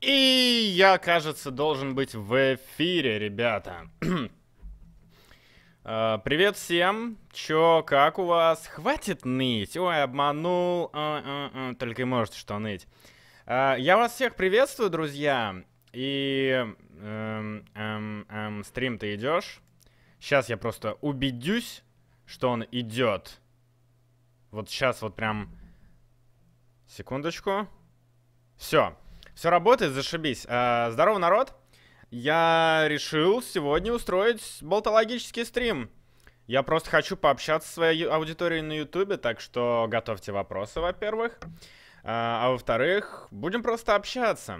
И я, кажется, должен быть в эфире, ребята. А, привет всем. Чё, как у вас? Хватит ныть. Ой, обманул. А, а, Только и может что ныть. Я вас всех приветствую, друзья. И эм, эм, эм, стрим ты идешь. Сейчас я просто убедюсь, что он идет. Вот сейчас вот прям... Секундочку. Все. Все работает, зашибись. А, здорово, народ. Я решил сегодня устроить болтологический стрим. Я просто хочу пообщаться со своей аудиторией на ютубе, так что готовьте вопросы, во-первых. А, а во-вторых, будем просто общаться.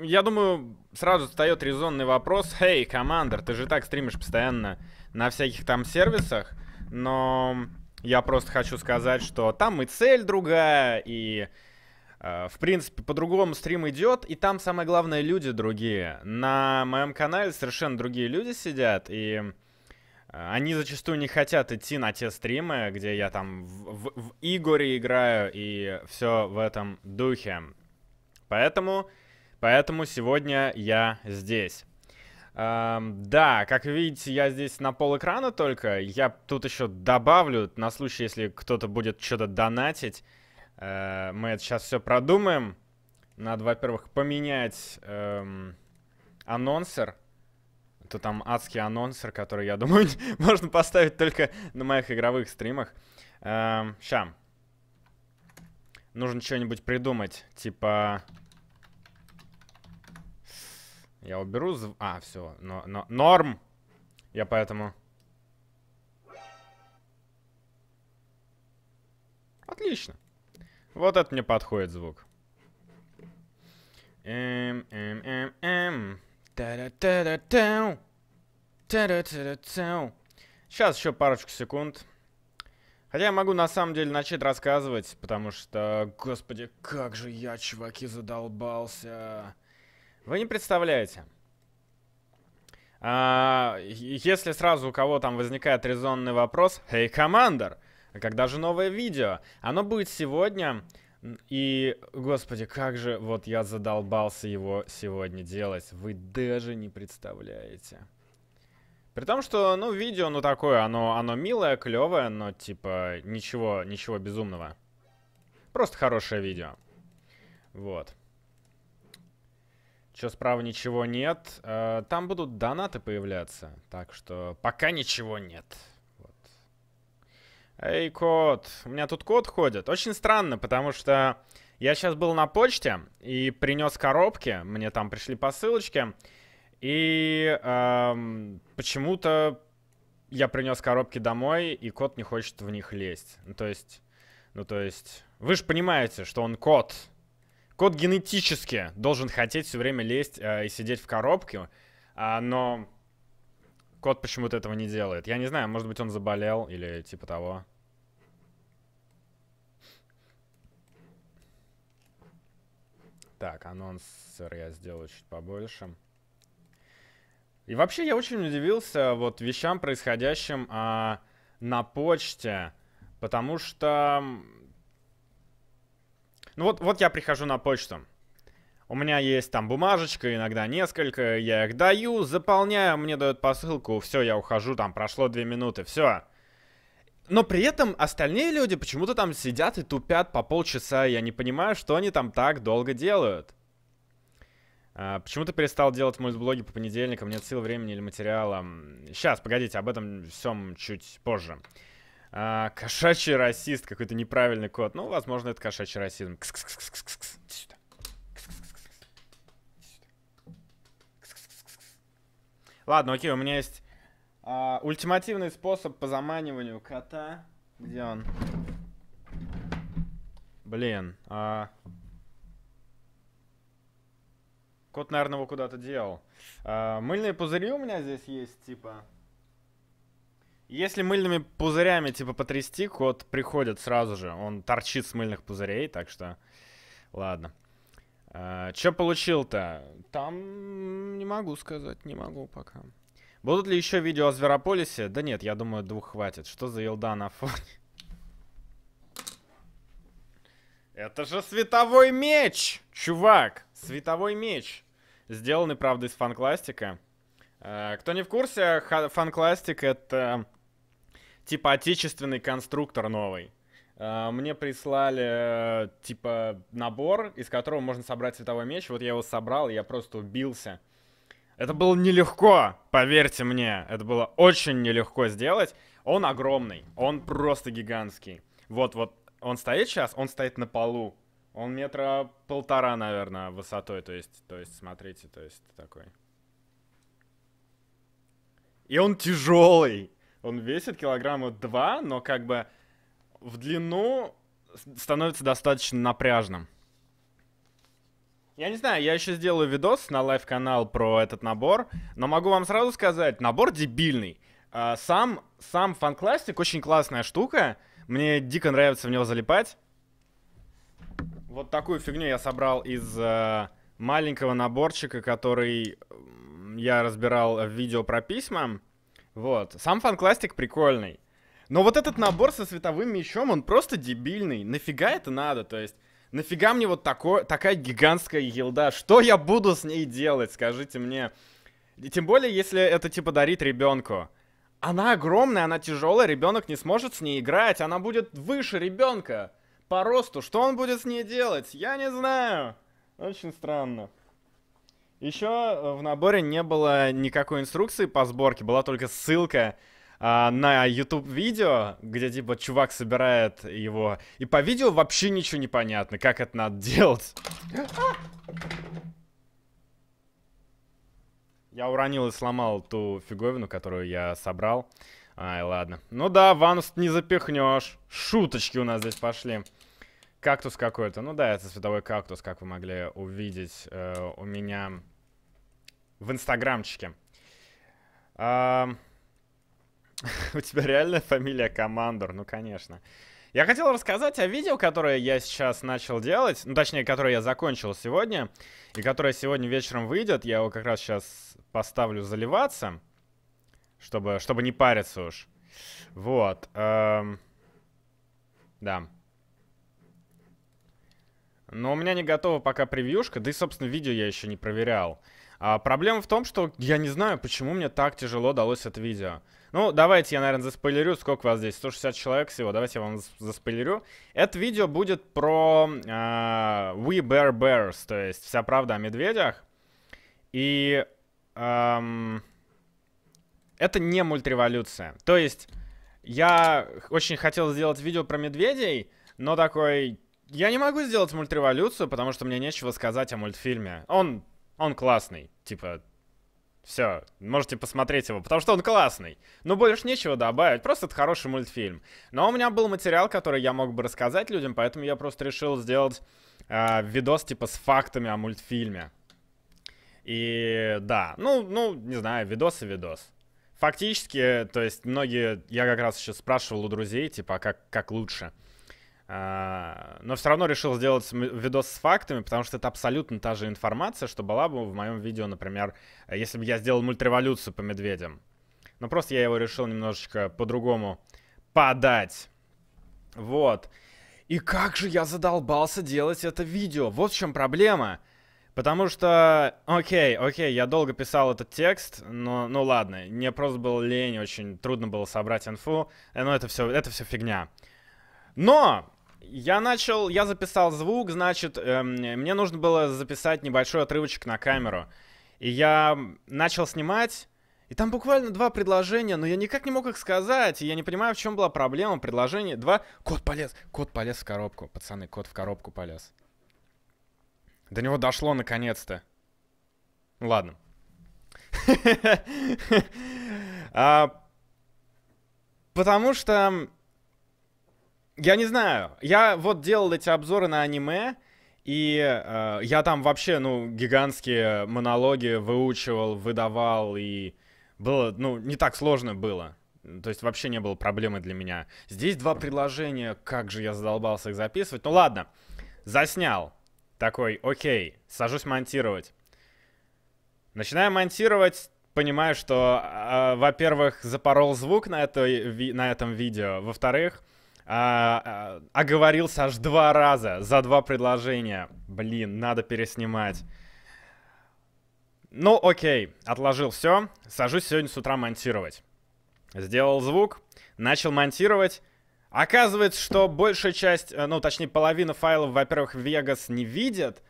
Я думаю, сразу встает резонный вопрос. Эй, командор, ты же так стримишь постоянно на всяких там сервисах, но я просто хочу сказать, что там и цель другая, и Э, в принципе, по-другому стрим идет, и там самое главное люди другие. На моем канале совершенно другие люди сидят, и а, они зачастую не хотят идти на те стримы, где я там в, в, в Игоре играю и все в этом духе. Поэтому, поэтому сегодня я здесь. Эм, да, как видите, я здесь на пол экрана только. Я тут еще добавлю на случай, если кто-то будет что-то донатить. Э, мы это сейчас все продумаем. Надо, во-первых, поменять эм, анонсер. Это там адский анонсер, который, я думаю, можно поставить только на моих игровых стримах. Эм, ща. Нужно что-нибудь придумать. Типа... Я уберу... Зв... А, все. Но, но... Норм! Я поэтому... Отлично. Вот это мне подходит звук. Эм, эм, эм, эм. Сейчас еще парочку секунд. Хотя я могу на самом деле начать рассказывать, потому что, господи, как же я, чуваки, задолбался. Вы не представляете. А, если сразу у кого там возникает резонный вопрос, «Эй, командор, когда же новое видео? Оно будет сегодня. И, господи, как же вот я задолбался его сегодня делать. Вы даже не представляете. При том, что, ну, видео, ну, такое, оно, оно милое, клевое, но, типа, ничего, ничего безумного. Просто хорошее видео. Вот. Че справа ничего нет. Э, там будут донаты появляться. Так что пока ничего нет. Эй, кот, у меня тут кот ходит. Очень странно, потому что я сейчас был на почте и принес коробки, мне там пришли посылочки, и эм, почему-то я принес коробки домой, и кот не хочет в них лезть. Ну, то есть, ну, то есть, вы же понимаете, что он кот. Кот генетически должен хотеть все время лезть э, и сидеть в коробке, э, но кот почему-то этого не делает. Я не знаю, может быть, он заболел или типа того. Так, анонсер я сделаю чуть побольше. И вообще я очень удивился вот вещам, происходящим а, на почте, потому что... Ну вот, вот я прихожу на почту. У меня есть там бумажечка, иногда несколько, я их даю, заполняю, мне дают посылку, все, я ухожу, там прошло две минуты, все. Но при этом остальные люди почему-то там сидят и тупят по полчаса. Я не понимаю, что они там так долго делают. А, почему ты перестал делать мультблоги по понедельникам? Нет сил, времени или материала. Сейчас, погодите, об этом всем чуть позже. А, кошачий расист, какой-то неправильный код. Ну, возможно, это кошачий расизм. Ладно, окей, у меня есть а, ультимативный способ по заманиванию кота. Где он? Блин. А... Кот, наверное, его куда-то делал. А, мыльные пузыри у меня здесь есть, типа. Если мыльными пузырями, типа, потрясти, кот приходит сразу же. Он торчит с мыльных пузырей, так что... Ладно. А, Че получил-то? Там не могу сказать, не могу пока. Будут ли еще видео о Зверополисе? Да нет, я думаю, двух хватит. Что за елда на фоне? Это же световой меч, чувак! Световой меч. Сделанный, правда, из фанкластика. Э, кто не в курсе, фанкластик это типа отечественный конструктор новый. Э, мне прислали э, типа набор, из которого можно собрать световой меч. Вот я его собрал, я просто убился. Это было нелегко, поверьте мне. Это было очень нелегко сделать. Он огромный, он просто гигантский. Вот, вот, он стоит сейчас, он стоит на полу. Он метра полтора, наверное, высотой, то есть, то есть, смотрите, то есть такой. И он тяжелый. Он весит килограмма два, но как бы в длину становится достаточно напряжным. Я не знаю, я еще сделаю видос на лайв-канал про этот набор, но могу вам сразу сказать, набор дебильный. А, сам, сам фан-классик очень классная штука, мне дико нравится в него залипать. Вот такую фигню я собрал из э, маленького наборчика, который я разбирал в видео про письма. Вот. Сам фанкластик прикольный. Но вот этот набор со световым мечом, он просто дебильный. Нафига это надо? То есть нафига мне вот такое, такая гигантская елда? Что я буду с ней делать, скажите мне? И тем более, если это типа дарит ребенку. Она огромная, она тяжелая, ребенок не сможет с ней играть, она будет выше ребенка по росту. Что он будет с ней делать? Я не знаю. Очень странно. Еще э, в наборе не было никакой инструкции по сборке, была только ссылка а, на YouTube видео, где типа чувак собирает его, и по видео вообще ничего не понятно, как это надо делать. Я уронил и сломал ту фиговину, которую я собрал. Ай, ладно. Ну да, ванус не запихнешь. Шуточки у нас здесь пошли. Кактус какой-то. Ну да, это световой кактус, как вы могли увидеть э, у меня в инстаграмчике. Эм... У тебя реально фамилия Командор, ну конечно. Я хотел рассказать о видео, которое я сейчас начал делать, ну точнее, которое я закончил сегодня, и которое сегодня вечером выйдет. Я его как раз сейчас поставлю заливаться, чтобы, чтобы не париться уж. Вот. Эм, да. Но у меня не готова пока превьюшка, да и, собственно, видео я еще не проверял. А проблема в том, что я не знаю, почему мне так тяжело далось это видео. Ну, давайте я, наверное, заспойлерю. Сколько вас здесь? 160 человек всего. Давайте я вам заспойлерю. Это видео будет про э, We Bear Bears, то есть вся правда о медведях. И эм, это не мультреволюция. То есть я очень хотел сделать видео про медведей, но такой... Я не могу сделать мультреволюцию, потому что мне нечего сказать о мультфильме. Он, он классный. Типа, все, можете посмотреть его, потому что он классный. Ну, больше нечего добавить, просто это хороший мультфильм. Но у меня был материал, который я мог бы рассказать людям, поэтому я просто решил сделать э, видос типа с фактами о мультфильме. И да, ну, ну, не знаю, видос и видос. Фактически, то есть многие, я как раз еще спрашивал у друзей, типа, а как, как лучше. А, но все равно решил сделать видос с фактами, потому что это абсолютно та же информация, что была бы в моем видео, например, если бы я сделал мультреволюцию по медведям. Но просто я его решил немножечко по-другому подать. Вот. И как же я задолбался делать это видео. Вот в чем проблема. Потому что, окей, окей, я долго писал этот текст, но, ну ладно, мне просто было лень, очень трудно было собрать инфу, но это все, это все фигня. Но я начал, я записал звук, значит, эм, мне нужно было записать небольшой отрывочек на камеру. И я начал снимать, и там буквально два предложения, но я никак не мог их сказать, и я не понимаю, в чем была проблема. Предложение два... Кот полез, кот полез в коробку, пацаны, кот в коробку полез. До него дошло наконец-то. Ладно. А, потому что я не знаю. Я вот делал эти обзоры на аниме, и э, я там вообще, ну, гигантские монологи выучивал, выдавал, и было, ну, не так сложно было. То есть вообще не было проблемы для меня. Здесь два предложения, как же я задолбался их записывать. Ну ладно, заснял. Такой, окей, сажусь монтировать. Начинаю монтировать, понимаю, что, э, во-первых, запорол звук на, этой, на этом видео, во-вторых, а, а, оговорился аж два раза за два предложения. Блин, надо переснимать. Ну, окей, отложил все. Сажусь сегодня с утра монтировать. Сделал звук, начал монтировать. Оказывается, что большая часть, э, ну, точнее, половина файлов, во-первых, Vegas не видит,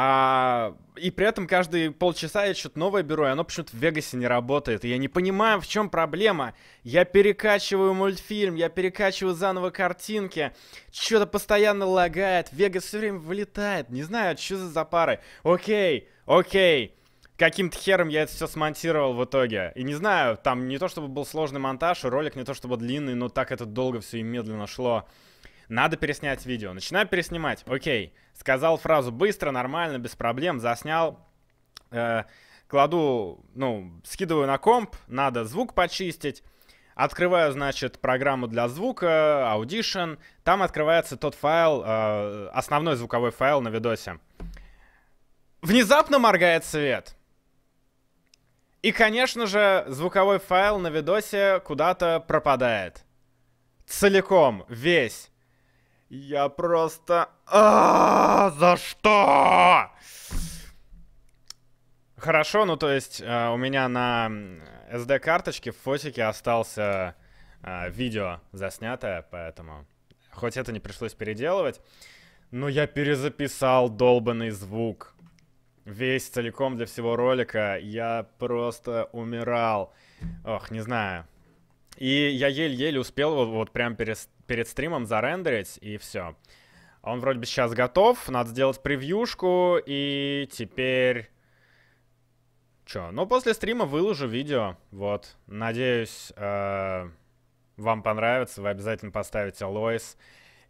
а, и при этом каждые полчаса я что-то новое беру, и оно почему-то в Вегасе не работает. И я не понимаю, в чем проблема. Я перекачиваю мультфильм, я перекачиваю заново картинки. Что-то постоянно лагает, Вегас все время вылетает. Не знаю, что за запары. Окей, окей. Каким-то хером я это все смонтировал в итоге. И не знаю, там не то чтобы был сложный монтаж, ролик не то чтобы длинный, но так это долго все и медленно шло. Надо переснять видео. Начинаю переснимать. Окей. Сказал фразу быстро, нормально, без проблем. Заснял. Э, кладу, ну, скидываю на комп. Надо звук почистить. Открываю, значит, программу для звука, Audition. Там открывается тот файл, э, основной звуковой файл на видосе. Внезапно моргает свет. И, конечно же, звуковой файл на видосе куда-то пропадает. Целиком, весь. Я просто... А за что? Хорошо, ну то есть э, у меня на SD-карточке в фотике остался э, видео заснятое, поэтому хоть это не пришлось переделывать, но я перезаписал долбанный звук. Весь целиком для всего ролика я просто умирал. Ох, не знаю. И я еле-еле успел вот, вот прям перес перед стримом зарендерить, и все. Он вроде бы сейчас готов, надо сделать превьюшку, и теперь... Чё, ну после стрима выложу видео, вот. Надеюсь, э -э вам понравится, вы обязательно поставите лойс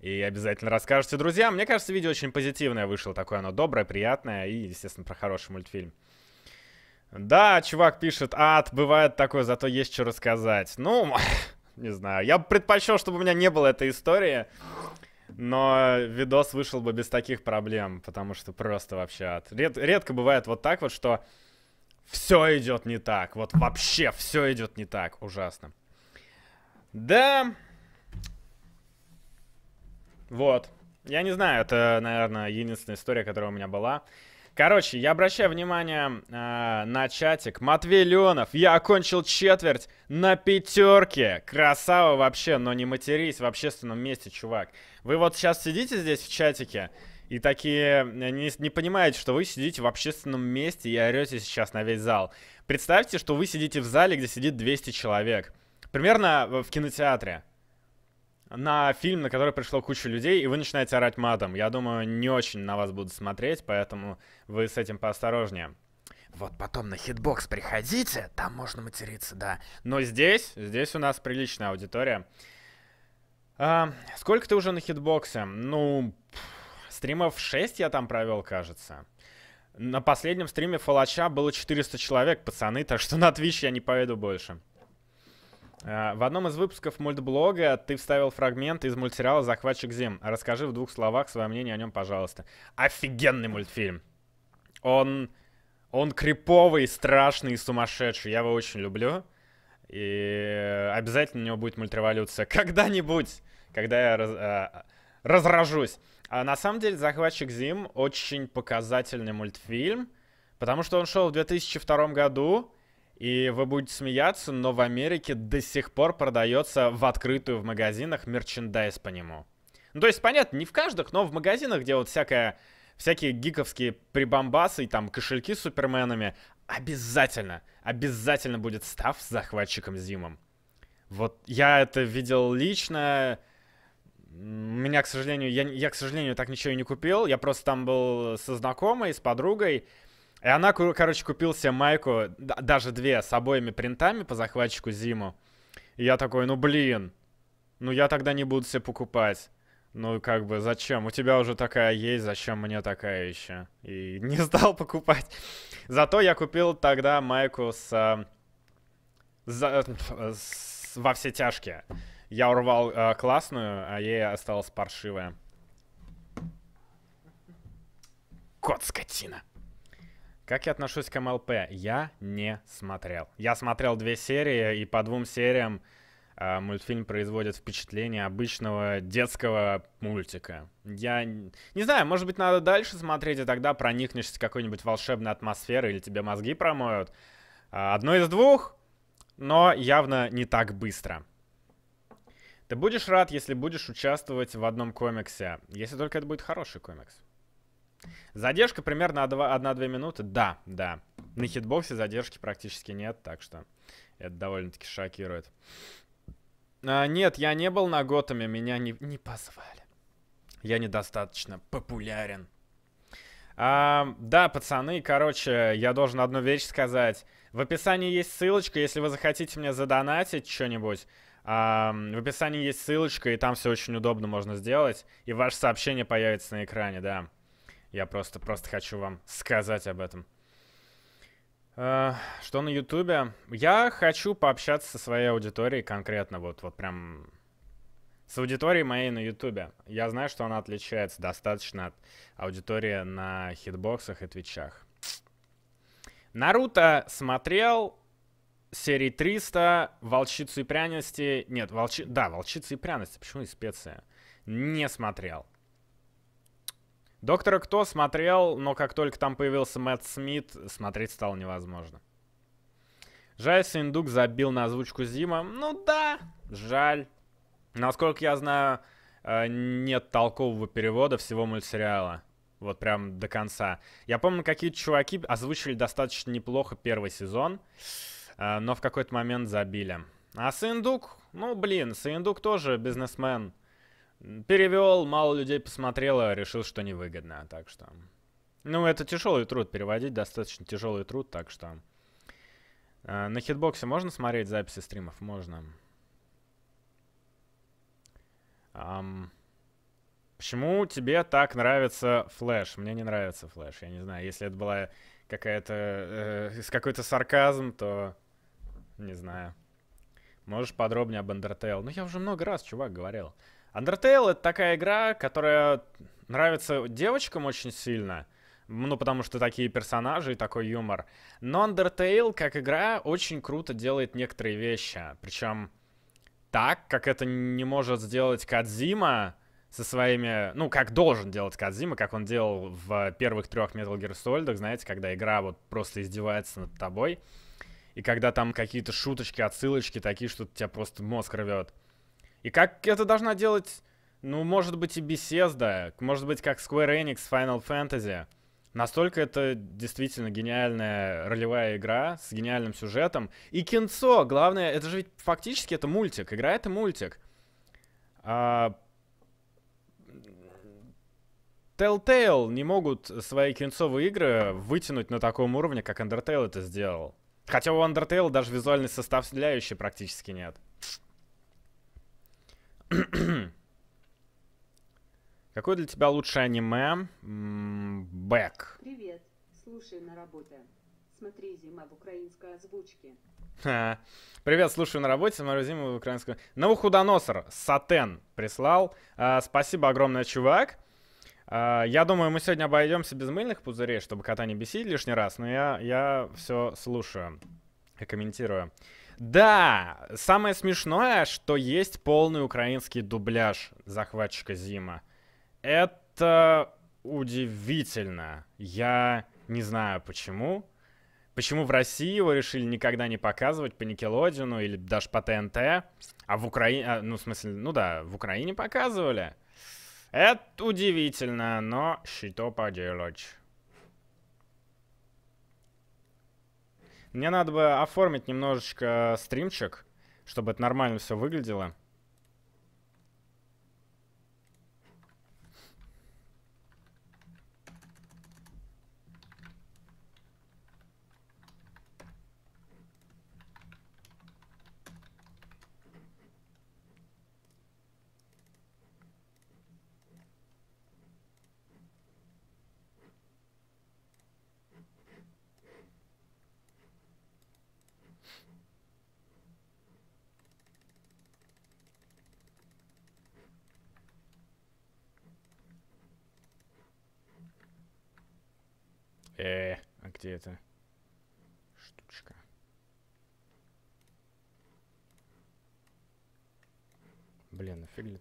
и обязательно расскажете друзьям. Мне кажется, видео очень позитивное вышло, такое оно доброе, приятное и, естественно, про хороший мультфильм. Да, чувак пишет, ад, бывает такое, зато есть что рассказать. Ну, не знаю. Я бы предпочел, чтобы у меня не было этой истории, но видос вышел бы без таких проблем, потому что просто вообще от... Ред... Редко бывает вот так вот, что все идет не так. Вот вообще все идет не так. Ужасно. Да. Вот. Я не знаю, это, наверное, единственная история, которая у меня была. Короче, я обращаю внимание э, на чатик. Матвей Леонов, я окончил четверть на пятерке. Красава вообще, но не матерись в общественном месте, чувак. Вы вот сейчас сидите здесь в чатике и такие э, не, не понимаете, что вы сидите в общественном месте и орете сейчас на весь зал. Представьте, что вы сидите в зале, где сидит 200 человек. Примерно э, в кинотеатре на фильм, на который пришло куча людей, и вы начинаете орать матом. Я думаю, не очень на вас будут смотреть, поэтому вы с этим поосторожнее. Вот потом на хитбокс приходите, там можно материться, да. Но здесь, здесь у нас приличная аудитория. А, сколько ты уже на хитбоксе? Ну, пфф, стримов 6 я там провел, кажется. На последнем стриме Фалача было 400 человек, пацаны, так что на Twitch я не поеду больше. Э, в одном из выпусков мультблога ты вставил фрагмент из мультсериала «Захватчик Зим». Расскажи в двух словах свое мнение о нем, пожалуйста. Офигенный мультфильм. Он, он криповый, страшный и сумасшедший. Я его очень люблю. И обязательно у него будет мультреволюция. Когда-нибудь, когда я раз, э, разражусь. А на самом деле «Захватчик Зим» очень показательный мультфильм, потому что он шел в 2002 году, и вы будете смеяться, но в Америке до сих пор продается в открытую в магазинах мерчендайз по нему. Ну, то есть, понятно, не в каждых, но в магазинах, где вот всякая, всякие гиковские прибамбасы и там кошельки с суперменами, обязательно, обязательно будет став захватчиком Зимом. Вот я это видел лично, меня, к сожалению, я, я, к сожалению, так ничего и не купил. Я просто там был со знакомой, с подругой. И она, короче, купила себе майку, даже две, с обоими принтами по захватчику Зиму. И я такой, ну блин, ну я тогда не буду себе покупать. Ну, как бы, зачем? У тебя уже такая есть, зачем мне такая еще? И не стал покупать. Зато я купил тогда майку с... Э, за, э, с во все тяжкие. Я урвал э, классную, а ей осталась паршивая. Кот скотина. Как я отношусь к МЛП? Я не смотрел. Я смотрел две серии, и по двум сериям э, мультфильм производит впечатление обычного детского мультика. Я не знаю, может быть, надо дальше смотреть, и тогда проникнешься с какой-нибудь волшебной атмосферой, или тебе мозги промоют. А, одно из двух, но явно не так быстро. Ты будешь рад, если будешь участвовать в одном комиксе, если только это будет хороший комикс. Задержка примерно 1-2 минуты. Да, да. На хитбоксе задержки практически нет, так что это довольно-таки шокирует. А, нет, я не был на Готами, меня не, не позвали. Я недостаточно популярен. А, да, пацаны, короче, я должен одну вещь сказать. В описании есть ссылочка, если вы захотите мне задонатить что-нибудь. А, в описании есть ссылочка, и там все очень удобно можно сделать. И ваше сообщение появится на экране, да. Я просто, просто хочу вам сказать об этом. Uh, что на Ютубе? Я хочу пообщаться со своей аудиторией конкретно, вот, вот прям с аудиторией моей на Ютубе. Я знаю, что она отличается достаточно от аудитории на хитбоксах и твичах. Наруто смотрел серии 300, волчицу и пряности... Нет, волчи... Да, Волчицы и пряности. Почему и специя? Не смотрел. Доктора Кто смотрел, но как только там появился Мэтт Смит, смотреть стало невозможно. Жаль, Синдук забил на озвучку Зима. Ну да, жаль. Насколько я знаю, э, нет толкового перевода всего мультсериала. Вот прям до конца. Я помню, какие чуваки озвучили достаточно неплохо первый сезон, э, но в какой-то момент забили. А Синдук, ну блин, Синдук тоже бизнесмен. Перевел, мало людей посмотрело, решил, что невыгодно, так что... Ну, это тяжелый труд переводить, достаточно тяжелый труд, так что... Э, на хитбоксе можно смотреть записи стримов? Можно. Um, почему тебе так нравится флэш? Мне не нравится флэш, я не знаю. Если это была какая-то... Э, какой-то сарказм, то... Не знаю. Можешь подробнее об Undertale? Ну, я уже много раз, чувак, говорил. Undertale — это такая игра, которая нравится девочкам очень сильно, ну, потому что такие персонажи и такой юмор. Но Undertale, как игра, очень круто делает некоторые вещи. Причем так, как это не может сделать Кадзима со своими... Ну, как должен делать Кадзима, как он делал в первых трех Metal Gear Solid, знаете, когда игра вот просто издевается над тобой. И когда там какие-то шуточки, отсылочки такие, что тебя просто мозг рвет. И как это должна делать, ну, может быть, и Bethesda, может быть, как Square Enix Final Fantasy. Настолько это действительно гениальная ролевая игра с гениальным сюжетом. И кинцо, главное, это же ведь фактически это мультик. Игра это мультик. А... Telltale не могут свои кинцовые игры вытянуть на таком уровне, как Undertale это сделал. Хотя у Undertale даже визуальный составляющий практически нет. Какое для тебя лучшее аниме? Бэк. Привет. Слушай на работе. Смотри зима в украинской озвучке. Привет, слушаю на работе, смотрю зиму в украинском. Новохудоносор, Сатен прислал. А, спасибо огромное, чувак. А, я думаю, мы сегодня обойдемся без мыльных пузырей, чтобы кота не бесить лишний раз, но я, я все слушаю и комментирую. Да, самое смешное, что есть полный украинский дубляж захватчика Зима. Это удивительно. Я не знаю почему. Почему в России его решили никогда не показывать по Никелодину или даже по ТНТ, а в Украине, а, ну, в смысле, ну да, в Украине показывали. Это удивительно, но что поделать. Мне надо бы оформить немножечко э, стримчик, чтобы это нормально все выглядело.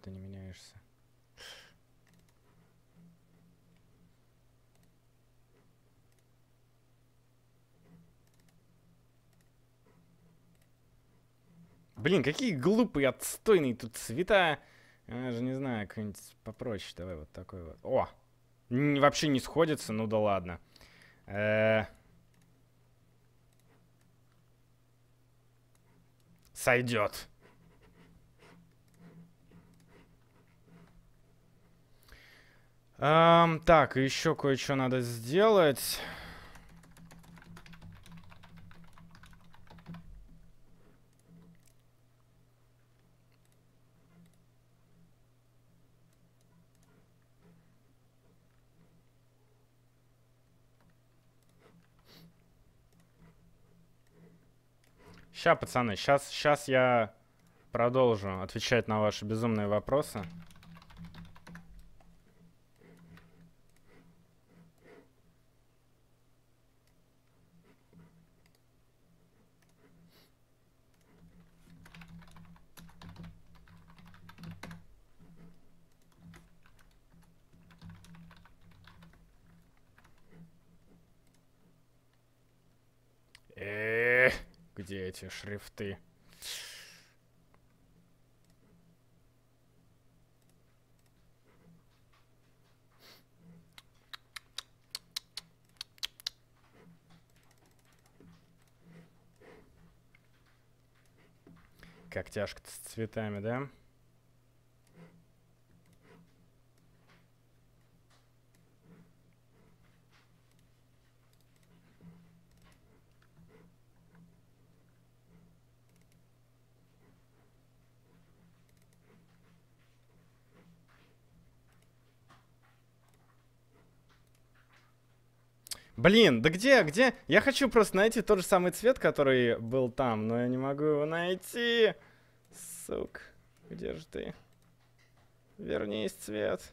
ты не меняешься. Блин, какие глупые, отстойные тут цвета. Я даже не знаю, какой-нибудь попроще. Давай вот такой вот. О! вообще не сходится, ну да ладно. Э -э Сойдет. Эм, так, еще кое-что надо сделать. Сейчас, пацаны, сейчас, сейчас я продолжу отвечать на ваши безумные вопросы. эти шрифты. Как тяжко с цветами, да? Да. Блин, да где, где? Я хочу просто найти тот же самый цвет, который был там, но я не могу его найти. Сук, где же ты? Вернись, цвет.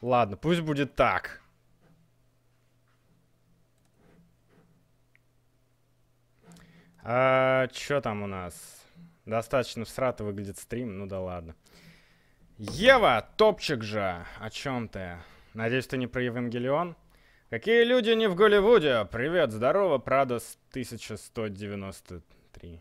Ладно, пусть будет так. А, Что там у нас? Достаточно всрато выглядит стрим, ну да ладно. Ева, топчик же, о чем ты? Надеюсь, ты не про Евангелион? Какие люди не в Голливуде? Привет, здорово, Прада 1193.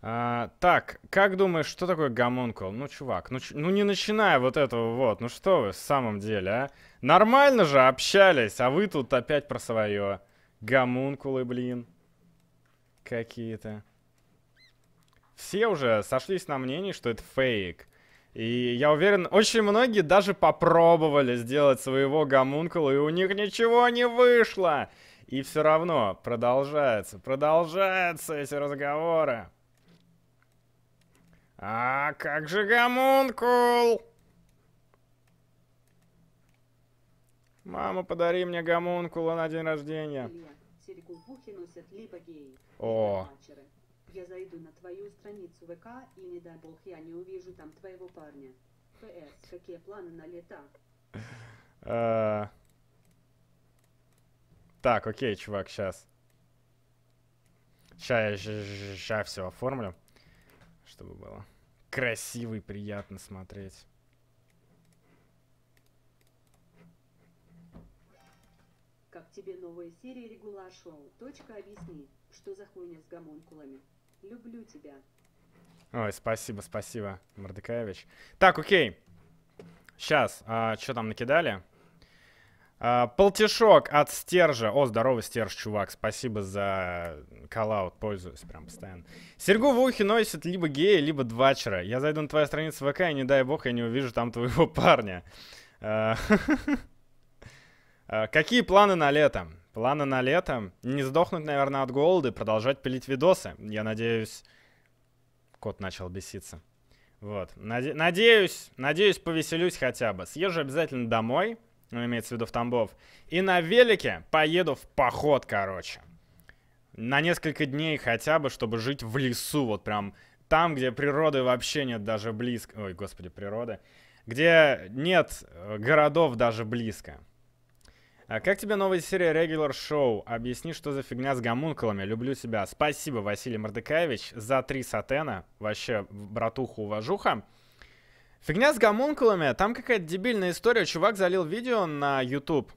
А, так, как думаешь, что такое гомункул? Ну, чувак, ну, ну не начиная вот этого вот. Ну что вы в самом деле, а? Нормально же общались, а вы тут опять про свое. Гомункулы, блин. Какие-то. Все уже сошлись на мнении, что это фейк. И я уверен, очень многие даже попробовали сделать своего гомункула, и у них ничего не вышло. И все равно продолжается, продолжаются эти разговоры. А как же гомункул? Мама, подари мне гомункула на день рождения. О, я зайду на твою страницу ВК и не дай бог я не увижу там твоего парня. ПС, какие планы на лето? Э, так, окей, чувак, сейчас. Сейчас сейчас все оформлю, чтобы было красивый, приятно смотреть. Как тебе новая серия Регула шоу? Точка объясни, что за хуйня с гомункулами? Люблю тебя. Ой, спасибо, спасибо, Мордекаевич. Так, окей. Сейчас, а, что там накидали? А, полтишок от Стержа. О, здоровый Стерж, чувак. Спасибо за коллаут. Пользуюсь прям постоянно. Сергу в ухе носит либо гея, либо двачера. Я зайду на твою страницу ВК, и не дай бог, я не увижу там твоего парня. А, а, какие планы на лето? Планы на лето. Не сдохнуть, наверное, от голода и продолжать пилить видосы. Я надеюсь... Кот начал беситься. Вот. Наде надеюсь, надеюсь, повеселюсь хотя бы. Съезжу обязательно домой, ну, имеется в виду в Тамбов. И на велике поеду в поход, короче. На несколько дней хотя бы, чтобы жить в лесу, вот прям там, где природы вообще нет даже близко. Ой, господи, природы. Где нет э, городов даже близко. А как тебе новая серия Regular Show? Объясни, что за фигня с гомункулами. Люблю тебя. Спасибо, Василий Мордыkaевич, за три сатена. Вообще, братуху уважуха. Фигня с гомункулами. Там какая-то дебильная история. Чувак залил видео на YouTube,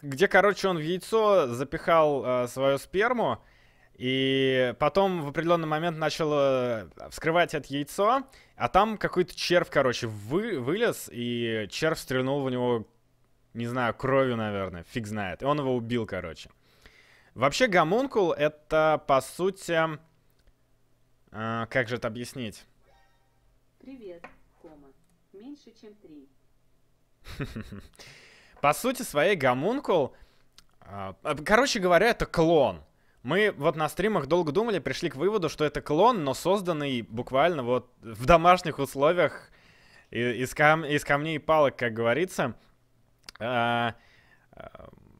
где, короче, он в яйцо запихал э, свою сперму. И потом в определенный момент начал э, вскрывать это яйцо, а там какой-то червь, короче, вы, вылез, и червь стрельнул в него не знаю, кровью, наверное, фиг знает. И он его убил, короче. Вообще, гомункул — это, по сути... Э, как же это объяснить? Привет, кома. Меньше, чем три. По сути своей, гомункул... А, а, короче говоря, это клон. Мы вот на стримах долго думали, пришли к выводу, что это клон, но созданный буквально вот в домашних условиях из, кам из камней и палок, как говорится. А, эм,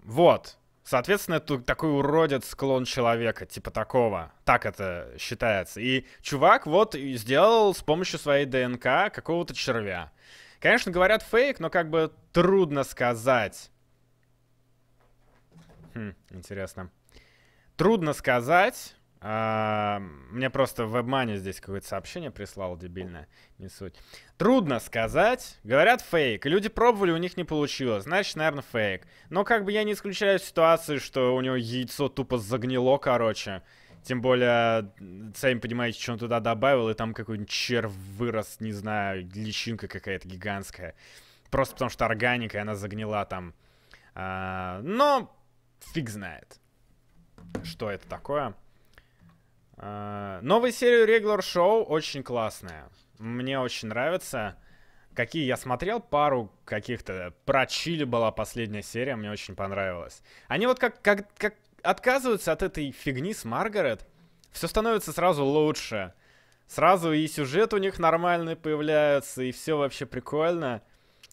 вот. Соответственно, это такой уродец склон человека, типа такого. Так это считается. И чувак вот сделал с помощью своей ДНК какого-то червя. Конечно, говорят фейк, но как бы трудно сказать. Хм, интересно. Трудно сказать. А, мне просто в обмане здесь какое-то сообщение прислал дебильное. Не суть. Трудно сказать. Говорят фейк. Люди пробовали, у них не получилось. Значит, наверное, фейк. Но как бы я не исключаю ситуации, что у него яйцо тупо загнило, короче. Тем более, сами понимаете, что он туда добавил, и там какой-нибудь черв вырос, не знаю, личинка какая-то гигантская. Просто потому что органика, и она загнила там. А, но фиг знает, что это такое. Э, Новая серия Regular Show очень классная. Мне очень нравится. Какие я смотрел, пару каких-то. Про Чили была последняя серия, мне очень понравилась. Они вот как, как, как отказываются от этой фигни с Маргарет, все становится сразу лучше. Сразу и сюжет у них нормальный появляется, и все вообще прикольно.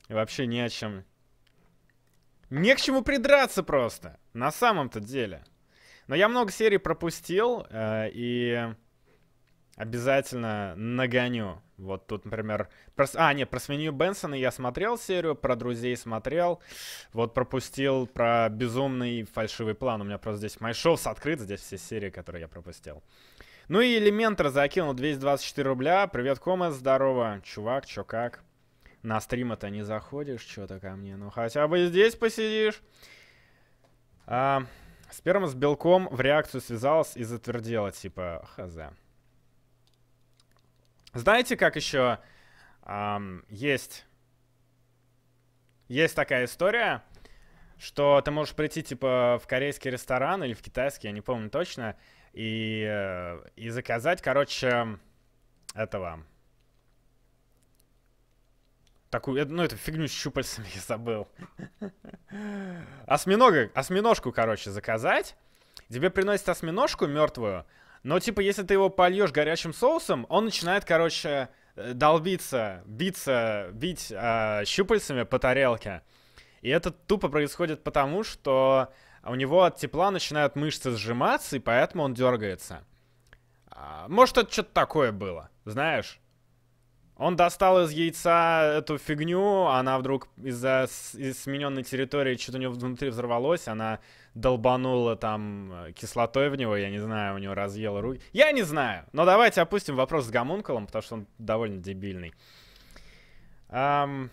И вообще не о чем. Не к чему придраться просто, на самом-то деле. Но я много серий пропустил, э, и обязательно нагоню. Вот тут, например... Про... А, нет, про свинью Бенсона я смотрел серию, про друзей смотрел. Вот пропустил про безумный фальшивый план. У меня просто здесь MyShows открыт, здесь все серии, которые я пропустил. Ну и Элементор закинул 224 рубля. Привет, Кома, здорово. Чувак, чё как? На стрим-то не заходишь что-то ко мне? Ну хотя бы здесь посидишь. А... Сперма с белком в реакцию связалась и затвердела, типа, хз. Знаете, как еще эм, есть... Есть такая история, что ты можешь прийти, типа, в корейский ресторан или в китайский, я не помню точно, и, э, и заказать, короче, этого Такую, ну это фигню с щупальцами я забыл. Осьминога, осьминожку, короче, заказать. Тебе приносят осьминожку мертвую, но типа если ты его польешь горячим соусом, он начинает, короче, э, долбиться, биться, бить э, щупальцами по тарелке. И это тупо происходит потому, что у него от тепла начинают мышцы сжиматься, и поэтому он дергается. А, может, это что-то такое было, знаешь? Он достал из яйца эту фигню, она вдруг из-за из смененной территории что-то у него внутри взорвалось, она долбанула там э, кислотой в него, я не знаю, у него разъела руки. Я не знаю, но давайте опустим вопрос с гомункулом, потому что он довольно дебильный. Эм...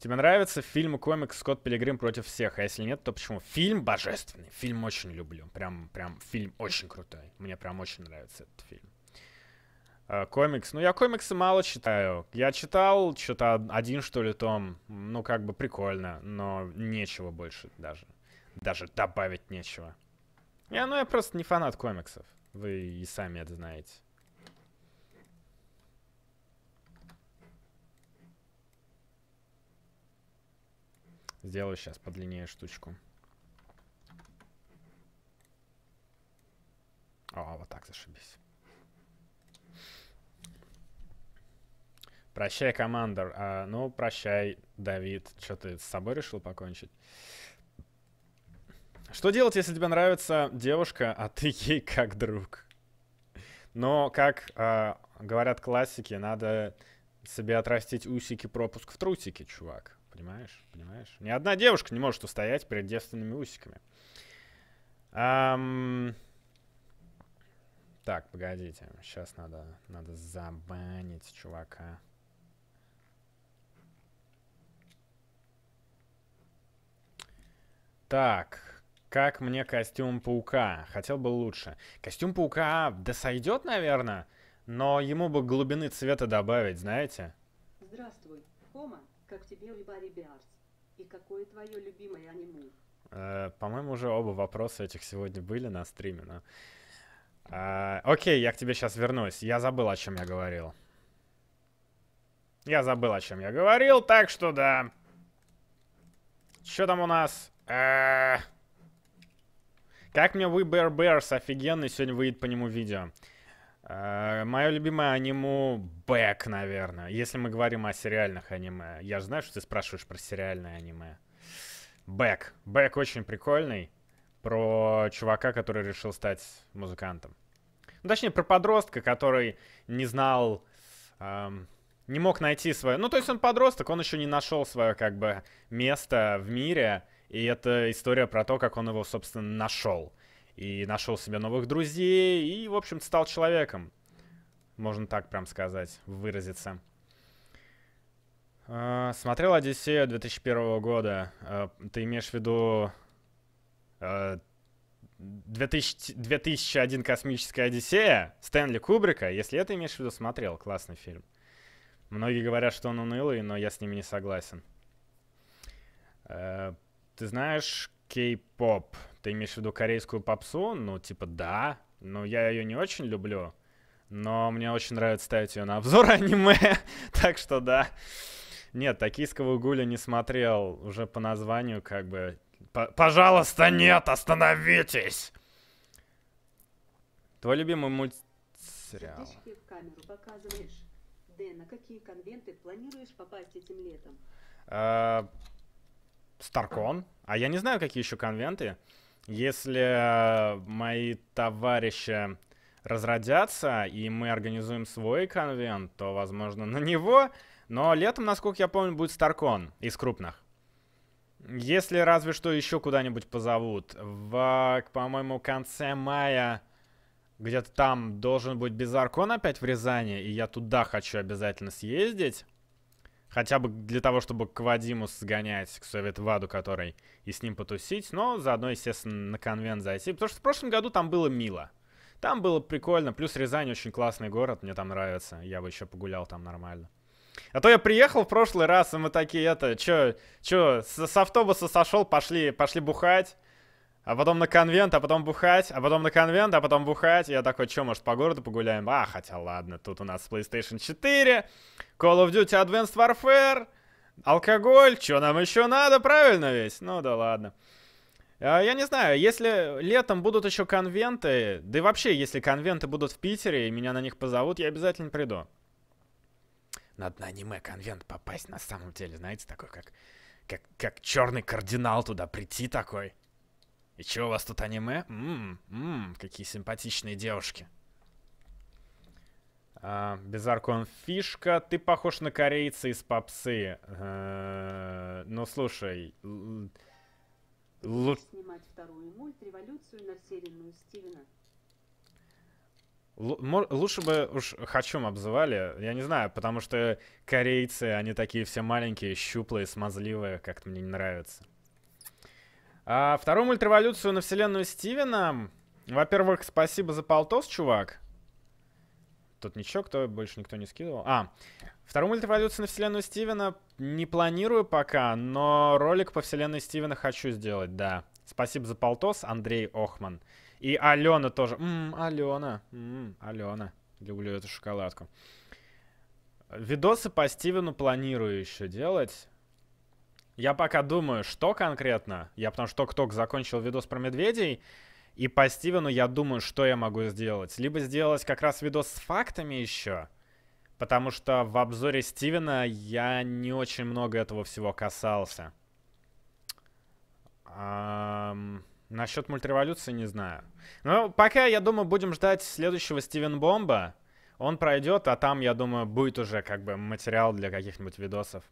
Тебе нравится фильм комик Скотт Пилигрим против всех? А если нет, то почему? Фильм божественный, фильм очень люблю, прям, прям фильм очень крутой, мне прям очень нравится этот фильм. Э, комикс. Ну, я комиксы мало читаю. Я читал что-то один, что ли, том. Ну, как бы прикольно, но нечего больше даже. Даже добавить нечего. Я, ну, я просто не фанат комиксов. Вы и сами это знаете. Сделаю сейчас подлиннее штучку. О, вот так зашибись. Прощай, командор. А, ну, прощай, Давид. Что ты с собой решил покончить? Что делать, если тебе нравится девушка, а ты ей как друг? Но, как э, говорят классики, надо себе отрастить усики, пропуск в трусики, чувак. Понимаешь? Понимаешь? Ни одна девушка не может устоять перед девственными усиками. Эм... Так, погодите. Сейчас надо, надо забанить чувака. Так, как мне костюм паука? Хотел бы лучше. Костюм паука, да сойдет, наверное, но ему бы глубины цвета добавить, знаете? Здравствуй, Хома, как тебе Барри Биарс? И какое твое любимое аниме? Э, По-моему, уже оба вопроса этих сегодня были на стриме, но... Э, окей, я к тебе сейчас вернусь. Я забыл, о чем я говорил. Я забыл, о чем я говорил, так что да. Что там у нас? Э, как мне выбор Берс? Офигенный, сегодня выйдет по нему видео. Э, Мое любимое аниме Бэк, наверное. Если мы говорим о сериальных аниме. Я же знаю, что ты спрашиваешь про сериальное аниме. Бэк. Бэк очень прикольный. Про чувака, который решил стать музыкантом. Ну, точнее, про подростка, который не знал... Эм, не мог найти свое... Ну, то есть он подросток, он еще не нашел свое, как бы, место в мире и это история про то, как он его, собственно, нашел. И нашел себе новых друзей, и, в общем стал человеком. Можно так прям сказать, выразиться. А, смотрел «Одиссею» 2001 года. А, ты имеешь в виду 2000, а, 2001 «Космическая Одиссея» Стэнли Кубрика? Если это имеешь в виду, смотрел. Классный фильм. Многие говорят, что он унылый, но я с ними не согласен. Ты знаешь кей-поп? Ты имеешь в виду корейскую попсу? Ну, типа, да. Но ну, я ее не очень люблю. Но мне очень нравится ставить ее на обзор аниме. так что да. Нет, «Токийского гуля» не смотрел. Уже по названию как бы... П Пожалуйста, нет, остановитесь! Твой любимый мультсериал. Ты в камеру показываешь. Дэн, а какие конвенты планируешь попасть этим летом? А, Старкон. А я не знаю, какие еще конвенты. Если э, мои товарищи разродятся, и мы организуем свой конвент, то, возможно, на него. Но летом, насколько я помню, будет Старкон из крупных. Если разве что еще куда-нибудь позовут. В, по-моему, конце мая где-то там должен быть Безаркон опять в Рязани, и я туда хочу обязательно съездить. Хотя бы для того, чтобы к Вадиму сгонять, к Совет Ваду, который, и с ним потусить, но заодно, естественно, на конвент зайти. Потому что в прошлом году там было мило. Там было прикольно. Плюс Рязань очень классный город, мне там нравится. Я бы еще погулял там нормально. А то я приехал в прошлый раз, и мы такие, это, чё, чё, с, с автобуса сошел, пошли, пошли бухать. А потом на конвент, а потом бухать, а потом на конвент, а потом бухать. Я такой, что, может, по городу погуляем? А, хотя ладно, тут у нас PlayStation 4, Call of Duty Advanced Warfare, алкоголь, что нам еще надо, правильно весь? Ну да ладно. А, я не знаю, если летом будут еще конвенты, да и вообще, если конвенты будут в Питере и меня на них позовут, я обязательно приду. Надо на аниме-конвент попасть на самом деле, знаете, такой как, как, как черный кардинал туда прийти такой. И чего у вас тут аниме? Ммм, ммм, какие симпатичные девушки. А, Безаркон фишка. Ты похож на корейца из попсы. А, ну, слушай... Лу... Снимать вторую мульт на вселенную Стивена. Лучше бы уж Хачум обзывали, я не знаю, потому что корейцы, они такие все маленькие, щуплые, смазливые, как-то мне не нравится. А, вторую мультреволюцию на вселенную Стивена. Во-первых, спасибо за полтос, чувак. Тут ничего, кто больше никто не скидывал. А, вторую мультиволюцию на вселенную Стивена не планирую пока, но ролик по вселенной Стивена хочу сделать, да. Спасибо за полтос, Андрей Охман. И Алена тоже. Ммм, Алена. Ммм, Алена. Люблю эту шоколадку. Видосы по Стивену планирую еще делать. Я пока думаю, что конкретно. Я потому что только-только закончил видос про медведей. И по Стивену я думаю, что я могу сделать. Либо сделать как раз видос с фактами еще. Потому что в обзоре Стивена я не очень много этого всего касался. Эм, насчет мультиреволюции не знаю. Но ну, пока, я думаю, будем ждать следующего Стивен Бомба. Он пройдет, а там, я думаю, будет уже как бы материал для каких-нибудь видосов.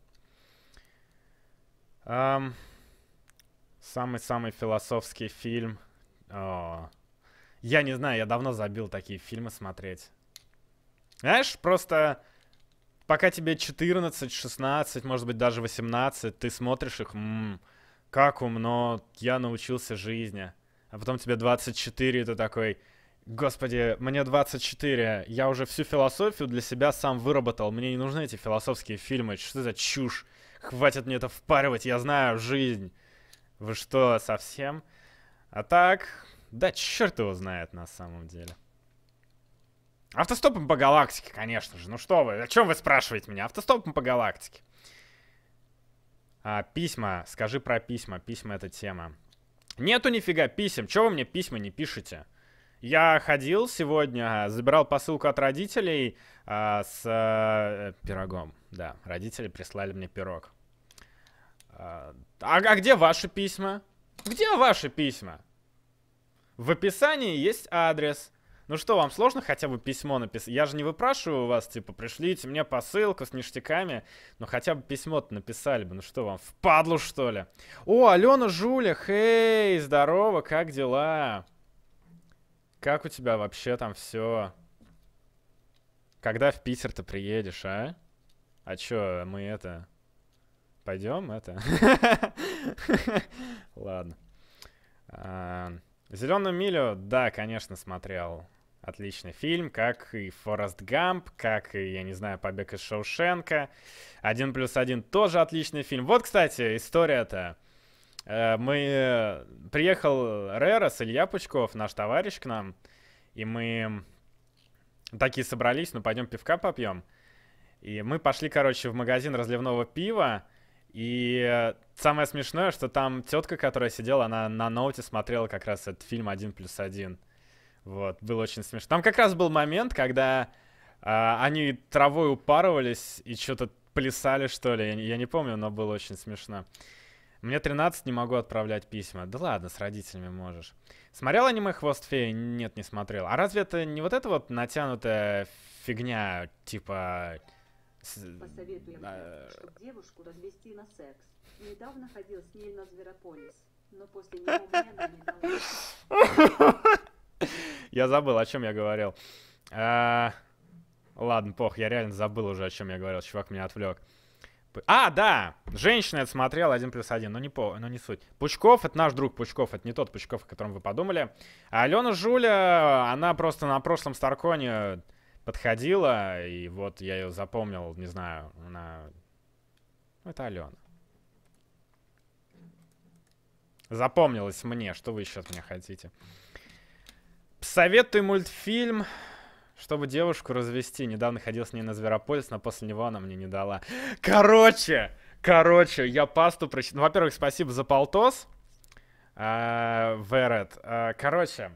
Самый-самый um, философский фильм. О, я не знаю, я давно забил такие фильмы смотреть. Знаешь, просто пока тебе 14, 16, может быть даже 18, ты смотришь их, м-м, как умно, я научился жизни. А потом тебе 24, и ты такой, господи, мне 24, я уже всю философию для себя сам выработал, мне не нужны эти философские фильмы, что за чушь. Хватит мне это впаривать, я знаю, жизнь. Вы что, совсем? А так, да черт его знает на самом деле. Автостопом по галактике, конечно же. Ну что вы, о чем вы спрашиваете меня? Автостопом по галактике. А, письма. Скажи про письма. Письма — это тема. Нету нифига писем. Чего вы мне письма не пишете? Я ходил сегодня, забирал посылку от родителей а, с а, пирогом. Да, родители прислали мне пирог. А, а, а где ваши письма? Где ваши письма? В описании есть адрес. Ну что, вам сложно хотя бы письмо написать? Я же не выпрашиваю у вас, типа, пришлите мне посылку с ништяками. но хотя бы письмо-то написали бы. Ну что вам, впадлу, что ли? О, Алена Жуля, хей, здорово, как дела? Как у тебя вообще там все? Когда в Питер-то приедешь, а? А чё, мы это... Пойдем это? Ладно. А, Зеленую милю, да, конечно, смотрел. Отличный фильм, как и Форест Гамп, как и, я не знаю, Побег из Шоушенка. Один плюс один тоже отличный фильм. Вот, кстати, история-то. Э, мы... Э, приехал Рерос, Илья Пучков, наш товарищ к нам, и мы такие собрались, ну пойдем пивка попьем. И мы пошли, короче, в магазин разливного пива, и самое смешное, что там тетка, которая сидела, она на ноуте смотрела как раз этот фильм «Один плюс один». Вот, было очень смешно. Там как раз был момент, когда э, они травой упарывались и что-то плясали, что ли. Я, я не помню, но было очень смешно. Мне 13, не могу отправлять письма. Да ладно, с родителями можешь. Смотрел аниме «Хвост феи»? Нет, не смотрел. А разве это не вот эта вот натянутая фигня, типа... Посоветуем, а... Э, чтобы девушку развести на секс. Недавно ходил с ней на Зверополис, но после него мне не Я забыл, о чем я говорил. А, ладно, пох, я реально забыл уже, о чем я говорил. Чувак меня отвлек. А, да! Женщина это смотрела один плюс один, но не, по, но не суть. Пучков, это наш друг Пучков, это не тот Пучков, о котором вы подумали. А Алена Жуля, она просто на прошлом Старконе подходила, и вот я ее запомнил, не знаю, она... Ну, это Алена. Запомнилось мне, что вы сейчас мне хотите. Советую мультфильм чтобы девушку развести, недавно ходил с ней на Зверополис, но после него она мне не дала. Короче, короче, я пасту прочитал. Ну, во-первых, спасибо за полтос, а, Верет. А, короче,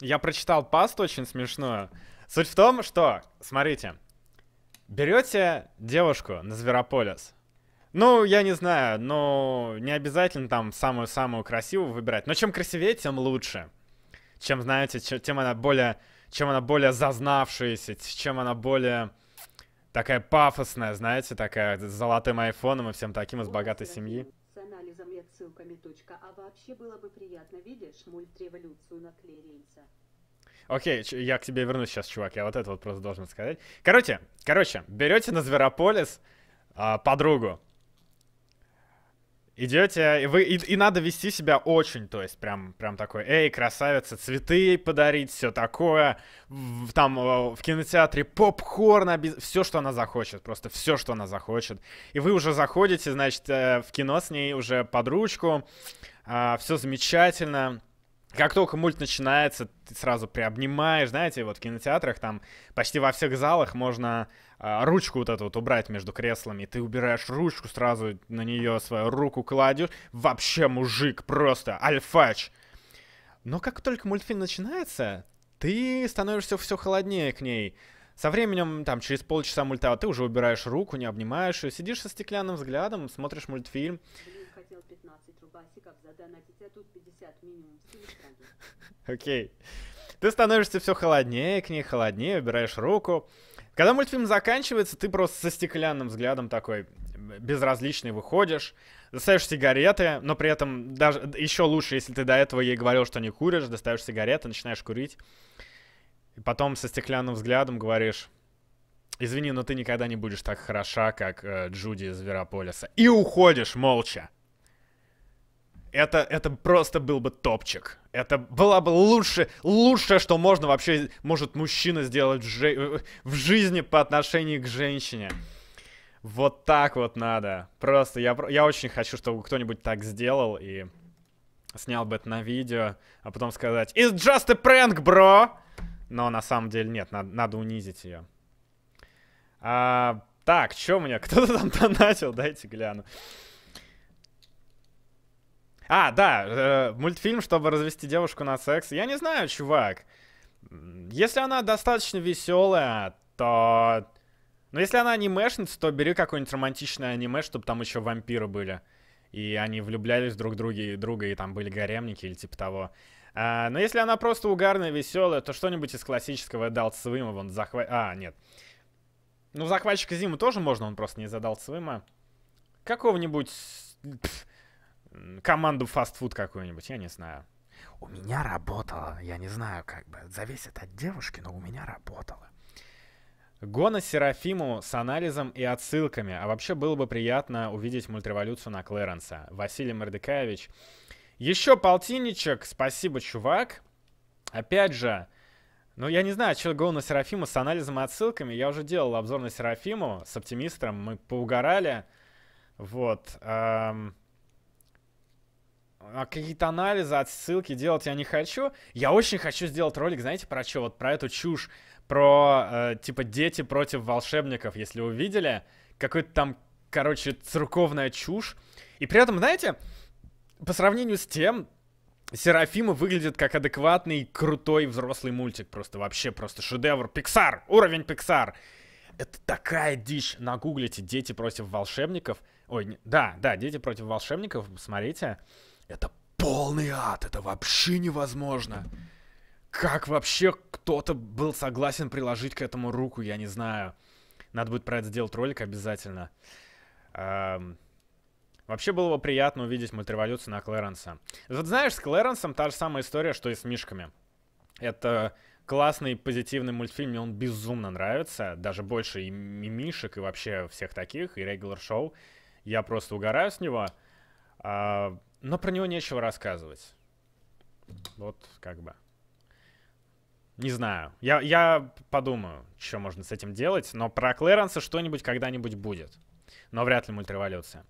я прочитал пасту очень смешную. Суть в том, что, смотрите, берете девушку на Зверополис, ну, я не знаю, но не обязательно там самую-самую красивую выбирать. Но чем красивее, тем лучше. Чем, знаете, чем она более чем она более зазнавшаяся, чем она более такая пафосная, знаете, такая с золотым айфоном и всем таким из богатой семьи. С анализом и отсылками точка. А вообще было бы приятно, видишь, мультреволюцию на клерейса. Окей, я к тебе вернусь сейчас, чувак. Я вот это вот просто должен сказать. Короче, короче, берете на Зверополис а, подругу, Идете, и вы и, и надо вести себя очень, то есть прям прям такой, эй, красавица, цветы подарить, все такое, в, там э, в кинотеатре попкорн, оби... все, что она захочет, просто все, что она захочет. И вы уже заходите, значит, э, в кино с ней уже под ручку, а, все замечательно. Как только мульт начинается, ты сразу приобнимаешь, знаете, вот в кинотеатрах там почти во всех залах можно э, ручку вот эту вот убрать между креслами. Ты убираешь ручку, сразу на нее свою руку кладешь. Вообще мужик, просто альфач. Но как только мультфильм начинается, ты становишься все холоднее к ней. Со временем, там, через полчаса мульта, ты уже убираешь руку, не обнимаешь ее, сидишь со стеклянным взглядом, смотришь мультфильм пасеков задонатить, а тут 50 минимум Окей. Okay. Ты становишься все холоднее к ней, холоднее, убираешь руку. Когда мультфильм заканчивается, ты просто со стеклянным взглядом такой безразличный выходишь, достаешь сигареты, но при этом даже еще лучше, если ты до этого ей говорил, что не куришь, достаешь сигареты, начинаешь курить, и потом со стеклянным взглядом говоришь, извини, но ты никогда не будешь так хороша, как э, Джуди из Верополиса, и уходишь молча это, это просто был бы топчик. Это было бы лучше, лучшее, что можно вообще, может мужчина сделать в, жи- в жизни по отношению к женщине. Вот так вот надо. Просто я, я очень хочу, чтобы кто-нибудь так сделал и снял бы это на видео, а потом сказать «It's just a prank, bro!» Но на самом деле нет, надо, надо унизить ее. А, так, что у меня? Кто-то там донатил, дайте гляну. А, да, э, мультфильм, чтобы развести девушку на секс. Я не знаю, чувак. Если она достаточно веселая, то... Но ну, если она анимешница, то бери какое-нибудь романтичное аниме, чтобы там еще вампиры были. И они влюблялись друг в друга и друга, и там были гаремники или типа того. А, но если она просто угарная, веселая, то что-нибудь из классического дал Цвыма, вон, захват... А, нет. Ну, захватчика Зиму тоже можно, он просто не задал Цвыма. Какого-нибудь команду фастфуд какую-нибудь, я не знаю. У меня работало, я не знаю, как бы, зависит от девушки, но у меня работало. Гона Серафиму с анализом и отсылками, а вообще было бы приятно увидеть мультреволюцию на Клэренса. Василий Мордыкович. Еще полтинничек, спасибо, чувак. Опять же, ну, я не знаю, что Гоуна Серафиму с анализом и отсылками. Я уже делал обзор на Серафиму с оптимистом. Мы поугорали. Вот. Эм а какие-то анализы, отсылки делать я не хочу. Я очень хочу сделать ролик, знаете, про что? Вот про эту чушь, про, э, типа, дети против волшебников, если увидели, Какой-то там, короче, церковная чушь. И при этом, знаете, по сравнению с тем, Серафима выглядит как адекватный, крутой взрослый мультик. Просто вообще просто шедевр. Пиксар! Уровень Пиксар! Это такая дичь. Нагуглите «Дети против волшебников». Ой, не... да, да, «Дети против волшебников». Смотрите. Это полный ад, это вообще невозможно. Как вообще кто-то был согласен приложить к этому руку, я не знаю. Надо будет про это сделать ролик обязательно. Эм... Вообще было бы приятно увидеть мультреволюцию на Клэренса. Вот знаешь, с Клэренсом та же самая история, что и с Мишками. Это классный, позитивный мультфильм, мне он безумно нравится. Даже больше и, и Мишек, и вообще всех таких, и Regular шоу. Я просто угораю с него. А, но про него нечего рассказывать. Вот как бы. Не знаю. Я, я подумаю, что можно с этим делать, но про Клэренса что-нибудь когда-нибудь будет. Но вряд ли мультиреволюция.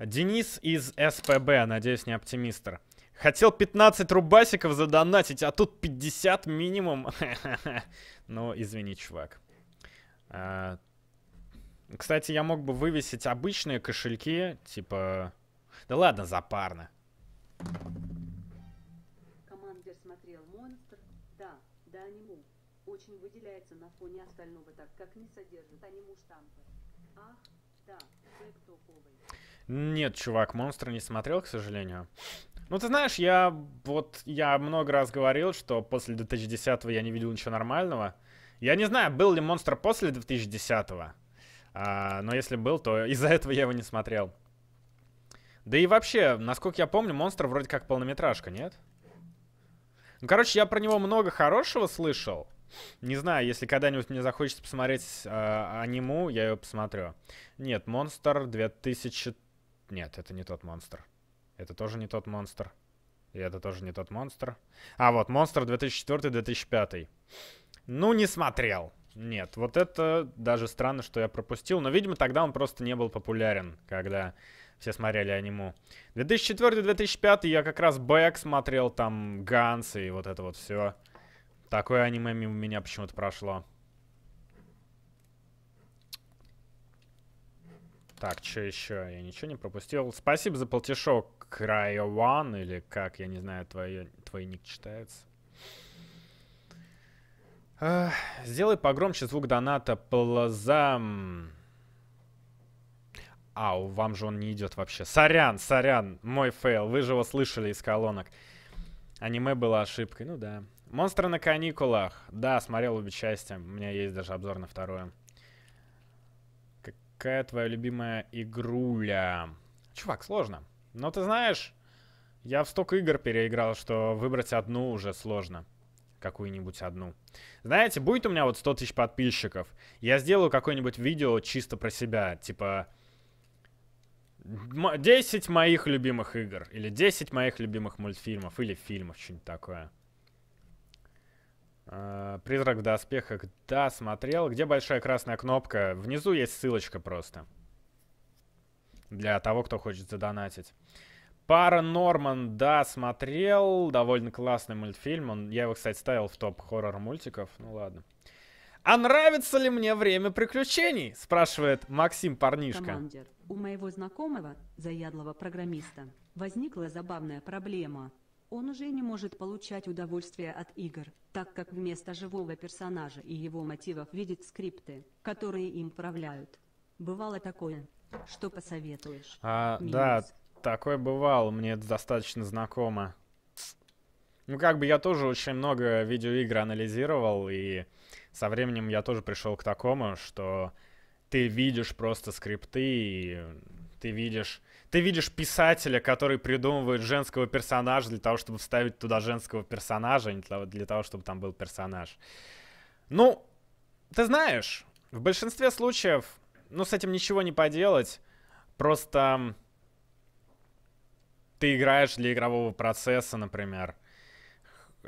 Денис из СПБ, надеюсь, не оптимистр. Хотел 15 рубасиков задонатить, а тут 50 минимум. Ну, извини, чувак. А, кстати, я мог бы вывесить обычные кошельки, типа да ладно, запарно. Командир смотрел монстр. Да, да, аниму. Очень выделяется на фоне остального, так как не содержит аниму штампы. Ах, да, Джек топовый. Нет, чувак, монстра не смотрел, к сожалению. Ну, ты знаешь, я вот, я много раз говорил, что после 2010 я не видел ничего нормального. Я не знаю, был ли монстр после 2010 а, но если был, то из-за этого я его не смотрел. Да и вообще, насколько я помню, монстр вроде как полнометражка, нет? Ну, короче, я про него много хорошего слышал. Не знаю, если когда-нибудь мне захочется посмотреть э, аниму, я ее посмотрю. Нет, монстр 2000... Нет, это не тот монстр. Это тоже не тот монстр. И это тоже не тот монстр. А, вот, монстр 2004-2005. Ну, не смотрел. Нет, вот это даже странно, что я пропустил. Но, видимо, тогда он просто не был популярен, когда все смотрели аниму. 2004-2005 я как раз Бэк смотрел, там Ганс и вот это вот все. Такое аниме мимо меня почему-то прошло. Так, что еще? Я ничего не пропустил. Спасибо за полтишок, Крайован, или как, я не знаю, твое, твой ник читается. Сделай погромче звук доната Плазам. А, у вам же он не идет вообще. Сорян, сорян, мой фейл. Вы же его слышали из колонок. Аниме было ошибкой, ну да. Монстры на каникулах. Да, смотрел обе части. У меня есть даже обзор на второе. Какая твоя любимая игруля? Чувак, сложно. Но ты знаешь, я в столько игр переиграл, что выбрать одну уже сложно. Какую-нибудь одну. Знаете, будет у меня вот 100 тысяч подписчиков. Я сделаю какое-нибудь видео чисто про себя. Типа, 10 моих любимых игр. Или 10 моих любимых мультфильмов. Или фильмов, что-нибудь такое. А, Призрак в доспехах. Да, смотрел. Где большая красная кнопка? Внизу есть ссылочка просто. Для того, кто хочет задонатить. Пара Норман, да, смотрел. Довольно классный мультфильм. Он, я его, кстати, ставил в топ хоррор мультиков. Ну ладно. А нравится ли мне время приключений? Спрашивает Максим парнишка. Командир, у моего знакомого, заядлого программиста, возникла забавная проблема. Он уже не может получать удовольствие от игр, так как вместо живого персонажа и его мотивов видит скрипты, которые им управляют. Бывало такое. Что посоветуешь? А, да, такое бывало, мне это достаточно знакомо. Ну, как бы я тоже очень много видеоигр анализировал, и со временем я тоже пришел к такому, что ты видишь просто скрипты, и ты видишь, ты видишь писателя, который придумывает женского персонажа для того, чтобы вставить туда женского персонажа, а не для того, для того, чтобы там был персонаж. Ну, ты знаешь, в большинстве случаев, ну, с этим ничего не поделать, просто ты играешь для игрового процесса, например.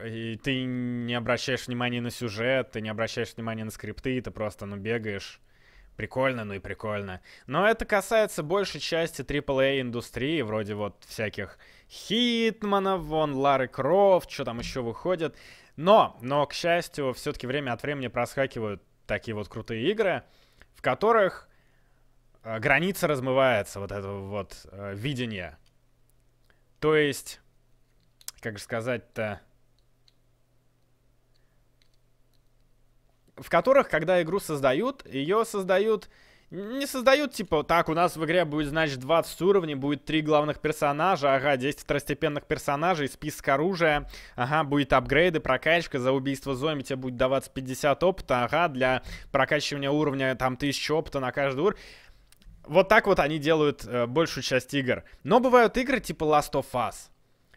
И ты не обращаешь внимания на сюжет, ты не обращаешь внимания на скрипты, ты просто, ну, бегаешь. Прикольно, ну и прикольно. Но это касается большей части AAA индустрии, вроде вот всяких Хитманов, вон Лары Крофт, что там еще выходит. Но, но, к счастью, все-таки время от времени проскакивают такие вот крутые игры, в которых э, граница размывается вот этого вот э, видения. То есть, как же сказать-то, в которых, когда игру создают, ее создают... Не создают, типа, так, у нас в игре будет, значит, 20 уровней, будет 3 главных персонажа, ага, 10 второстепенных персонажей, список оружия, ага, будет апгрейды, прокачка, за убийство зомби тебе будет даваться 50 опыта, ага, для прокачивания уровня там 1000 опыта на каждый уровень. Вот так вот они делают э, большую часть игр. Но бывают игры типа Last of Us,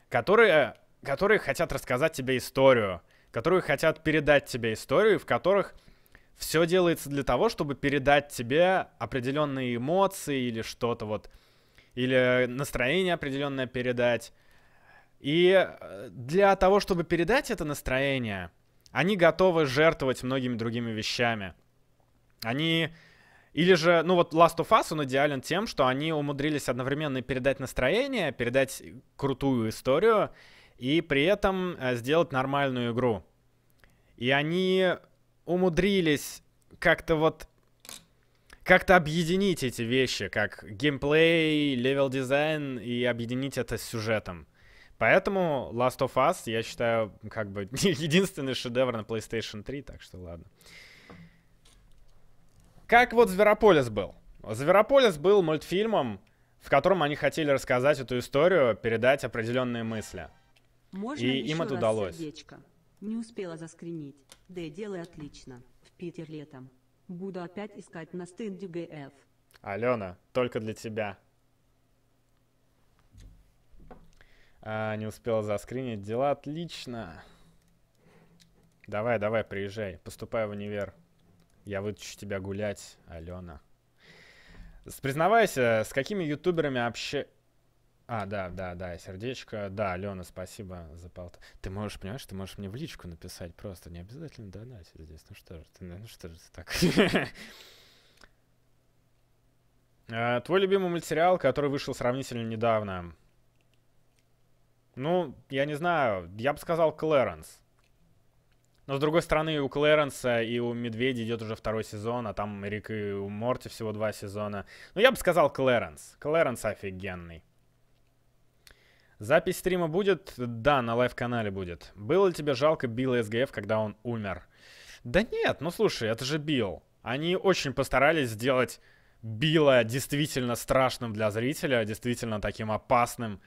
которые, которые хотят рассказать тебе историю которые хотят передать тебе историю, в которых все делается для того, чтобы передать тебе определенные эмоции или что-то вот, или настроение определенное передать. И э, для того, чтобы передать это настроение, они готовы жертвовать многими другими вещами. Они... Или же, ну вот Last of Us, он идеален тем, что они умудрились одновременно передать настроение, передать крутую историю и при этом э, сделать нормальную игру. И они умудрились как-то вот как-то объединить эти вещи, как геймплей, левел дизайн, и объединить это с сюжетом. Поэтому Last of Us, я считаю, как бы единственный шедевр на PlayStation 3, так что ладно. Как вот Зверополис был. Зверополис был мультфильмом, в котором они хотели рассказать эту историю, передать определенные мысли. Можно и им это удалось. Сердечко. Не успела заскринить. Да и делай отлично. В Питер летом. Буду опять искать на стенде ГФ. Алена, только для тебя. А, не успела заскринить. Дела отлично. Давай, давай, приезжай. Поступай в универ. Я вытащу тебя гулять, Алена. Признавайся, с какими ютуберами общаешься? А, да, да, да, сердечко. Да, Лена, спасибо за полтора. Ты можешь, понимаешь, ты можешь мне в личку написать просто, не обязательно донатить здесь. Ну что же ты, ну что же ты так. А, твой любимый мультсериал, который вышел сравнительно недавно. Ну, я не знаю, я бы сказал Клэренс. Но с другой стороны, у Клэренса и у Медведя идет уже второй сезон, а там Рик и у Морти всего два сезона. Ну, я бы сказал Клэренс. Клэренс офигенный. Запись стрима будет? Да, на лайв-канале будет. Было ли тебе жалко Билла СГФ, когда он умер? Да нет, ну слушай, это же Билл. Они очень постарались сделать Билла действительно страшным для зрителя, действительно таким опасным.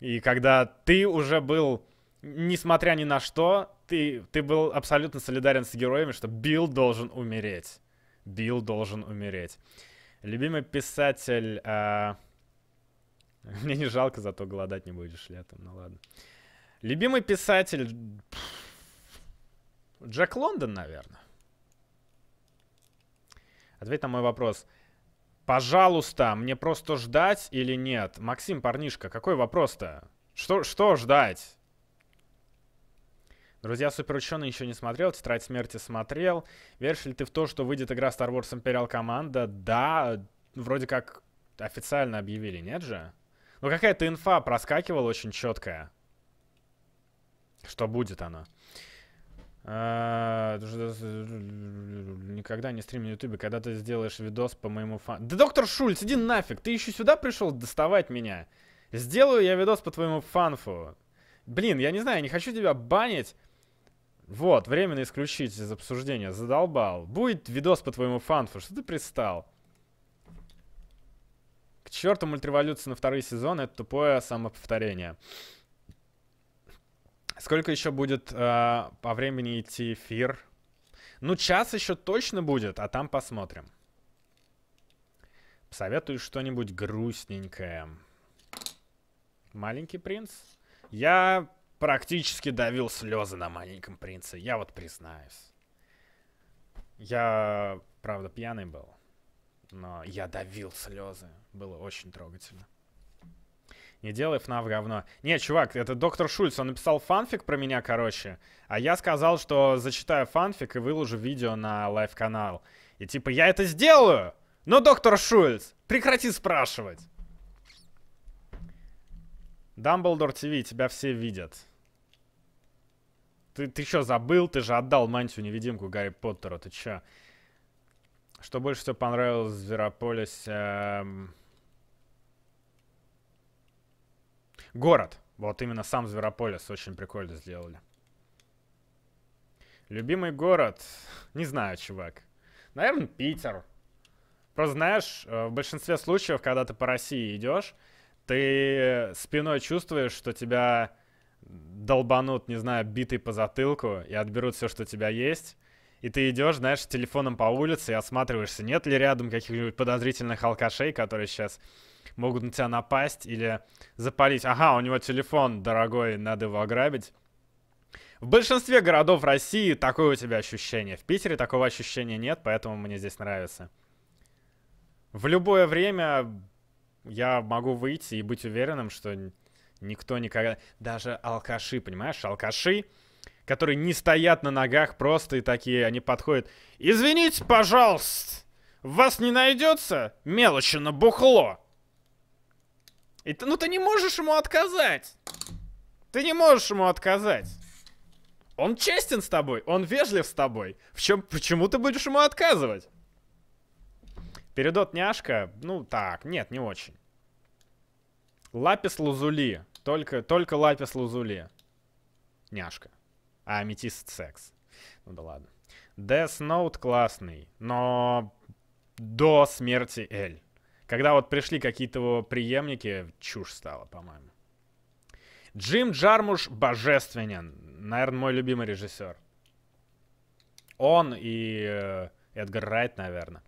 И когда ты уже был, несмотря ни на что, ты, ты был абсолютно солидарен с героями, что Билл должен умереть. Билл должен умереть. Любимый писатель... Э Мне не жалко, зато голодать не будешь летом, ну ладно. Любимый писатель... Джек Лондон, наверное. Ответь на мой вопрос. Пожалуйста, мне просто ждать или нет? Максим, парнишка, какой вопрос-то? Что, что ждать? Друзья, Суперученый еще не смотрел, Тетрадь Смерти смотрел. Веришь ли ты в то, что выйдет игра Star Wars Imperial Команда? Да, вроде как официально объявили, нет же? Но ну, какая-то инфа проскакивала очень четкая. Что будет она? А, никогда не стрим на ютубе, когда ты сделаешь видос по моему фан... Да доктор Шульц, иди нафиг, ты еще сюда пришел доставать меня? Сделаю я видос по твоему фанфу. Блин, я не знаю, не хочу тебя банить. Вот, временно исключить из обсуждения, задолбал. Будет видос по твоему фанфу, что ты пристал? Четвертая мультреволюция на второй сезон — это тупое самоповторение. Сколько еще будет э, по времени идти эфир? Ну, час еще точно будет, а там посмотрим. Советую что-нибудь грустненькое. «Маленький принц»? Я практически давил слезы на «Маленьком принце», я вот признаюсь. Я, правда, пьяный был но я давил слезы. Было очень трогательно. Не делай ФНАФ говно. Не, чувак, это доктор Шульц, он написал фанфик про меня, короче. А я сказал, что зачитаю фанфик и выложу видео на лайв-канал. И типа, я это сделаю! Но, доктор Шульц, прекрати спрашивать! Дамблдор ТВ, тебя все видят. Ты, ты что, забыл? Ты же отдал мантию-невидимку Гарри Поттеру, ты чё? Что больше всего понравилось в Зверополисе? Эм, город. Вот именно сам Зверополис очень прикольно сделали. Любимый город? Не знаю, чувак. Наверное, Питер. Просто знаешь, э, в большинстве случаев, когда ты по России идешь, ты спиной чувствуешь, что тебя долбанут, не знаю, битый по затылку и отберут все, что у тебя есть. И ты идешь, знаешь, телефоном по улице и осматриваешься, нет ли рядом каких-нибудь подозрительных алкашей, которые сейчас могут на тебя напасть или запалить. Ага, у него телефон дорогой, надо его ограбить. В большинстве городов России такое у тебя ощущение. В Питере такого ощущения нет, поэтому мне здесь нравится. В любое время я могу выйти и быть уверенным, что никто никогда... Даже алкаши, понимаешь? Алкаши которые не стоят на ногах просто и такие, они подходят. «Извините, пожалуйста, вас не найдется мелочи на бухло?» И ты, ну ты не можешь ему отказать. Ты не можешь ему отказать. Он честен с тобой, он вежлив с тобой. В чем, почему ты будешь ему отказывать? Передот няшка, ну так, нет, не очень. Лапис лузули, только, только лапис лузули. Няшка. А аметист секс. Ну да ладно. Death Note классный, но до смерти Эль. Когда вот пришли какие-то его преемники, чушь стала, по-моему. Джим Джармуш божественен. Наверное, мой любимый режиссер. Он и э, Эдгар Райт, наверное.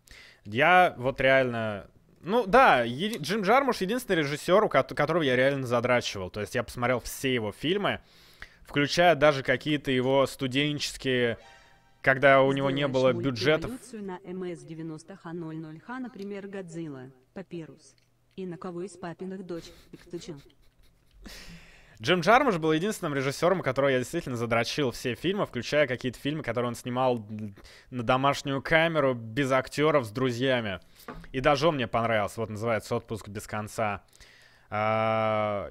Я вот реально... Ну да, Джим Джармуш единственный режиссер, у которого я реально задрачивал. То есть я посмотрел все его фильмы включая даже какие-то его студенческие когда у него не было бюджетов. на МС-90 Х-00Х, например, Годзилла, Папирус и на кого из папиных дочь, Пиктучин. Джим Джармуш был единственным режиссером, которого я действительно задрочил все фильмы, включая какие-то фильмы, которые он снимал на домашнюю камеру, без актеров, с друзьями. И даже он мне понравился. Вот называется «Отпуск без конца». А,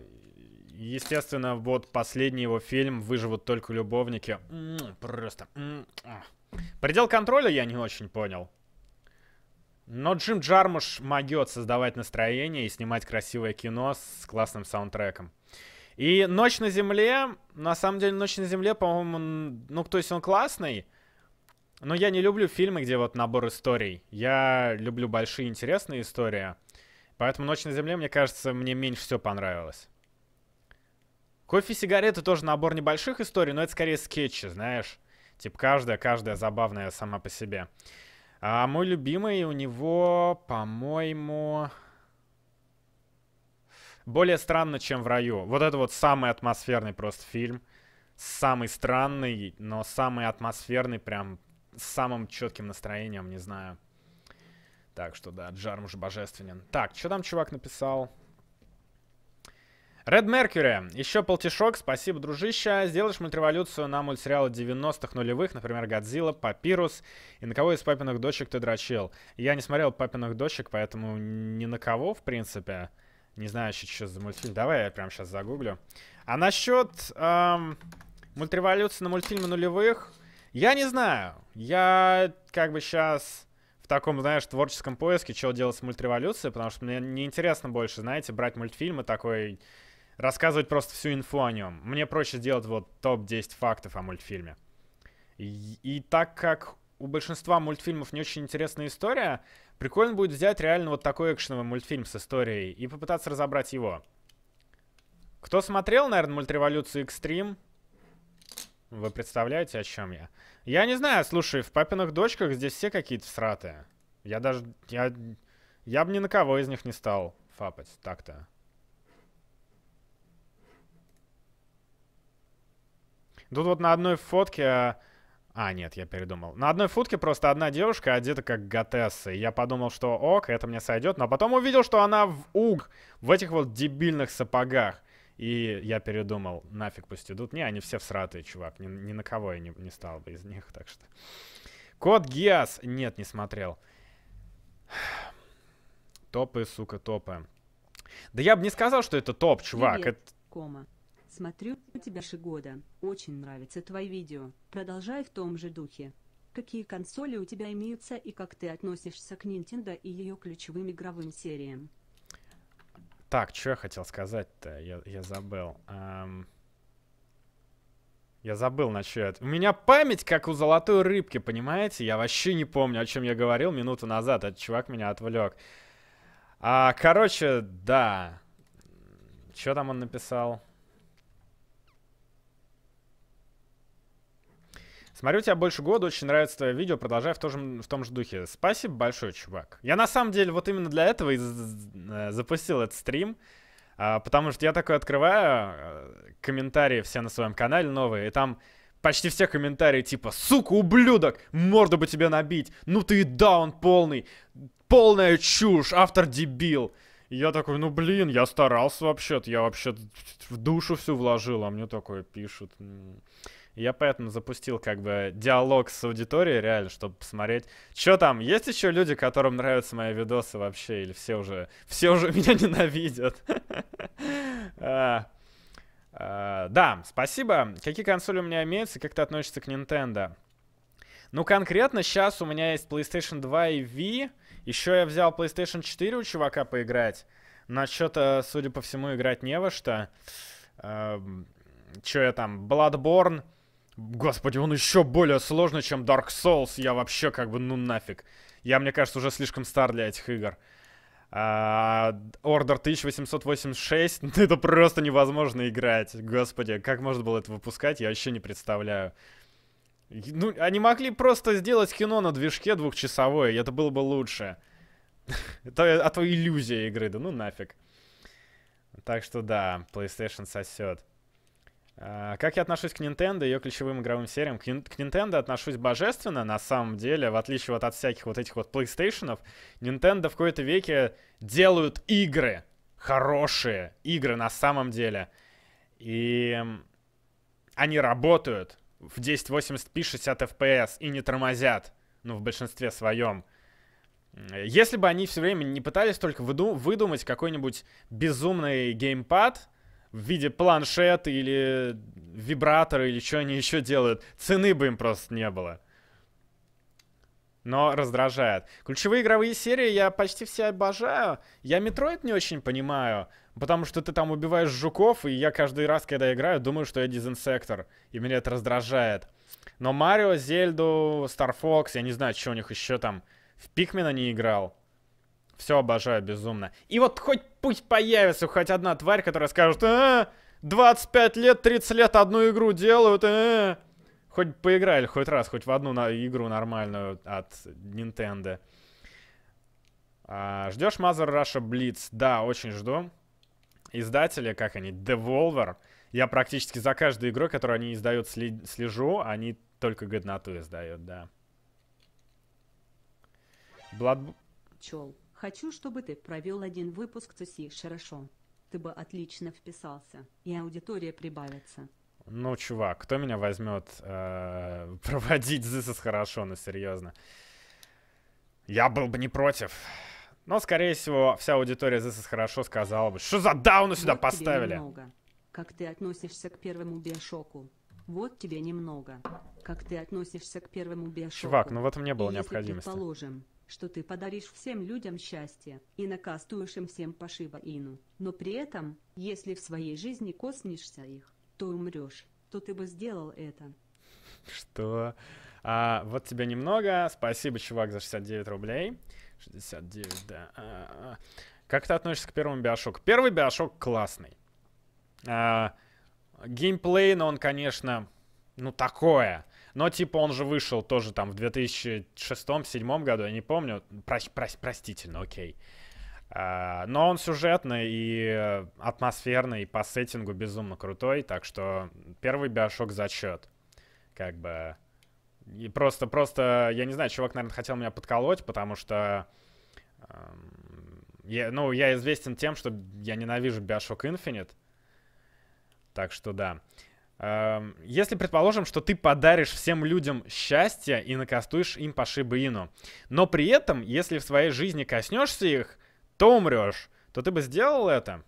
Естественно, вот последний его фильм «Выживут только любовники». М-м, просто... М-м, Предел контроля я не очень понял. Но Джим Джармуш могет создавать настроение и снимать красивое кино с классным саундтреком. И «Ночь на земле», на самом деле «Ночь на земле», по-моему, ну, то есть он классный, но я не люблю фильмы, где вот набор историй. Я люблю большие интересные истории, поэтому «Ночь на земле», мне кажется, мне меньше всего понравилось. Кофе и сигареты тоже набор небольших историй, но это скорее скетчи, знаешь. Типа каждая, каждая забавная сама по себе. А мой любимый у него, по-моему... Более странно, чем в раю. Вот это вот самый атмосферный просто фильм. Самый странный, но самый атмосферный, прям с самым четким настроением, не знаю. Так что да, Джарм уже божественен. Так, что там чувак написал? Red Mercury. Еще полтишок. Спасибо, дружище. Сделаешь мультреволюцию на мультсериалы 90-х нулевых, например, Годзилла, Папирус. И на кого из папиных дочек ты дрочил? Я не смотрел папиных дочек, поэтому ни на кого, в принципе. Не знаю еще, что за мультфильм. Давай я прямо сейчас загуглю. А насчет эм, мультреволюции на мультфильмы нулевых, я не знаю. Я как бы сейчас в таком, знаешь, творческом поиске, что делать с мультреволюцией, потому что мне неинтересно больше, знаете, брать мультфильмы такой рассказывать просто всю инфу о нем. Мне проще сделать вот топ-10 фактов о мультфильме. И, и так как у большинства мультфильмов не очень интересная история, прикольно будет взять реально вот такой экшеновый мультфильм с историей и попытаться разобрать его. Кто смотрел, наверное, мультреволюцию Экстрим? Вы представляете, о чем я? Я не знаю, слушай, в папиных дочках здесь все какие-то сратые. Я даже... Я, я бы ни на кого из них не стал фапать, так-то. Тут вот на одной фотке... А, а, нет, я передумал. На одной фотке просто одна девушка одета как готесса. И я подумал, что ок, это мне сойдет. Но потом увидел, что она в уг, в этих вот дебильных сапогах. И я передумал, нафиг пусть идут. Не, они все всратые, чувак. Ни, ни на кого я не, не стал бы из них, так что... Код Гиас! Нет, не смотрел. Топы, сука, топы. Да я бы не сказал, что это топ, чувак. Привет, это... Кома. Смотрю у тебя года, Очень нравится твои видео. Продолжай в том же духе. Какие консоли у тебя имеются и как ты относишься к Nintendo и ее ключевым игровым сериям? Так, что я хотел сказать-то? Я, я забыл. Эм... Я забыл насчет. У меня память как у золотой рыбки, понимаете? Я вообще не помню, о чем я говорил минуту назад. Этот чувак меня отвлек. А, короче, да. Что там он написал? Смотрю тебя больше года, очень нравится твое видео, продолжай в, том же, в том же духе. Спасибо большое, чувак. Я на самом деле вот именно для этого и э, запустил этот стрим, а, потому что я такой открываю э, комментарии все на своем канале новые, и там почти все комментарии типа «Сука, ублюдок! Морду бы тебе набить! Ну ты и даун полный! Полная чушь! Автор дебил!» Я такой, ну блин, я старался вообще-то, я вообще в душу всю вложил, а мне такое пишут я поэтому запустил как бы диалог с аудиторией реально, чтобы посмотреть, что там, есть еще люди, которым нравятся мои видосы вообще, или все уже, все уже меня ненавидят. А, а, да, спасибо. Какие консоли у меня имеются, как ты относишься к Nintendo? Ну, конкретно сейчас у меня есть PlayStation 2 и Wii. Еще я взял PlayStation 4 у чувака поиграть. На что судя по всему, играть не во что. Э, что я там, Bloodborne Господи, он еще более сложный, чем Dark Souls. Я вообще как бы ну нафиг. Я, мне кажется, уже слишком стар для этих игр. Ордер uh, 1886, это просто невозможно играть. Господи, как можно было это выпускать, я вообще не представляю. Ну, они могли просто сделать кино на движке двухчасовое, это было бы лучше. это, а то иллюзия игры, да ну нафиг. Так что да, PlayStation сосет. А, как я отношусь к Nintendo и ее ключевым игровым сериям? К Nintendo отношусь божественно, на самом деле, в отличие вот от всяких вот этих вот PlayStation. Nintendo в какой-то веке делают игры. Хорошие игры на самом деле. И они работают в 1080p 60 FPS и не тормозят, ну, в большинстве своем. Если бы они все время не пытались только выдумать какой-нибудь безумный геймпад, в виде планшета или вибратора или что они еще делают. Цены бы им просто не было. Но раздражает. Ключевые игровые серии я почти все обожаю. Я Метроид не очень понимаю, потому что ты там убиваешь жуков, и я каждый раз, когда играю, думаю, что я дезинсектор. И меня это раздражает. Но Марио, Зельду, Старфокс я не знаю, что у них еще там. В Пикмена не играл. Все обожаю безумно. И вот хоть пусть появится хоть одна тварь, которая скажет, «Э, а, 25 лет, 30 лет одну игру делают, а. Хоть поиграли хоть раз, хоть в одну на игру нормальную от Nintendo. А, ждешь Mother Russia Blitz? Да, очень жду. Издатели, как они, Devolver. Я практически за каждой игрой, которую они издают, слежу. Они только годноту издают, да. Blood... Чел. Хочу, чтобы ты провел один выпуск ЦСИ хорошо. Ты бы отлично вписался, и аудитория прибавится. Ну, чувак, кто меня возьмет э, проводить This хорошо, ну серьезно? Я был бы не против. Но, скорее всего, вся аудитория This хорошо сказала бы, что за дауну сюда вот поставили? Немного. Как ты относишься к первому биошоку? Вот тебе немного. Как ты относишься к первому биошоку? Чувак, ну в этом не было Если необходимости. Предположим, что ты подаришь всем людям счастье и накастуешь им всем по Шиба-Ину. Но при этом, если в своей жизни коснешься их, то умрешь, то ты бы сделал это. Что? А, вот тебе немного. Спасибо, чувак, за 69 рублей. 69, да. А, а. Как ты относишься к первому биошоку? Первый биошок классный. А, геймплей, но он, конечно, ну такое. Но, типа, он же вышел тоже там в 2006-2007 году, я не помню. Про про простительно, окей. А, но он сюжетный и э, атмосферный, и по сеттингу безумно крутой. Так что первый биошок зачет. Как бы... И просто, просто, я не знаю, чувак, наверное, хотел меня подколоть, потому что... Эм, я, ну, я известен тем, что я ненавижу Bioshock Infinite. Так что да. Эм, если предположим, что ты подаришь всем людям счастье и накастуешь им по шибаину, но при этом, если в своей жизни коснешься их, то умрешь, то ты бы сделал это?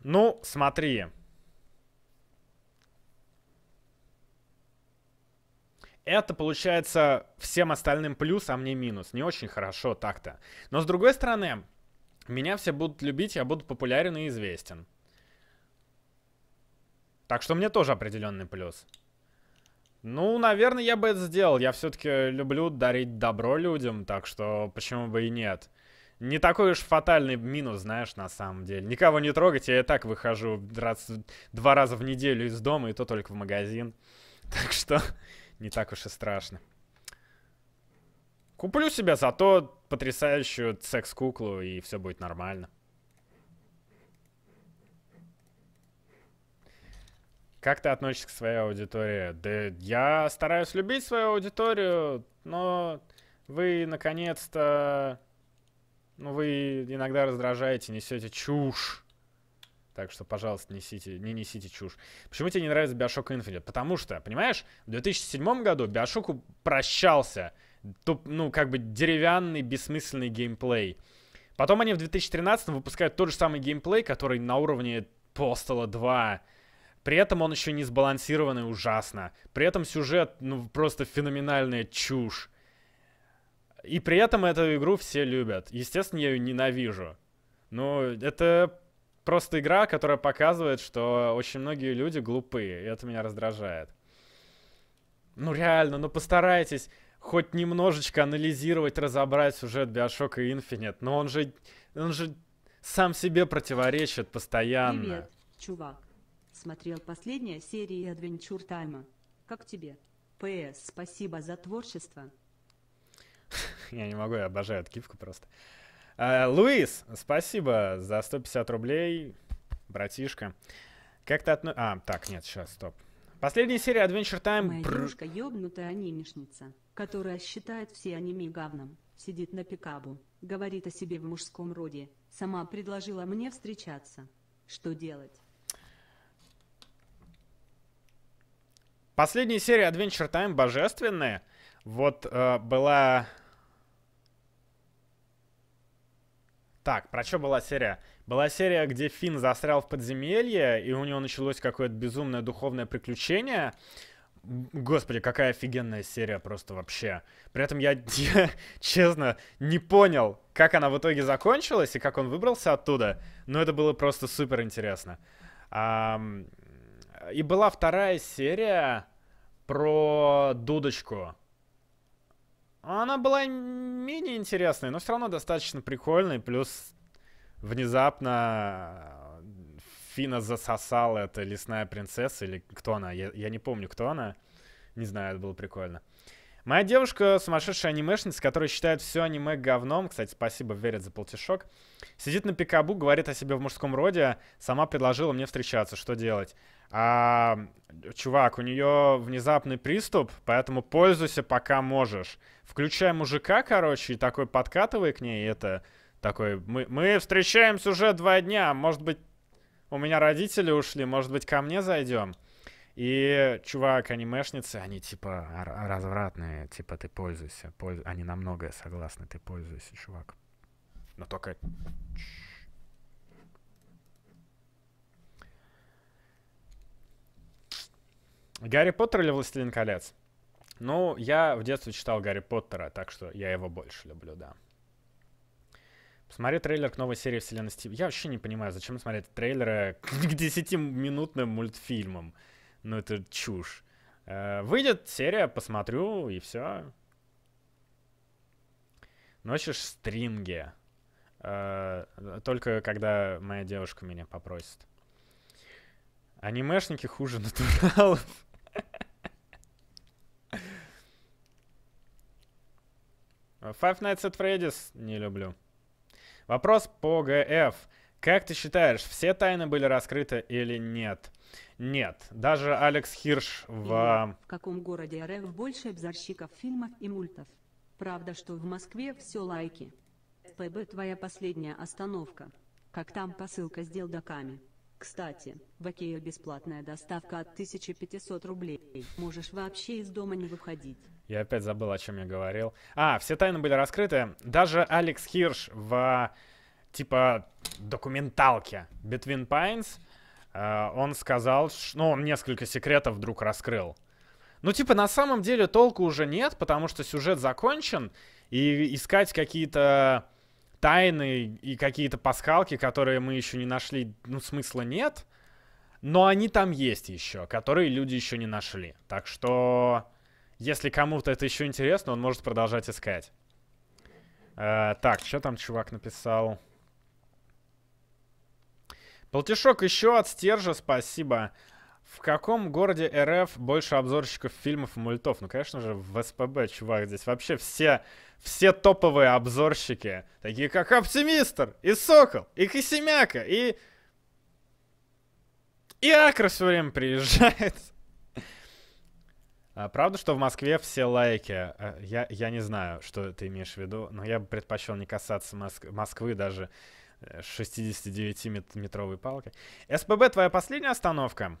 Ну, смотри. это получается всем остальным плюс, а мне минус. Не очень хорошо так-то. Но с другой стороны, меня все будут любить, я буду популярен и известен. Так что мне тоже определенный плюс. Ну, наверное, я бы это сделал. Я все-таки люблю дарить добро людям, так что почему бы и нет. Не такой уж фатальный минус, знаешь, на самом деле. Никого не трогать, я и так выхожу раз, два раза в неделю из дома, и то только в магазин. Так что не так уж и страшно. Куплю себе зато потрясающую секс-куклу, и все будет нормально. Как ты относишься к своей аудитории? Да я стараюсь любить свою аудиторию, но вы наконец-то... Ну, вы иногда раздражаете, несете чушь. Так что, пожалуйста, несите, не несите чушь. Почему тебе не нравится Bioshock Infinite? Потому что, понимаешь, в 2007 году Bioshock прощался. Туп, ну, как бы деревянный, бессмысленный геймплей. Потом они в 2013 выпускают тот же самый геймплей, который на уровне Postal 2 при этом он еще не сбалансированный ужасно. При этом сюжет, ну, просто феноменальная чушь. И при этом эту игру все любят. Естественно, я ее ненавижу. Но это просто игра, которая показывает, что очень многие люди глупые, и это меня раздражает. Ну реально, ну постарайтесь хоть немножечко анализировать, разобрать сюжет Bioshock и Infinite, но он же, он же сам себе противоречит постоянно. Привет, чувак. Смотрел последние серии Adventure Time. Как тебе? П.С. Спасибо за творчество. Я не могу, я обожаю откивку просто. А, Луис, спасибо за 150 рублей, братишка. Как ты отно... А, так, нет, сейчас, стоп. Последняя серия Adventure Time... Моя Бр... девушка ёбнутая анимешница, которая считает все аниме говном. Сидит на пикабу, говорит о себе в мужском роде. Сама предложила мне встречаться. Что делать? Последняя серия Adventure Time божественная. Вот э, была... Так, про что была серия? Была серия, где Финн застрял в подземелье, и у него началось какое-то безумное духовное приключение. Господи, какая офигенная серия просто вообще. При этом я, я честно не понял, как она в итоге закончилась и как он выбрался оттуда, но это было просто супер интересно. Um, и была вторая серия про дудочку. Она была менее интересной, но все равно достаточно прикольной. Плюс внезапно э, Фина засосала эта лесная принцесса, или кто она, я, я не помню, кто она. Не знаю, это было прикольно. Моя девушка сумасшедшая анимешница, которая считает все аниме говном, кстати, спасибо, верит за полтишок, сидит на пикабу, говорит о себе в мужском роде, сама предложила мне встречаться, что делать. А, чувак, у нее внезапный приступ, поэтому пользуйся, пока можешь. Включай мужика, короче, и такой подкатывай к ней, и это такой, мы, мы встречаемся уже два дня, может быть, у меня родители ушли, может быть, ко мне зайдем. И, чувак, анимешницы, они типа развратные, типа ты пользуйся, польз... они намного согласны, ты пользуйся, чувак. Но только... Гарри Поттер или Властелин колец? Ну, я в детстве читал Гарри Поттера, так что я его больше люблю, да. Посмотри трейлер к новой серии вселенной Стивена. Я вообще не понимаю, зачем смотреть трейлеры к 10-минутным мультфильмам. Ну, это чушь. Э, выйдет серия, посмотрю, и все. Носишь стринги. Э, только когда моя девушка меня попросит. Анимешники хуже натуралов. Five Nights at Freddy's не люблю. Вопрос по ГФ. Как ты считаешь, все тайны были раскрыты или нет? Нет. Даже Алекс Хирш в... в каком городе РФ больше обзорщиков фильмов и мультов? Правда, что в Москве все лайки. ПБ твоя последняя остановка. Как там посылка с делдаками? Кстати, в Окею бесплатная доставка от 1500 рублей. Можешь вообще из дома не выходить. Я опять забыл, о чем я говорил. А, все тайны были раскрыты. Даже Алекс Хирш в, типа, документалке Between Pines, э, он сказал, что, ну, он несколько секретов вдруг раскрыл. Ну, типа, на самом деле толку уже нет, потому что сюжет закончен, и искать какие-то тайны и какие-то пасхалки, которые мы еще не нашли, ну, смысла нет. Но они там есть еще, которые люди еще не нашли. Так что, если кому-то это еще интересно, он может продолжать искать. Э, так, что там чувак написал? Полтишок еще от Стержа, спасибо. В каком городе РФ больше обзорщиков фильмов и мультов? Ну, конечно же, в СПБ, чувак. Здесь вообще все все топовые обзорщики, такие как Оптимистр, и Сокол, и Косемяка, и... И Акра все время приезжает. А правда, что в Москве все лайки? А, я, я не знаю, что ты имеешь в виду, но я бы предпочел не касаться Моск- Москвы даже 69-метровой э, палкой. СПБ, твоя последняя остановка?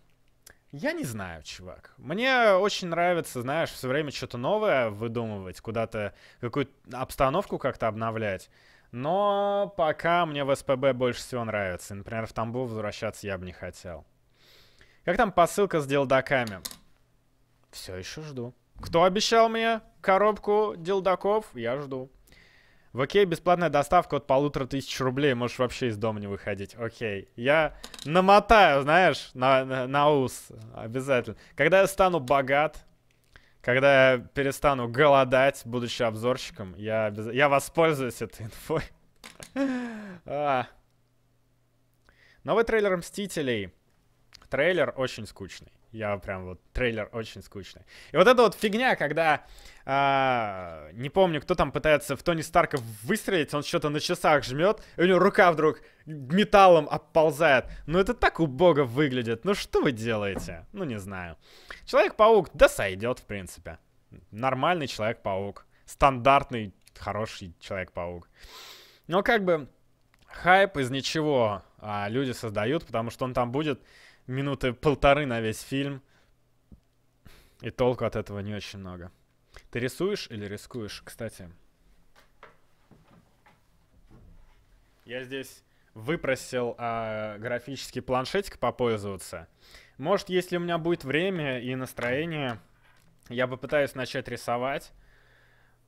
Я не знаю, чувак. Мне очень нравится, знаешь, все время что-то новое выдумывать, куда-то какую-то обстановку как-то обновлять. Но пока мне в СПБ больше всего нравится. Например, в Тамбов возвращаться я бы не хотел. Как там посылка с делдаками? Все еще жду. Кто обещал мне коробку делдаков, я жду. В окей, бесплатная доставка от полутора тысяч рублей. Можешь вообще из дома не выходить. Окей. Я намотаю, знаешь, на, на, на ус. Обязательно. Когда я стану богат, когда я перестану голодать, будучи обзорщиком, я, обяз... я воспользуюсь этой инфой. А. Новый трейлер «Мстителей». Трейлер очень скучный. Я прям вот... Трейлер очень скучный. И вот эта вот фигня, когда а, не помню, кто там пытается в Тони Старка выстрелить, он что-то на часах жмет, и у него рука вдруг металлом оползает. Ну это так убого выглядит. Ну что вы делаете? Ну не знаю. Человек-паук, да сойдет, в принципе. Нормальный Человек-паук. Стандартный, хороший Человек-паук. Но как бы хайп из ничего а, люди создают, потому что он там будет минуты полторы на весь фильм. И толку от этого не очень много. Ты рисуешь или рискуешь, кстати? Я здесь выпросил э, графический планшетик попользоваться. Может, если у меня будет время и настроение, я попытаюсь начать рисовать.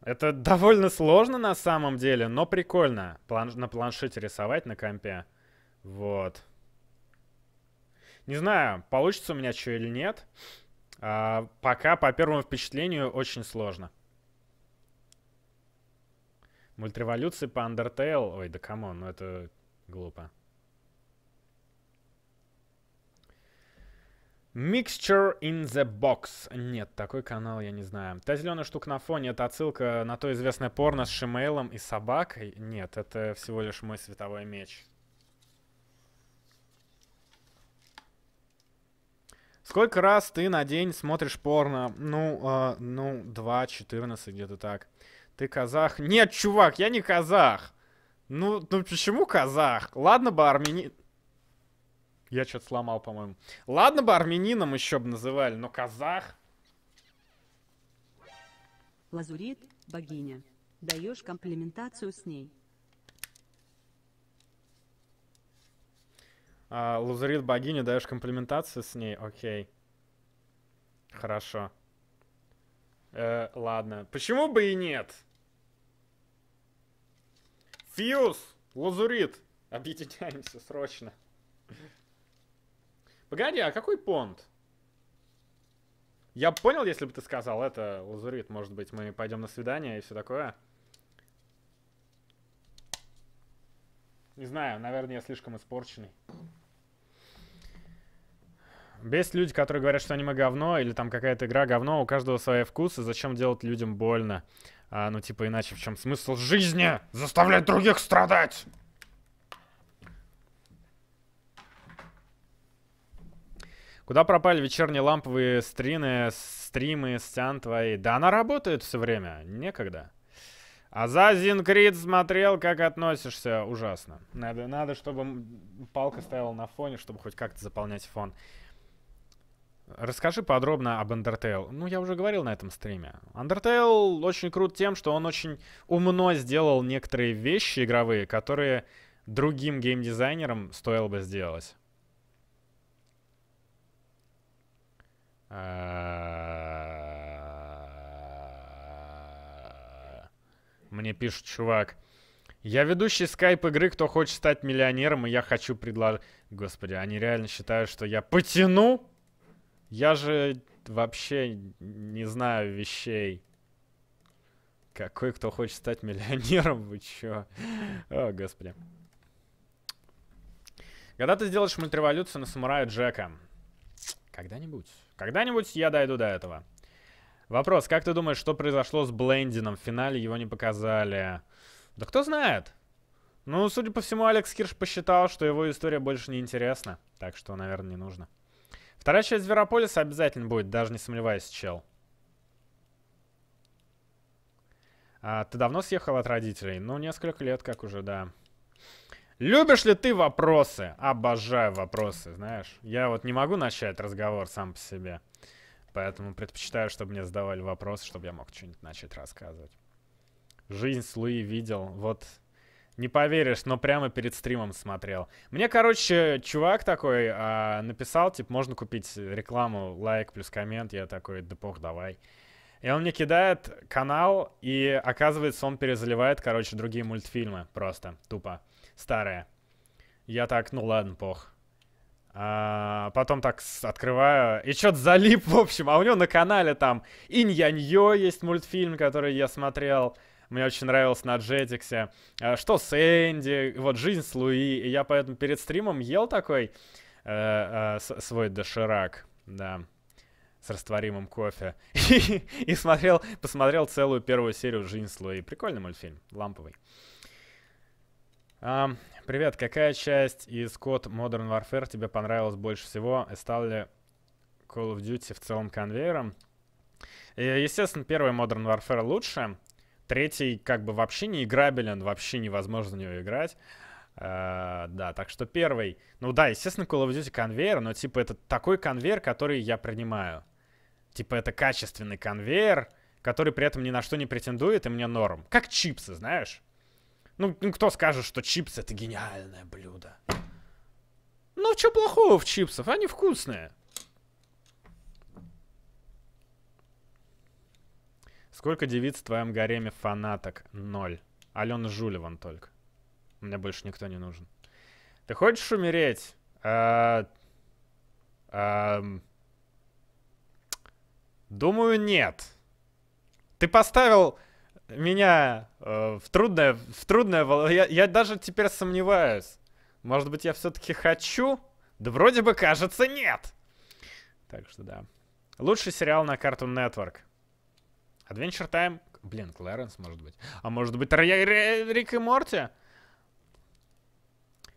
Это довольно сложно на самом деле, но прикольно план на планшете рисовать на компе. Вот. Не знаю, получится у меня что или нет. А, пока по первому впечатлению очень сложно. Мультреволюции по Undertale... Ой, да камон, ну это глупо. Mixture in the Box. Нет, такой канал я не знаю. Та зеленая штука на фоне — это отсылка на то известное порно с Шимейлом и собакой? Нет, это всего лишь мой световой меч. Сколько раз ты на день смотришь порно? Ну, э, ну, 2-14 где-то так. Ты казах? Нет, чувак, я не казах. Ну, ну почему казах? Ладно бы армянин... Я что-то сломал, по-моему. Ладно бы армянином еще бы называли, но казах... Лазурит, богиня. Даешь комплиментацию с ней. А, лазурит богини, даешь комплиментацию с ней? Окей. Хорошо. Э, ладно. Почему бы и нет? Фьюз! Лазурит! Объединяемся срочно. Погоди, а какой понт? Я понял, если бы ты сказал это, Лазурит, может быть, мы пойдем на свидание и все такое. Не знаю, наверное, я слишком испорченный. Есть люди, которые говорят, что аниме говно, или там какая-то игра говно, у каждого свои вкусы, зачем делать людям больно? А, ну типа иначе в чем смысл жизни? Заставлять других страдать! Куда пропали вечерние ламповые стрины, стримы, стян твои? Да она работает все время, некогда. А за Зинкрид смотрел, как относишься. Ужасно. Надо, надо, чтобы палка стояла на фоне, чтобы хоть как-то заполнять фон. Расскажи подробно об Undertale. Ну, я уже говорил на этом стриме. Undertale очень крут тем, что он очень умно сделал некоторые вещи игровые, которые другим геймдизайнерам стоило бы сделать. Uh... Мне пишет чувак. Я ведущий скайп игры «Кто хочет стать миллионером» и я хочу предложить... Господи, они реально считают, что я потяну? Я же вообще не знаю вещей. Какой кто хочет стать миллионером? Вы чё? О, господи. Когда ты сделаешь мультреволюцию на самурая Джека? Когда-нибудь. Когда-нибудь я дойду до этого. Вопрос, как ты думаешь, что произошло с Блендином? В финале его не показали. Да кто знает? Ну, судя по всему, Алекс Кирш посчитал, что его история больше не интересна. Так что, наверное, не нужно. Вторая часть Зверополиса обязательно будет, даже не сомневаясь, чел. А ты давно съехал от родителей? Ну, несколько лет как уже, да. Любишь ли ты вопросы? Обожаю вопросы, знаешь. Я вот не могу начать разговор сам по себе. Поэтому предпочитаю, чтобы мне задавали вопросы, чтобы я мог что-нибудь начать рассказывать. Жизнь с Луи видел. Вот не поверишь, но прямо перед стримом смотрел. Мне, короче, чувак такой а, написал, типа, можно купить рекламу, лайк плюс коммент. Я такой, да пох, давай. И он мне кидает канал, и оказывается, он перезаливает, короче, другие мультфильмы просто, тупо, старые. Я так, ну ладно, пох. А, потом так открываю, и что-то залип, в общем. А у него на канале там Инь-Яньё есть мультфильм, который я смотрел. Мне очень нравился на Джетиксе. А, что с Энди, вот «Жизнь с Луи». И я поэтому перед стримом ел такой э, э, свой доширак, да, с растворимым кофе. И, смотрел, посмотрел целую первую серию «Жизнь с Луи». Прикольный мультфильм, ламповый. Привет, какая часть из код Modern Warfare тебе понравилась больше всего? И стал ли Call of Duty в целом конвейером? И, естественно, первый Modern Warfare лучше. Третий как бы вообще не играбелен, вообще невозможно в него играть. Uh, да, так что первый. Ну да, естественно, Call of Duty конвейер, но типа это такой конвейер, который я принимаю. Типа это качественный конвейер, который при этом ни на что не претендует, и мне норм. Как чипсы, знаешь? Ну, ну, кто скажет, что чипсы это гениальное блюдо? Ну, что плохого в чипсах? Они вкусные. Сколько девиц в твоем гареме фанаток? Ноль. Алена Жулеван только. Мне больше никто не нужен. Ты хочешь умереть? А... А... Думаю, нет. Ты поставил меня э, в трудное, в трудное, я, я даже теперь сомневаюсь. Может быть, я все-таки хочу? Да вроде бы кажется нет. Так что да. Лучший сериал на Cartoon Network. Adventure Time. Блин, Клэренс, может быть. А может быть, Ри Ри Рик и Морти?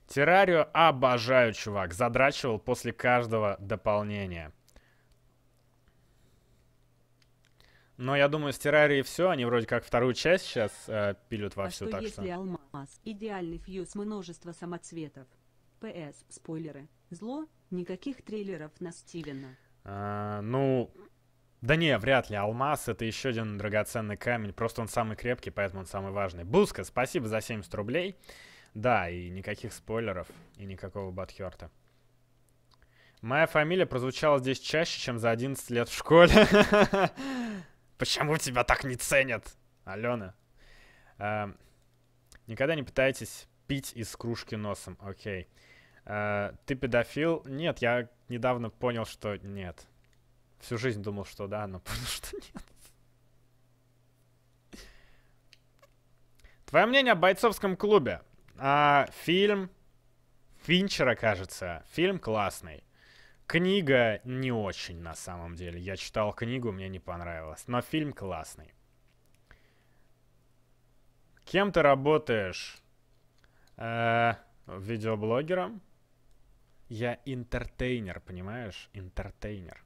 Террарию обожаю, чувак. Задрачивал после каждого дополнения. Но я думаю, с террарией все, они вроде как вторую часть сейчас э, пилят а вовсю, а что так если что... алмаз? Идеальный фьюз множество самоцветов. ПС, спойлеры. Зло, никаких трейлеров на Стивена. А, ну, да не, вряд ли. Алмаз — это еще один драгоценный камень. Просто он самый крепкий, поэтому он самый важный. Буска, спасибо за 70 рублей. Да, и никаких спойлеров, и никакого Батхерта. Моя фамилия прозвучала здесь чаще, чем за 11 лет в школе. Почему тебя так не ценят, Алена? Э, никогда не пытайтесь пить из кружки носом, окей. Э, ты педофил? Нет, я недавно понял, что нет. Всю жизнь думал, что да, но понял, что нет. Твое мнение о бойцовском клубе? А, фильм Финчера, кажется. Фильм классный. Книга не очень на самом деле. Я читал книгу, мне не понравилось. Но фильм классный. Кем ты работаешь? Э видеоблогером? Я интертейнер, понимаешь? Интертейнер.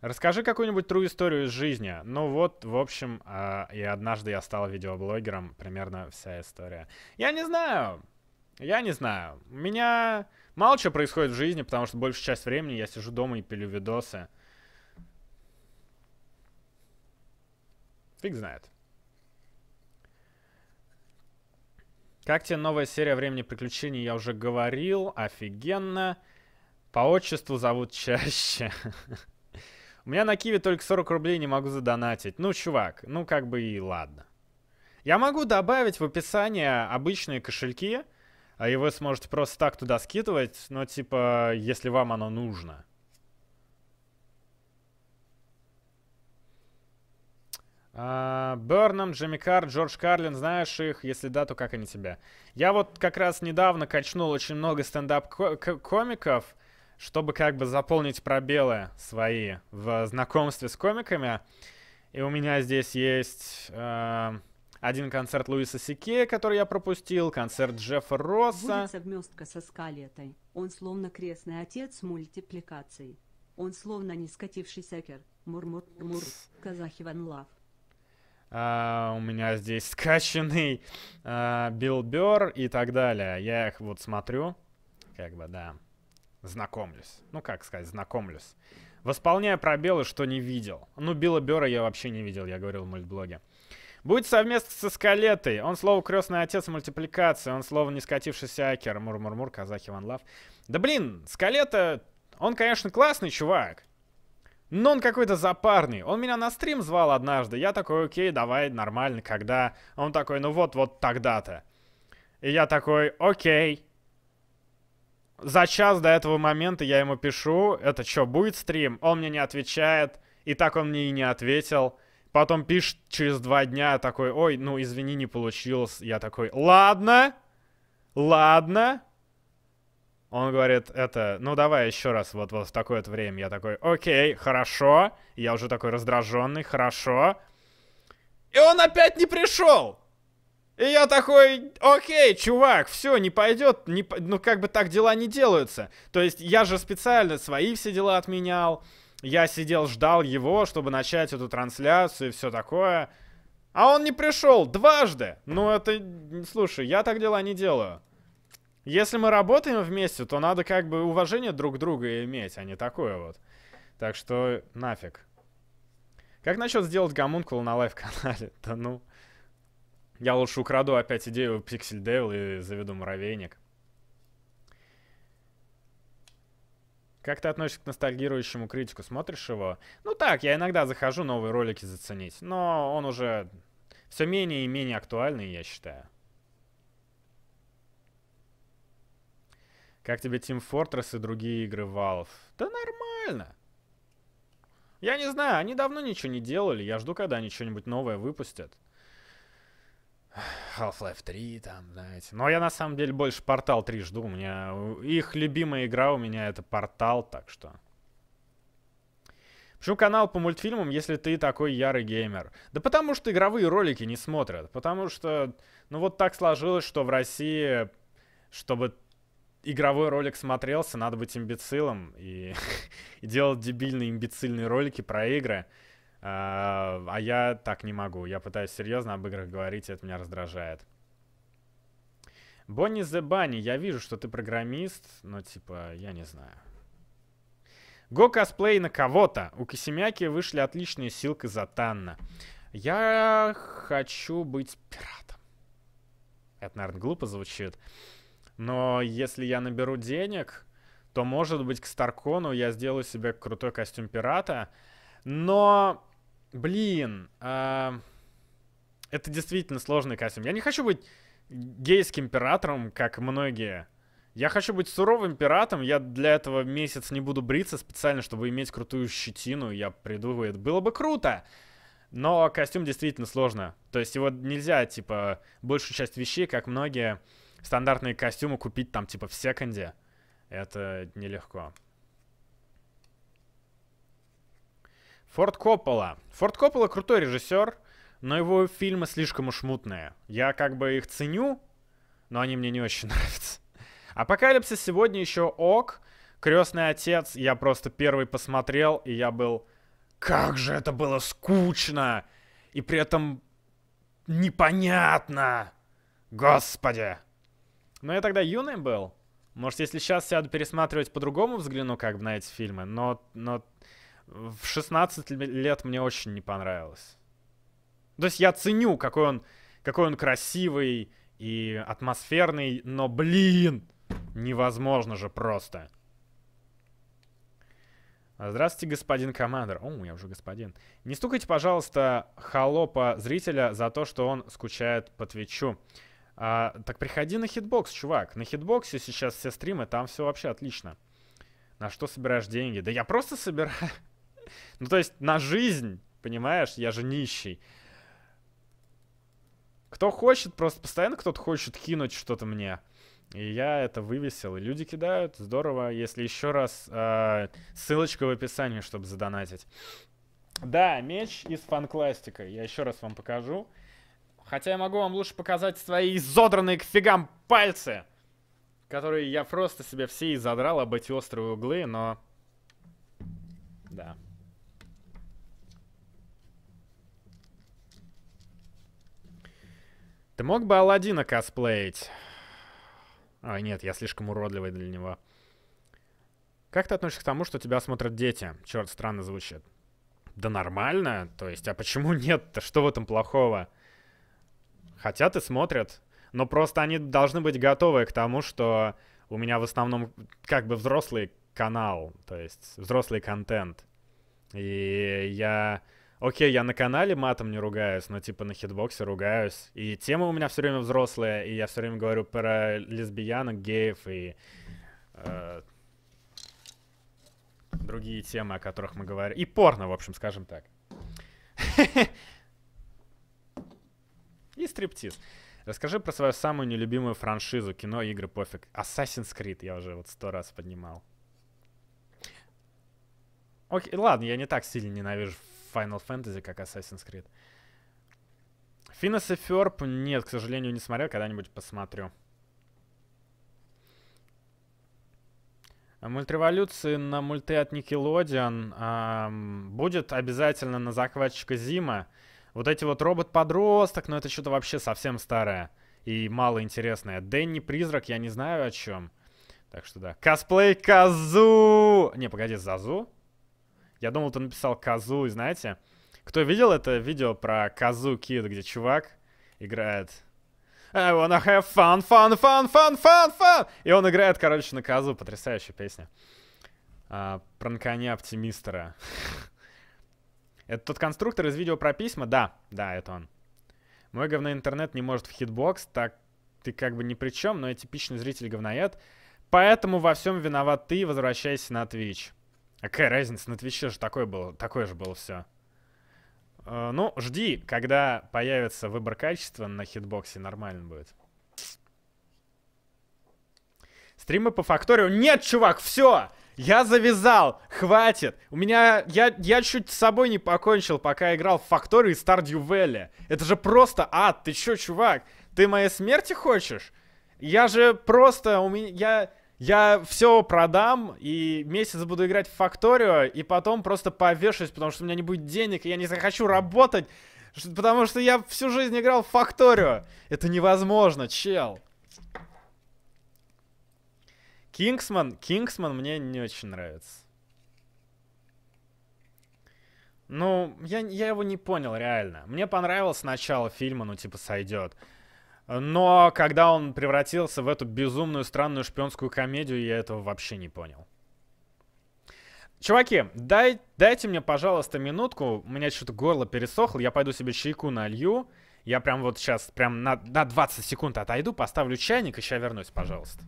Расскажи какую-нибудь true историю из жизни. Ну вот, в общем, э, и однажды я стал видеоблогером. Примерно вся история. Я не знаю. Я не знаю. Меня Мало что происходит в жизни, потому что большую часть времени я сижу дома и пилю видосы. Фиг знает. Как тебе новая серия «Времени приключений»? Я уже говорил. Офигенно. По отчеству зовут чаще. У меня на Киеве только 40 рублей, не могу задонатить. Ну, чувак, ну как бы и ладно. Я могу добавить в описание обычные кошельки, а его сможете просто так туда скидывать, но типа, если вам оно нужно. А, Бернам, Джимми Карр, Джордж Карлин, знаешь их? Если да, то как они тебя? Я вот как раз недавно качнул очень много стендап-комиков, чтобы как бы заполнить пробелы свои в знакомстве с комиками. И у меня здесь есть... Э, один концерт Луиса Сике, который я пропустил, концерт Джеффа Росса. Будет совместка со Скалетой. Он словно крестный отец мультипликации. Он словно не скатившийся кер. Мур-мур-мур. Казахи ван лав. А, у меня здесь скачанный а, Билл Бёрр и так далее. Я их вот смотрю, как бы, да, знакомлюсь. Ну, как сказать, знакомлюсь. Восполняя пробелы, что не видел. Ну, Билла Бёрра я вообще не видел, я говорил в мультблоге. Будет совместно со Скалетой. Он слово крестный отец мультипликации. Он слово не скатившийся акер. Мур-мур-мур, казахи ван лав. Да блин, Скалета, он, конечно, классный чувак. Но он какой-то запарный. Он меня на стрим звал однажды. Я такой, окей, давай, нормально, когда? Он такой, ну вот, вот тогда-то. И я такой, окей. За час до этого момента я ему пишу, это что, будет стрим? Он мне не отвечает. И так он мне и не ответил. Потом пишет через два дня такой, ой, ну извини, не получилось. Я такой, ладно, ладно. Он говорит, это, ну давай еще раз вот, вот в такое вот время. Я такой, окей, хорошо. Я уже такой раздраженный, хорошо. И он опять не пришел. И я такой, окей, чувак, все, не пойдет, не, ну как бы так дела не делаются. То есть я же специально свои все дела отменял. Я сидел, ждал его, чтобы начать эту трансляцию и все такое. А он не пришел дважды. Ну это... Слушай, я так дела не делаю. Если мы работаем вместе, то надо как бы уважение друг друга иметь, а не такое вот. Так что нафиг. Как насчет сделать гомункул на лайв-канале? Да ну... Я лучше украду опять идею Pixel Devil и заведу муравейник. Как ты относишься к ностальгирующему критику? Смотришь его? Ну так, я иногда захожу новые ролики заценить, но он уже все менее и менее актуальный, я считаю. Как тебе Team Fortress и другие игры Valve? Да нормально. Я не знаю, они давно ничего не делали, я жду, когда они что-нибудь новое выпустят. Half-Life 3, там, знаете. Но я на самом деле больше Портал 3 жду. У меня их любимая игра у меня это Портал, так что. Почему канал по мультфильмам, если ты такой ярый геймер? Да потому что игровые ролики не смотрят. Потому что, ну вот так сложилось, что в России, чтобы игровой ролик смотрелся, надо быть имбецилом и, и делать дебильные имбецильные ролики про игры. А, а, я так не могу. Я пытаюсь серьезно об играх говорить, и это меня раздражает. Бонни The Bunny, я вижу, что ты программист, но типа, я не знаю. Го косплей на кого-то. У Косемяки вышли отличные силка за Танна. Я хочу быть пиратом. Это, наверное, глупо звучит. Но если я наберу денег, то, может быть, к Старкону я сделаю себе крутой костюм пирата. Но Блин. Э, это действительно сложный костюм. Я не хочу быть гейским императором, как многие. Я хочу быть суровым пиратом, я для этого месяц не буду бриться специально, чтобы иметь крутую щетину, я приду, и это было бы круто. Но костюм действительно сложно. То есть его нельзя, типа, большую часть вещей, как многие стандартные костюмы, купить там, типа, в секонде. Это нелегко. Форд Коппола. Форд Коппола крутой режиссер, но его фильмы слишком уж мутные. Я как бы их ценю, но они мне не очень нравятся. Апокалипсис сегодня еще ок. Крестный отец я просто первый посмотрел, и я был... Как же это было скучно! И при этом непонятно! Господи! Но ну, я тогда юный был. Может, если сейчас сяду пересматривать, по-другому взгляну, как бы, на эти фильмы. Но, но в 16 лет мне очень не понравилось. То есть я ценю, какой он, какой он красивый и атмосферный, но, блин, невозможно же просто. Здравствуйте, господин командор. О, я уже господин. Не стукайте, пожалуйста, холопа зрителя за то, что он скучает по Твичу. А, так приходи на хитбокс, чувак. На хитбоксе сейчас все стримы, там все вообще отлично. На что собираешь деньги? Да я просто собираю... Ну, то есть на жизнь, понимаешь, я же нищий. Кто хочет, просто постоянно кто-то хочет кинуть что-то мне. И я это вывесил. И люди кидают. Здорово. Если еще раз, э, ссылочка в описании, чтобы задонатить. Да, меч из фанкластика. Я еще раз вам покажу. Хотя я могу вам лучше показать свои изодранные к фигам пальцы. Которые я просто себе все изодрал об эти острые углы, но... Да. Ты мог бы Алладина косплеить? Ой, нет, я слишком уродливый для него. Как ты относишься к тому, что тебя смотрят дети? Черт, странно звучит. Да нормально, то есть, а почему нет-то? Что в этом плохого? Хотят и смотрят. Но просто они должны быть готовы к тому, что у меня в основном как бы взрослый канал, то есть взрослый контент. И я окей, я на канале матом не ругаюсь, но типа на хитбоксе ругаюсь. И тема у меня все время взрослая, и я все время говорю про лесбиянок, геев и э, другие темы, о которых мы говорим. И порно, в общем, скажем так. И стриптиз. Расскажи про свою самую нелюбимую франшизу, кино, игры, пофиг. Assassin's Creed я уже вот сто раз поднимал. Окей, ладно, я не так сильно ненавижу Final Fantasy, как Assassin's Creed. Финес и Ферб нет, к сожалению, не смотрел, когда-нибудь посмотрю. Мультреволюции на мульты от Nickelodeon эм, будет обязательно на захватчика Зима. Вот эти вот робот-подросток, но это что-то вообще совсем старое и мало интересное. Дэнни Призрак, я не знаю о чем. Так что да. Косплей Казу! Не, погоди, Зазу? Я думал, ты написал Казу, и знаете... Кто видел это видео про Казу Кид, где чувак играет... I wanna have fun, fun, fun, fun, fun, fun! И он играет, короче, на Казу. Потрясающая песня. А, пранконя оптимистера. это тот конструктор из видео про письма? Да, да, это он. Мой говно интернет не может в хитбокс, так ты как бы ни при чем, но я типичный зритель говноед. Поэтому во всем виноват ты, возвращайся на Twitch. А какая разница, на Твиче же такое было, такое же было все. Э, ну, жди, когда появится выбор качества на хитбоксе, нормально будет. Стримы по факторию. Нет, чувак, все! Я завязал, хватит. У меня, я, я чуть с собой не покончил, пока играл в Факторию и Stardew Valley. Это же просто ад, ты чё, чувак? Ты моей смерти хочешь? Я же просто, у меня, я, я все продам и месяц буду играть в Факторию и потом просто повешусь, потому что у меня не будет денег, и я не захочу работать, потому что я всю жизнь играл в Факторио. Это невозможно, чел. Кингсман, Кингсман мне не очень нравится. Ну, я, я его не понял, реально. Мне понравилось начало фильма, ну, типа, сойдет. Но когда он превратился в эту безумную странную шпионскую комедию, я этого вообще не понял. Чуваки, дай, дайте мне, пожалуйста, минутку. У меня что-то горло пересохло. Я пойду себе чайку налью. Я прям вот сейчас, прям на, на 20 секунд отойду, поставлю чайник и сейчас вернусь, пожалуйста.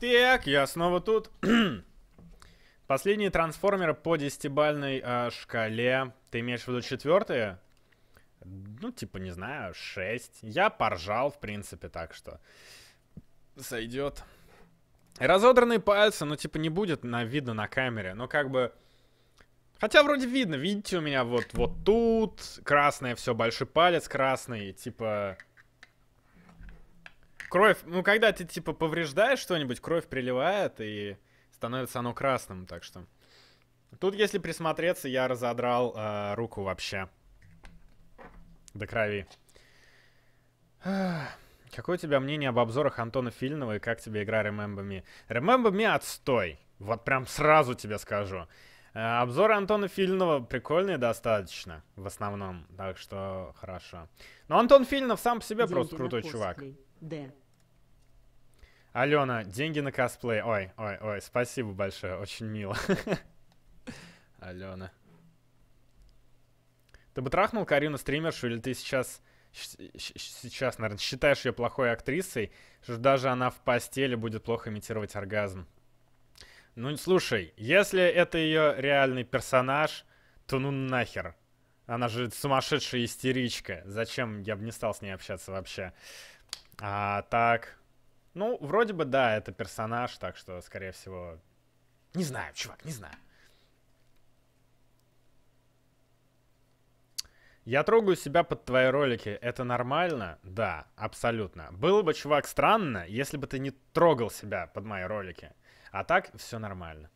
Так, я снова тут. Последние трансформеры по десятибальной э, шкале. Ты имеешь в виду четвертые? Ну, типа, не знаю, шесть. Я поржал, в принципе, так что сойдет. Разодранные пальцы, ну, типа, не будет на, видно на камере, но как бы... Хотя вроде видно, видите у меня вот, вот тут красное все, большой палец красный, типа... Кровь, ну когда ты типа повреждаешь что-нибудь, кровь приливает и становится оно красным, так что. Тут, если присмотреться, я разодрал э, руку вообще. До крови. Какое у тебя мнение об обзорах Антона Фильнова и как тебе игра Remember Me? Remember Me отстой. Вот прям сразу тебе скажу. Э, обзоры Антона Фильнова прикольные достаточно, в основном, так что хорошо. Но Антон Фильнов сам по себе Деньги просто крутой чувак. Клей. Д. Алена, деньги на косплей. Ой, ой, ой, спасибо большое, очень мило. Алена. Ты бы трахнул Карину стримершу, или ты сейчас, сейчас, наверное, считаешь ее плохой актрисой, что даже она в постели будет плохо имитировать оргазм? Ну, слушай, если это ее реальный персонаж, то ну нахер. Она же сумасшедшая истеричка. Зачем? Я бы не стал с ней общаться вообще. А, так, ну, вроде бы, да, это персонаж, так что, скорее всего... Не знаю, чувак, не знаю. Я трогаю себя под твои ролики. Это нормально? Да, абсолютно. Было бы, чувак, странно, если бы ты не трогал себя под мои ролики. А так все нормально.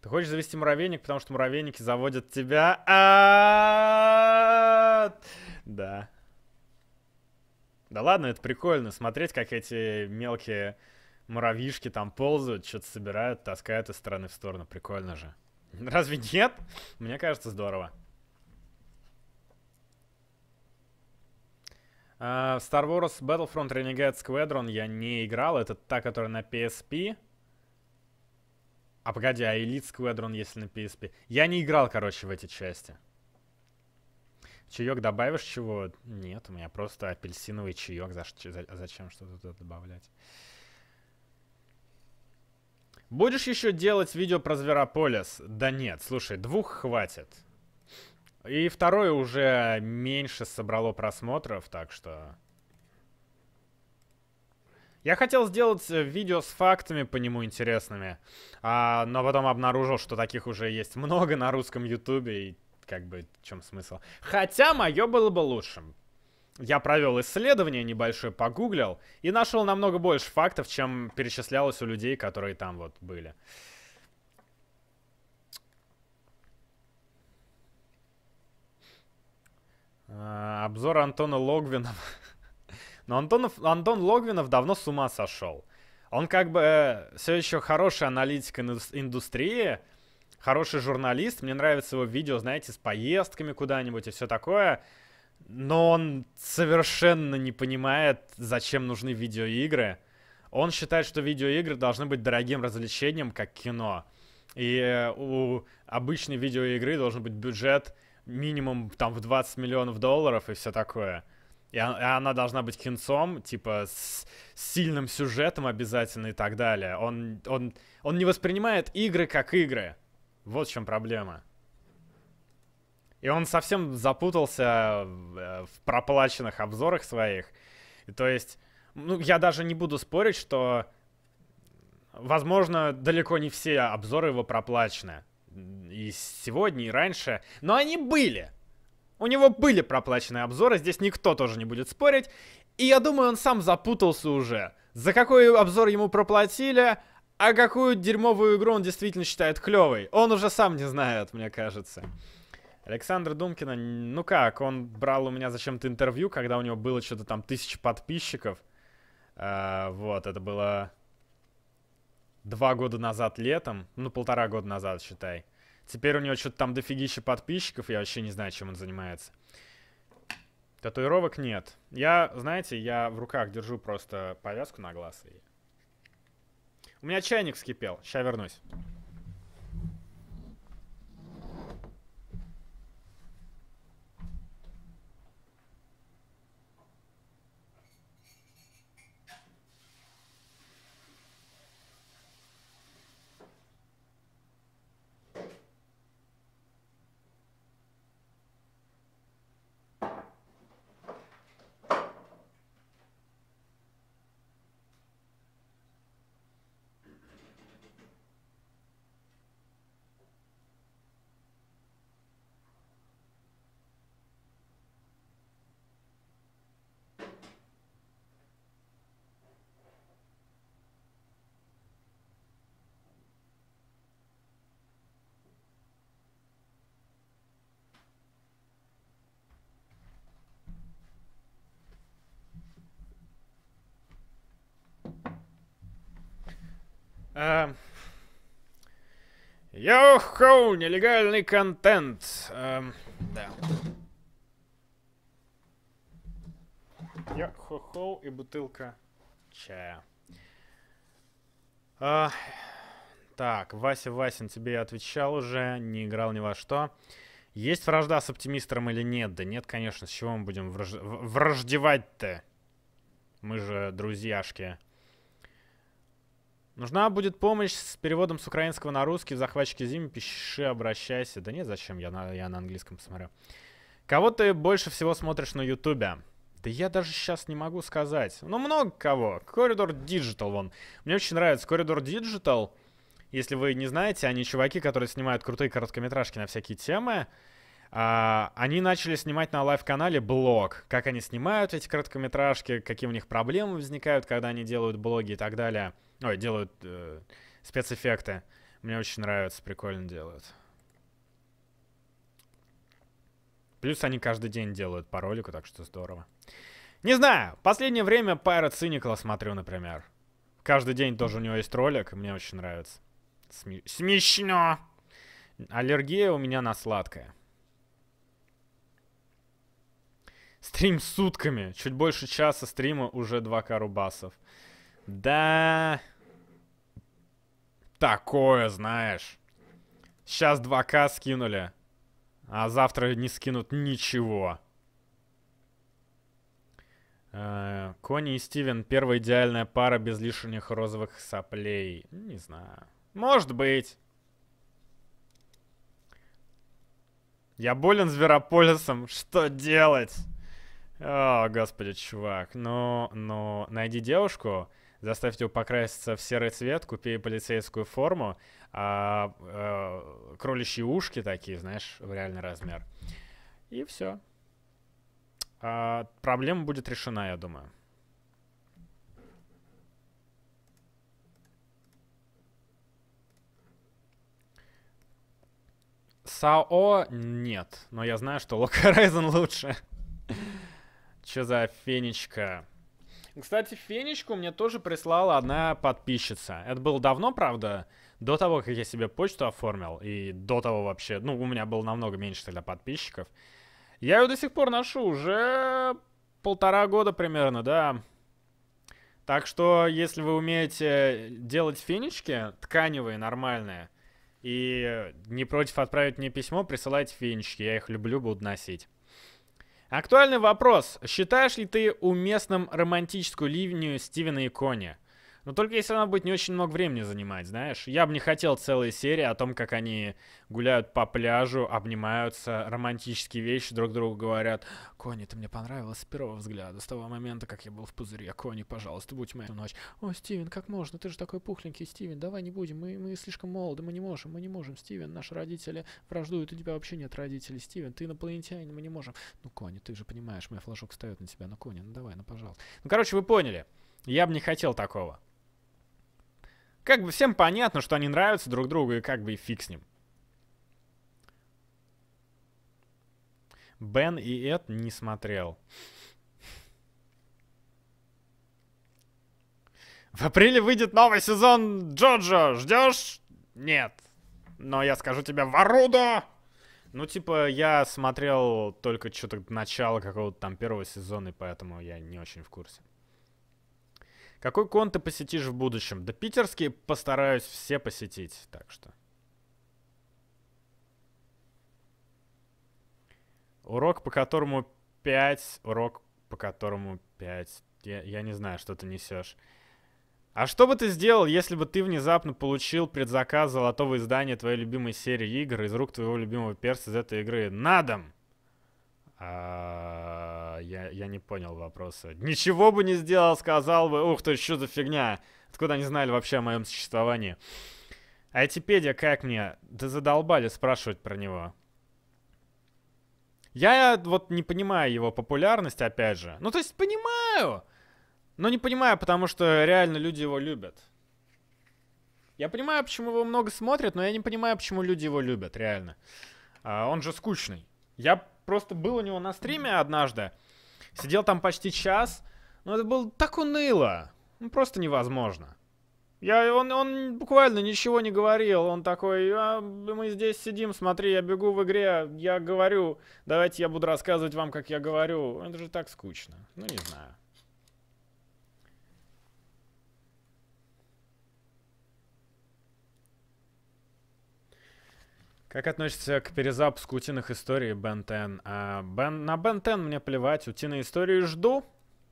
Ты хочешь завести муравейник, потому что муравейники заводят тебя. Да. Да ладно, это прикольно, смотреть, как эти мелкие муравьишки там ползают, что-то собирают, таскают из стороны в сторону. Прикольно же. Разве нет? Мне кажется, здорово. Uh, Star Wars Battlefront Renegade Squadron я не играл. Это та, которая на PSP. А погоди, а Elite Squadron, если на PSP? Я не играл, короче, в эти части. Чаек добавишь чего? Нет, у меня просто апельсиновый чаек. Зачем что-то туда добавлять? Будешь еще делать видео про Зверополис? Да нет, слушай, двух хватит. И второе уже меньше собрало просмотров, так что... Я хотел сделать э, видео с фактами по нему интересными, а, но потом обнаружил, что таких уже есть много на русском ютубе, и как бы в чем смысл. Хотя мое было бы лучшим. Я провел исследование небольшое, погуглил и нашел намного больше фактов, чем перечислялось у людей, которые там вот были. А, обзор Антона Логвинова. Но Антонов, Антон Логвинов давно с ума сошел. Он как бы э, все еще хороший аналитик индустрии, хороший журналист, мне нравится его видео, знаете, с поездками куда-нибудь и все такое, но он совершенно не понимает, зачем нужны видеоигры. Он считает, что видеоигры должны быть дорогим развлечением, как кино. И э, у обычной видеоигры должен быть бюджет минимум там в 20 миллионов долларов и все такое. И а, а она должна быть кинцом, типа, с сильным сюжетом обязательно и так далее. Он, он, он не воспринимает игры как игры. Вот в чем проблема. И он совсем запутался э, в проплаченных обзорах своих. И то есть, ну, я даже не буду спорить, что, возможно, далеко не все обзоры его проплачены. И сегодня, и раньше. Но они были. У него были проплаченные обзоры, здесь никто тоже не будет спорить. И я думаю, он сам запутался уже. За какой обзор ему проплатили, а какую дерьмовую игру он действительно считает клевой? Он уже сам не знает, мне кажется. Александр Думкина, ну как, он брал у меня зачем-то интервью, когда у него было что-то там тысяча подписчиков. А, вот, это было два года назад летом, ну полтора года назад, считай. Теперь у него что-то там дофигища подписчиков, я вообще не знаю, чем он занимается. Татуировок нет. Я, знаете, я в руках держу просто повязку на глаз и у меня чайник вскипел. Сейчас вернусь. А... Йо-хоу, нелегальный контент. Эм, да. йо хоу и бутылка чая. А, так, Вася Васин, тебе я отвечал уже, не играл ни во что. Есть вражда с оптимистром или нет? Да нет, конечно, с чего мы будем враж... враждевать-то? Мы же друзьяшки. Нужна будет помощь с переводом с украинского на русский. В захватчике Зиме пиши, обращайся. Да нет, зачем? Я на, я на английском смотрю. Кого ты больше всего смотришь на ютубе? Да я даже сейчас не могу сказать. Ну, много кого. Коридор Digital, вон. Мне очень нравится Коридор Digital. Если вы не знаете, они чуваки, которые снимают крутые короткометражки на всякие темы. А, они начали снимать на лайв-канале блог. Как они снимают эти короткометражки, какие у них проблемы возникают, когда они делают блоги и так далее. Ой, делают э, спецэффекты. Мне очень нравится, прикольно делают. Плюс они каждый день делают по ролику, так что здорово. Не знаю, последнее время Pirate Cynical смотрю, например. Каждый день тоже у него есть ролик, мне очень нравится. Сми смешно! Аллергия у меня на сладкое. Стрим сутками. Чуть больше часа стрима, уже 2к рубасов. Да... Такое, знаешь. Сейчас 2к скинули. А завтра не скинут ничего. Э, Кони и Стивен. Первая идеальная пара без лишних розовых соплей. Не знаю. Может быть. Я болен зверополисом. Что делать? О, господи, чувак, ну, ну, найди девушку, заставь ее покраситься в серый цвет, купи полицейскую форму, а, а, кроличьи ушки такие, знаешь, в реальный размер. И все. А, проблема будет решена, я думаю. САО нет, но я знаю, что Локарайзен лучше. Че за фенечка? Кстати, фенечку мне тоже прислала одна подписчица. Это было давно, правда, до того, как я себе почту оформил, и до того вообще, ну, у меня было намного меньше тогда подписчиков. Я ее до сих пор ношу уже полтора года примерно, да. Так что, если вы умеете делать фенечки, тканевые, нормальные, и не против отправить мне письмо, присылайте фенечки, я их люблю, буду носить. Актуальный вопрос. Считаешь ли ты уместным романтическую линию Стивена и Кони? Но только если она будет не очень много времени занимать, знаешь. Я бы не хотел целые серии о том, как они гуляют по пляжу, обнимаются, романтические вещи друг другу говорят. Кони, ты мне понравилась с первого взгляда, с того момента, как я был в пузыре. Кони, пожалуйста, будь моей ночь. О, Стивен, как можно? Ты же такой пухленький, Стивен, давай не будем. Мы, мы слишком молоды, мы не можем, мы не можем. Стивен, наши родители враждуют, у тебя вообще нет родителей. Стивен, ты инопланетянин, мы не можем. Ну, Кони, ты же понимаешь, мой флажок встает на тебя. Ну, Кони, ну давай, ну пожалуйста. Ну, короче, вы поняли. Я бы не хотел такого. Как бы всем понятно, что они нравятся друг другу, и как бы и фиг с ним. Бен и Эд не смотрел. В апреле выйдет новый сезон Джоджо. Ждешь? Нет. Но я скажу тебе Варудо! Ну, типа, я смотрел только что-то начало какого-то там первого сезона, и поэтому я не очень в курсе. Какой кон ты посетишь в будущем? Да питерские постараюсь все посетить, так что. Урок, по которому 5, урок, по которому 5. Я, я не знаю, что ты несешь. А что бы ты сделал, если бы ты внезапно получил предзаказ золотого издания твоей любимой серии игр из рук твоего любимого перса из этой игры на дом? А, я, я не понял вопроса. Ничего бы не сделал, сказал бы. Ух ты, что за фигня? Откуда они знали вообще о моем существовании? А Айтипедия, как мне? Да задолбали спрашивать про него. Я вот не понимаю его популярность, опять же. Ну, то есть понимаю, но не понимаю, потому что реально люди его любят. Я понимаю, почему его много смотрят, но я не понимаю, почему люди его любят, реально. А, он же скучный. Я просто был у него на стриме однажды. Сидел там почти час. Но ну, это было так уныло. Ну, просто невозможно. Я, он, он буквально ничего не говорил. Он такой, а, мы здесь сидим, смотри, я бегу в игре, я говорю, давайте я буду рассказывать вам, как я говорю. Это же так скучно. Ну, не знаю. Как относишься к перезапуску утиных историй Бен Тен? А, Бен, на Бен Тен мне плевать, утиные истории жду.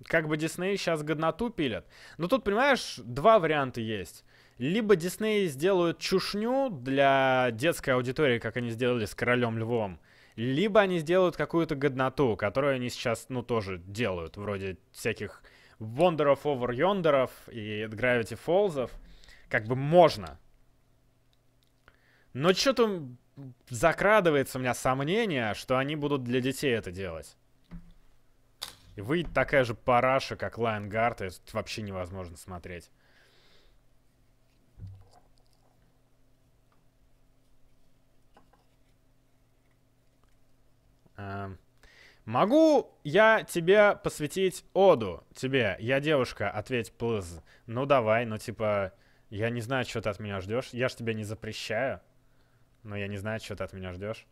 Как бы Дисней сейчас годноту пилят. Но ну, тут, понимаешь, два варианта есть. Либо Дисней сделают чушню для детской аудитории, как они сделали с Королем Львом. Либо они сделают какую-то годноту, которую они сейчас, ну, тоже делают. Вроде всяких Wonder of Over Yonder'ов и Gravity Falls'ов. Как бы можно. Но что-то закрадывается у меня сомнение, что они будут для детей это делать. И вы такая же параша, как Лайнгард, и это вообще невозможно смотреть. Эм, могу я тебе посвятить оду? Тебе, я девушка, ответь плыз. Ну давай, ну типа, я не знаю, что ты от меня ждешь, я ж тебя не запрещаю но я не знаю, что ты от меня ждешь.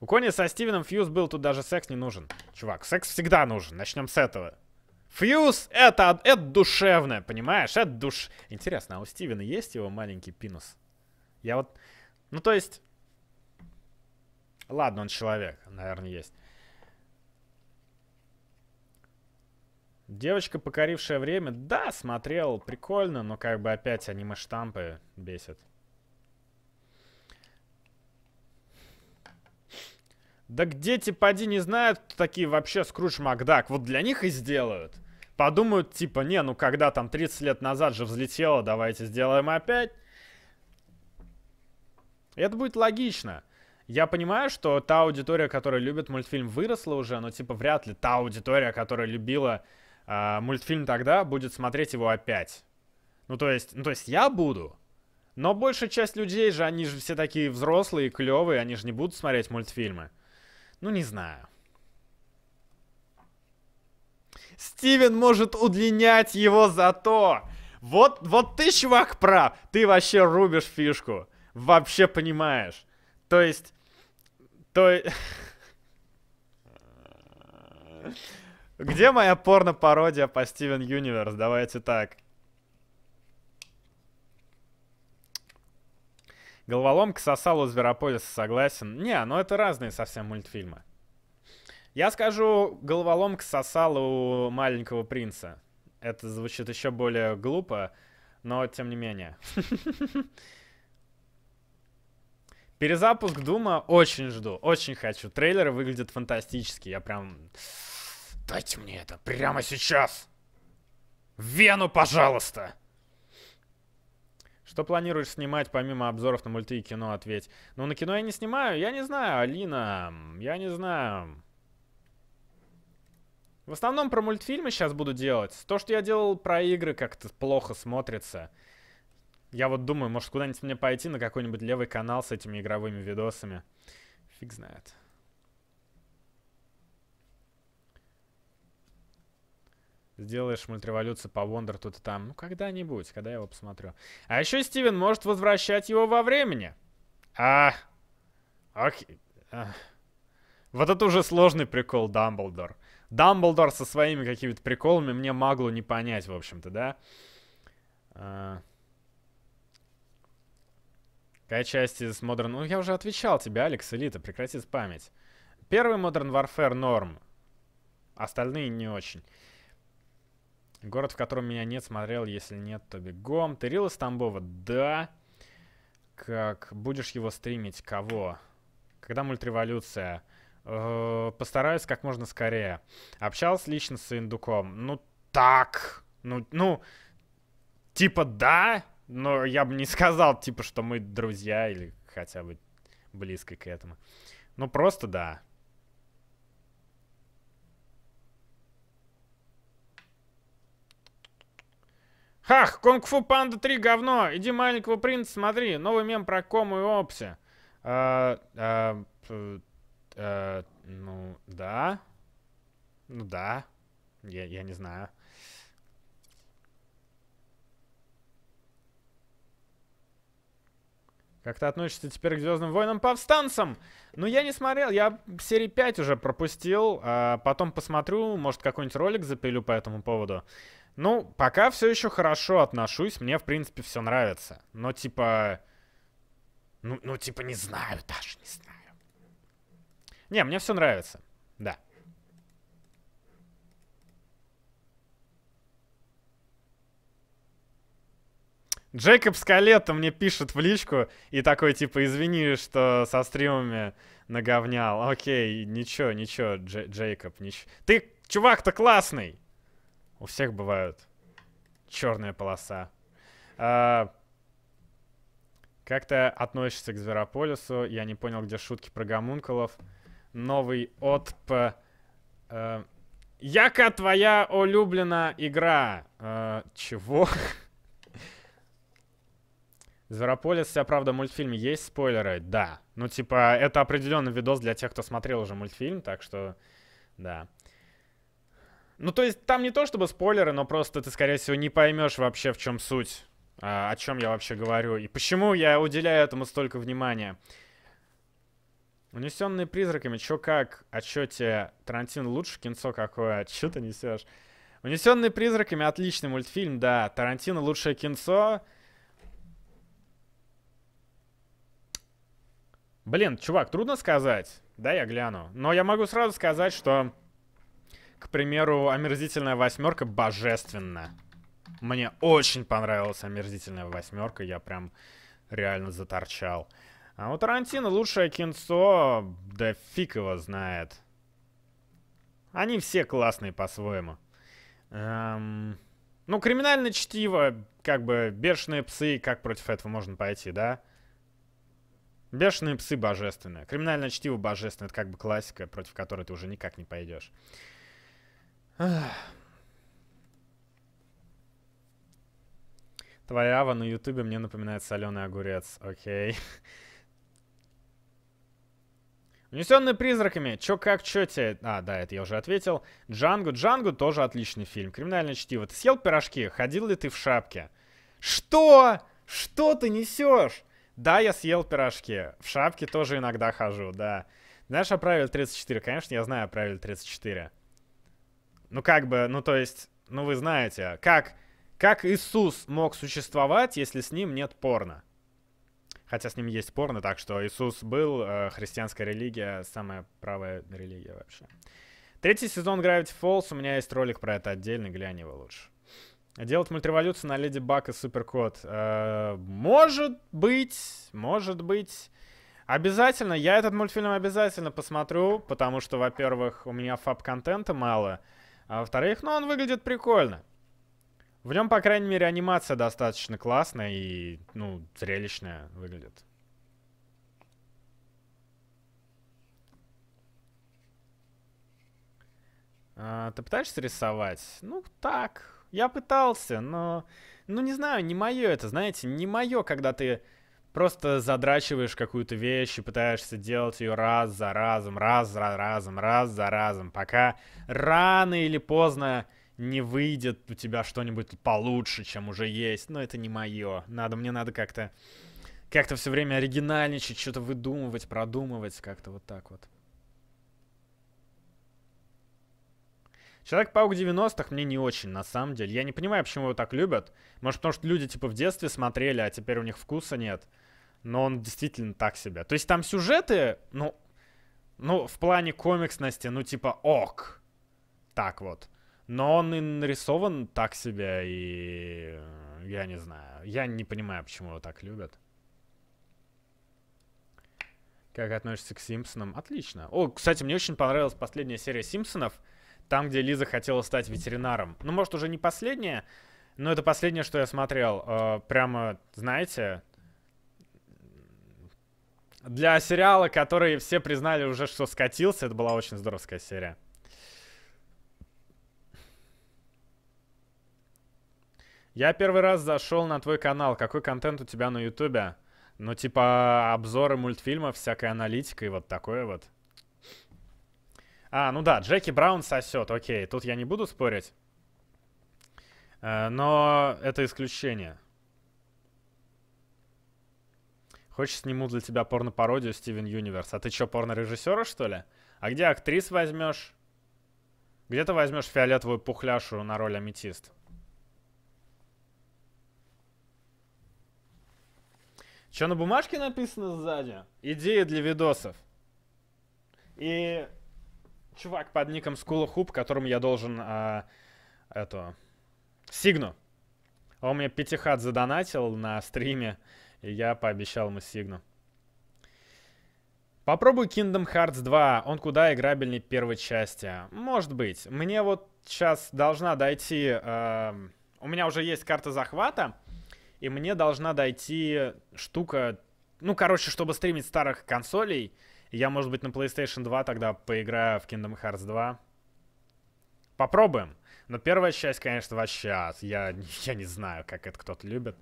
У Кони со Стивеном Фьюз был, тут даже секс не нужен. Чувак, секс всегда нужен, начнем с этого. Фьюз это, это душевное, понимаешь? Это душ... Интересно, а у Стивена есть его маленький пинус? Я вот... Ну, то есть... Ладно, он человек, наверное, есть. Девочка, покорившая время, да, смотрел, прикольно, но как бы опять аниме-штампы бесят. Да где типа один не знают, такие вообще Скрудж Макдак. Вот для них и сделают. Подумают, типа, не, ну когда там 30 лет назад же взлетело, давайте сделаем опять. Это будет логично. Я понимаю, что та аудитория, которая любит мультфильм, выросла уже, но типа вряд ли та аудитория, которая любила э, мультфильм тогда, будет смотреть его опять. Ну то есть, ну то есть я буду, но большая часть людей же, они же все такие взрослые, клевые, они же не будут смотреть мультфильмы. Ну, не знаю. Стивен может удлинять его зато. Вот, вот ты, чувак, прав. Ты вообще рубишь фишку. Вообще понимаешь. То есть... То есть, Где моя порно-пародия по Стивен Юниверс? Давайте так. Головоломка сосала у Зверополиса, согласен. Не, но ну это разные совсем мультфильмы. Я скажу, головоломка сосала у маленького принца. Это звучит еще более глупо, но тем не менее. Перезапуск Дума очень жду, очень хочу. Трейлер выглядит фантастически. Я прям... Дайте мне это прямо сейчас. В Вену, пожалуйста. Что планируешь снимать помимо обзоров на мульты и кино, ответь. Ну, на кино я не снимаю, я не знаю, Алина, я не знаю. В основном про мультфильмы сейчас буду делать. То, что я делал про игры, как-то плохо смотрится. Я вот думаю, может куда-нибудь мне пойти на какой-нибудь левый канал с этими игровыми видосами. Фиг знает. Сделаешь мультреволюцию по Вондер тут и там. Ну, когда-нибудь, когда я его посмотрю. А еще Стивен может возвращать его во времени. А... Окей. А. Вот это уже сложный прикол Дамблдор. Дамблдор со своими какими-то приколами мне могло не понять, в общем-то, да? А... Какая часть из Modern... Ну, я уже отвечал тебе, Алекс, Элита, прекрати память. Первый Modern Warfare норм. Остальные не очень. Город, в котором меня нет, смотрел, если нет, то бегом. Ты Рил из Тамбова? Да. Как будешь его стримить? Кого? Когда мультреволюция? Э, постараюсь как можно скорее. Общался лично с индуком? Ну, так. Ну, ну, типа да, но я бы не сказал, типа, что мы друзья или хотя бы близко к этому. Ну, просто да. Хах, Кунг-фу панда 3 говно. Иди маленького принца смотри. Новый мем про кому и опси. А, а, а, ну, да. Ну, да. Я, я не знаю. Как ты относишься теперь к Звездным войнам повстанцам? Ну, я не смотрел, я серии 5 уже пропустил. А потом посмотрю, может, какой-нибудь ролик запилю по этому поводу. Ну, пока все еще хорошо отношусь, мне, в принципе, все нравится. Но, типа... Ну, ну, типа, не знаю, даже не знаю. Не, мне все нравится, да. Джейкоб Скалетто мне пишет в личку и такой, типа, извини, что со стримами наговнял. Окей, ничего, ничего, Дж Джейкоб, ничего. Ты, чувак-то классный! У всех бывают. Черная полоса. А, как ты относишься к Зверополису. Я не понял, где шутки про гомункулов. Новый отп... А, Яка твоя улюблена игра? А, чего? Зверополис, вся правда, мультфильм есть спойлеры? Да. Ну, типа, это определенный видос для тех, кто смотрел уже мультфильм, так что, да. Ну, то есть там не то чтобы спойлеры, но просто ты, скорее всего, не поймешь вообще, в чем суть, а, о чем я вообще говорю и почему я уделяю этому столько внимания. Унесенные призраками, чё как? А чё тебе, Тарантино лучше кинцо какое? А чё ты несешь? Унесенные призраками отличный мультфильм, да. Тарантино лучшее кинцо. Блин, чувак, трудно сказать. Да, я гляну. Но я могу сразу сказать, что к примеру, омерзительная восьмерка божественна. Мне очень понравилась омерзительная восьмерка. Я прям реально заторчал. А вот Тарантино лучшее кинцо, да фиг его знает. Они все классные по-своему. Эм... Ну, криминальное чтиво, как бы бешеные псы, как против этого можно пойти, да? Бешеные псы божественные. Криминальное чтиво божественное, это как бы классика, против которой ты уже никак не пойдешь. Твоя ава на ютубе мне напоминает соленый огурец. Окей. Унесенные призраками. Чё как, чё тебе? А, да, это я уже ответил. Джангу. Джангу тоже отличный фильм. Криминальное чтиво. Ты съел пирожки? Ходил ли ты в шапке? Что? Что ты несешь? Да, я съел пирожки. В шапке тоже иногда хожу, да. Знаешь о правиле 34? Конечно, я знаю о правиле 34. Ну как бы, ну то есть, ну вы знаете, как, как Иисус мог существовать, если с ним нет порно? Хотя с ним есть порно, так что Иисус был, э, христианская религия, самая правая религия вообще. Третий сезон Gravity Falls, у меня есть ролик про это отдельно, глянь его лучше. Делать мультиволюцию на Леди Баг и Суперкот. Э, может быть, может быть. Обязательно, я этот мультфильм обязательно посмотрю, потому что, во-первых, у меня фаб-контента мало — а во-вторых, ну он выглядит прикольно. В нем, по крайней мере, анимация достаточно классная и, ну, зрелищная выглядит. А, ты пытаешься рисовать? Ну, так. Я пытался, но... Ну, не знаю, не мое это, знаете, не мое, когда ты Просто задрачиваешь какую-то вещь и пытаешься делать ее раз за разом, раз за разом, раз за разом, пока рано или поздно не выйдет у тебя что-нибудь получше, чем уже есть. Но это не мое. Надо, мне надо как-то как-то все время оригинальничать, что-то выдумывать, продумывать, как-то вот так вот. Человек-паук 90-х мне не очень, на самом деле. Я не понимаю, почему его так любят. Может, потому что люди, типа, в детстве смотрели, а теперь у них вкуса нет но он действительно так себя. То есть там сюжеты, ну, ну, в плане комиксности, ну, типа, ок. Так вот. Но он и нарисован так себя, и э, я не знаю. Я не понимаю, почему его так любят. Как относишься к Симпсонам? Отлично. О, кстати, мне очень понравилась последняя серия Симпсонов, там, где Лиза хотела стать ветеринаром. Ну, может, уже не последняя, но это последнее, что я смотрел. Э, прямо, знаете, для сериала, который все признали уже, что скатился. Это была очень здоровская серия. Я первый раз зашел на твой канал. Какой контент у тебя на ютубе? Ну, типа, обзоры мультфильмов, всякая аналитика и вот такое вот. А, ну да, Джеки Браун сосет, окей, тут я не буду спорить. Э, но это исключение. Хочешь, сниму для тебя порно-пародию Стивен Юниверс. А ты что, порно-режиссера, что ли? А где актрис возьмешь? Где ты возьмешь фиолетовую пухляшу на роль аметист? Что на бумажке написано сзади? Идеи для видосов. И чувак под ником Скула Хуп, которому я должен э, эту сигну. Он мне пятихат задонатил на стриме я пообещал ему Сигну. Попробуй Kingdom Hearts 2, он куда играбельнее первой части. Может быть. Мне вот сейчас должна дойти... Э, у меня уже есть карта захвата, и мне должна дойти штука... Ну, короче, чтобы стримить старых консолей, я, может быть, на PlayStation 2 тогда поиграю в Kingdom Hearts 2. Попробуем. Но первая часть, конечно, вообще... Я, я не знаю, как это кто-то любит.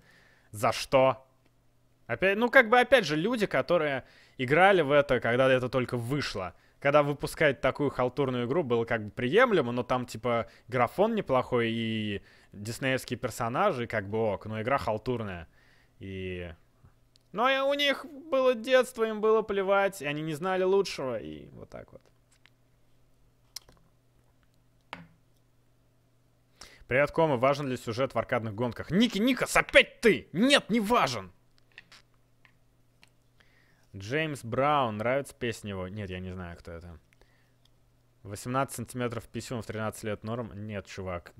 За что? Опять, ну, как бы, опять же, люди, которые играли в это, когда это только вышло. Когда выпускать такую халтурную игру было как бы приемлемо, но там, типа, графон неплохой и диснеевские персонажи, как бы ок, но игра халтурная. И... Но и у них было детство, им было плевать, и они не знали лучшего, и вот так вот. Привет, Кома, важен ли сюжет в аркадных гонках? Ники, Никас, опять ты! Нет, не важен! Джеймс Браун. Нравится песня его? Нет, я не знаю, кто это. 18 сантиметров писюн в 13 лет норм? Нет, чувак.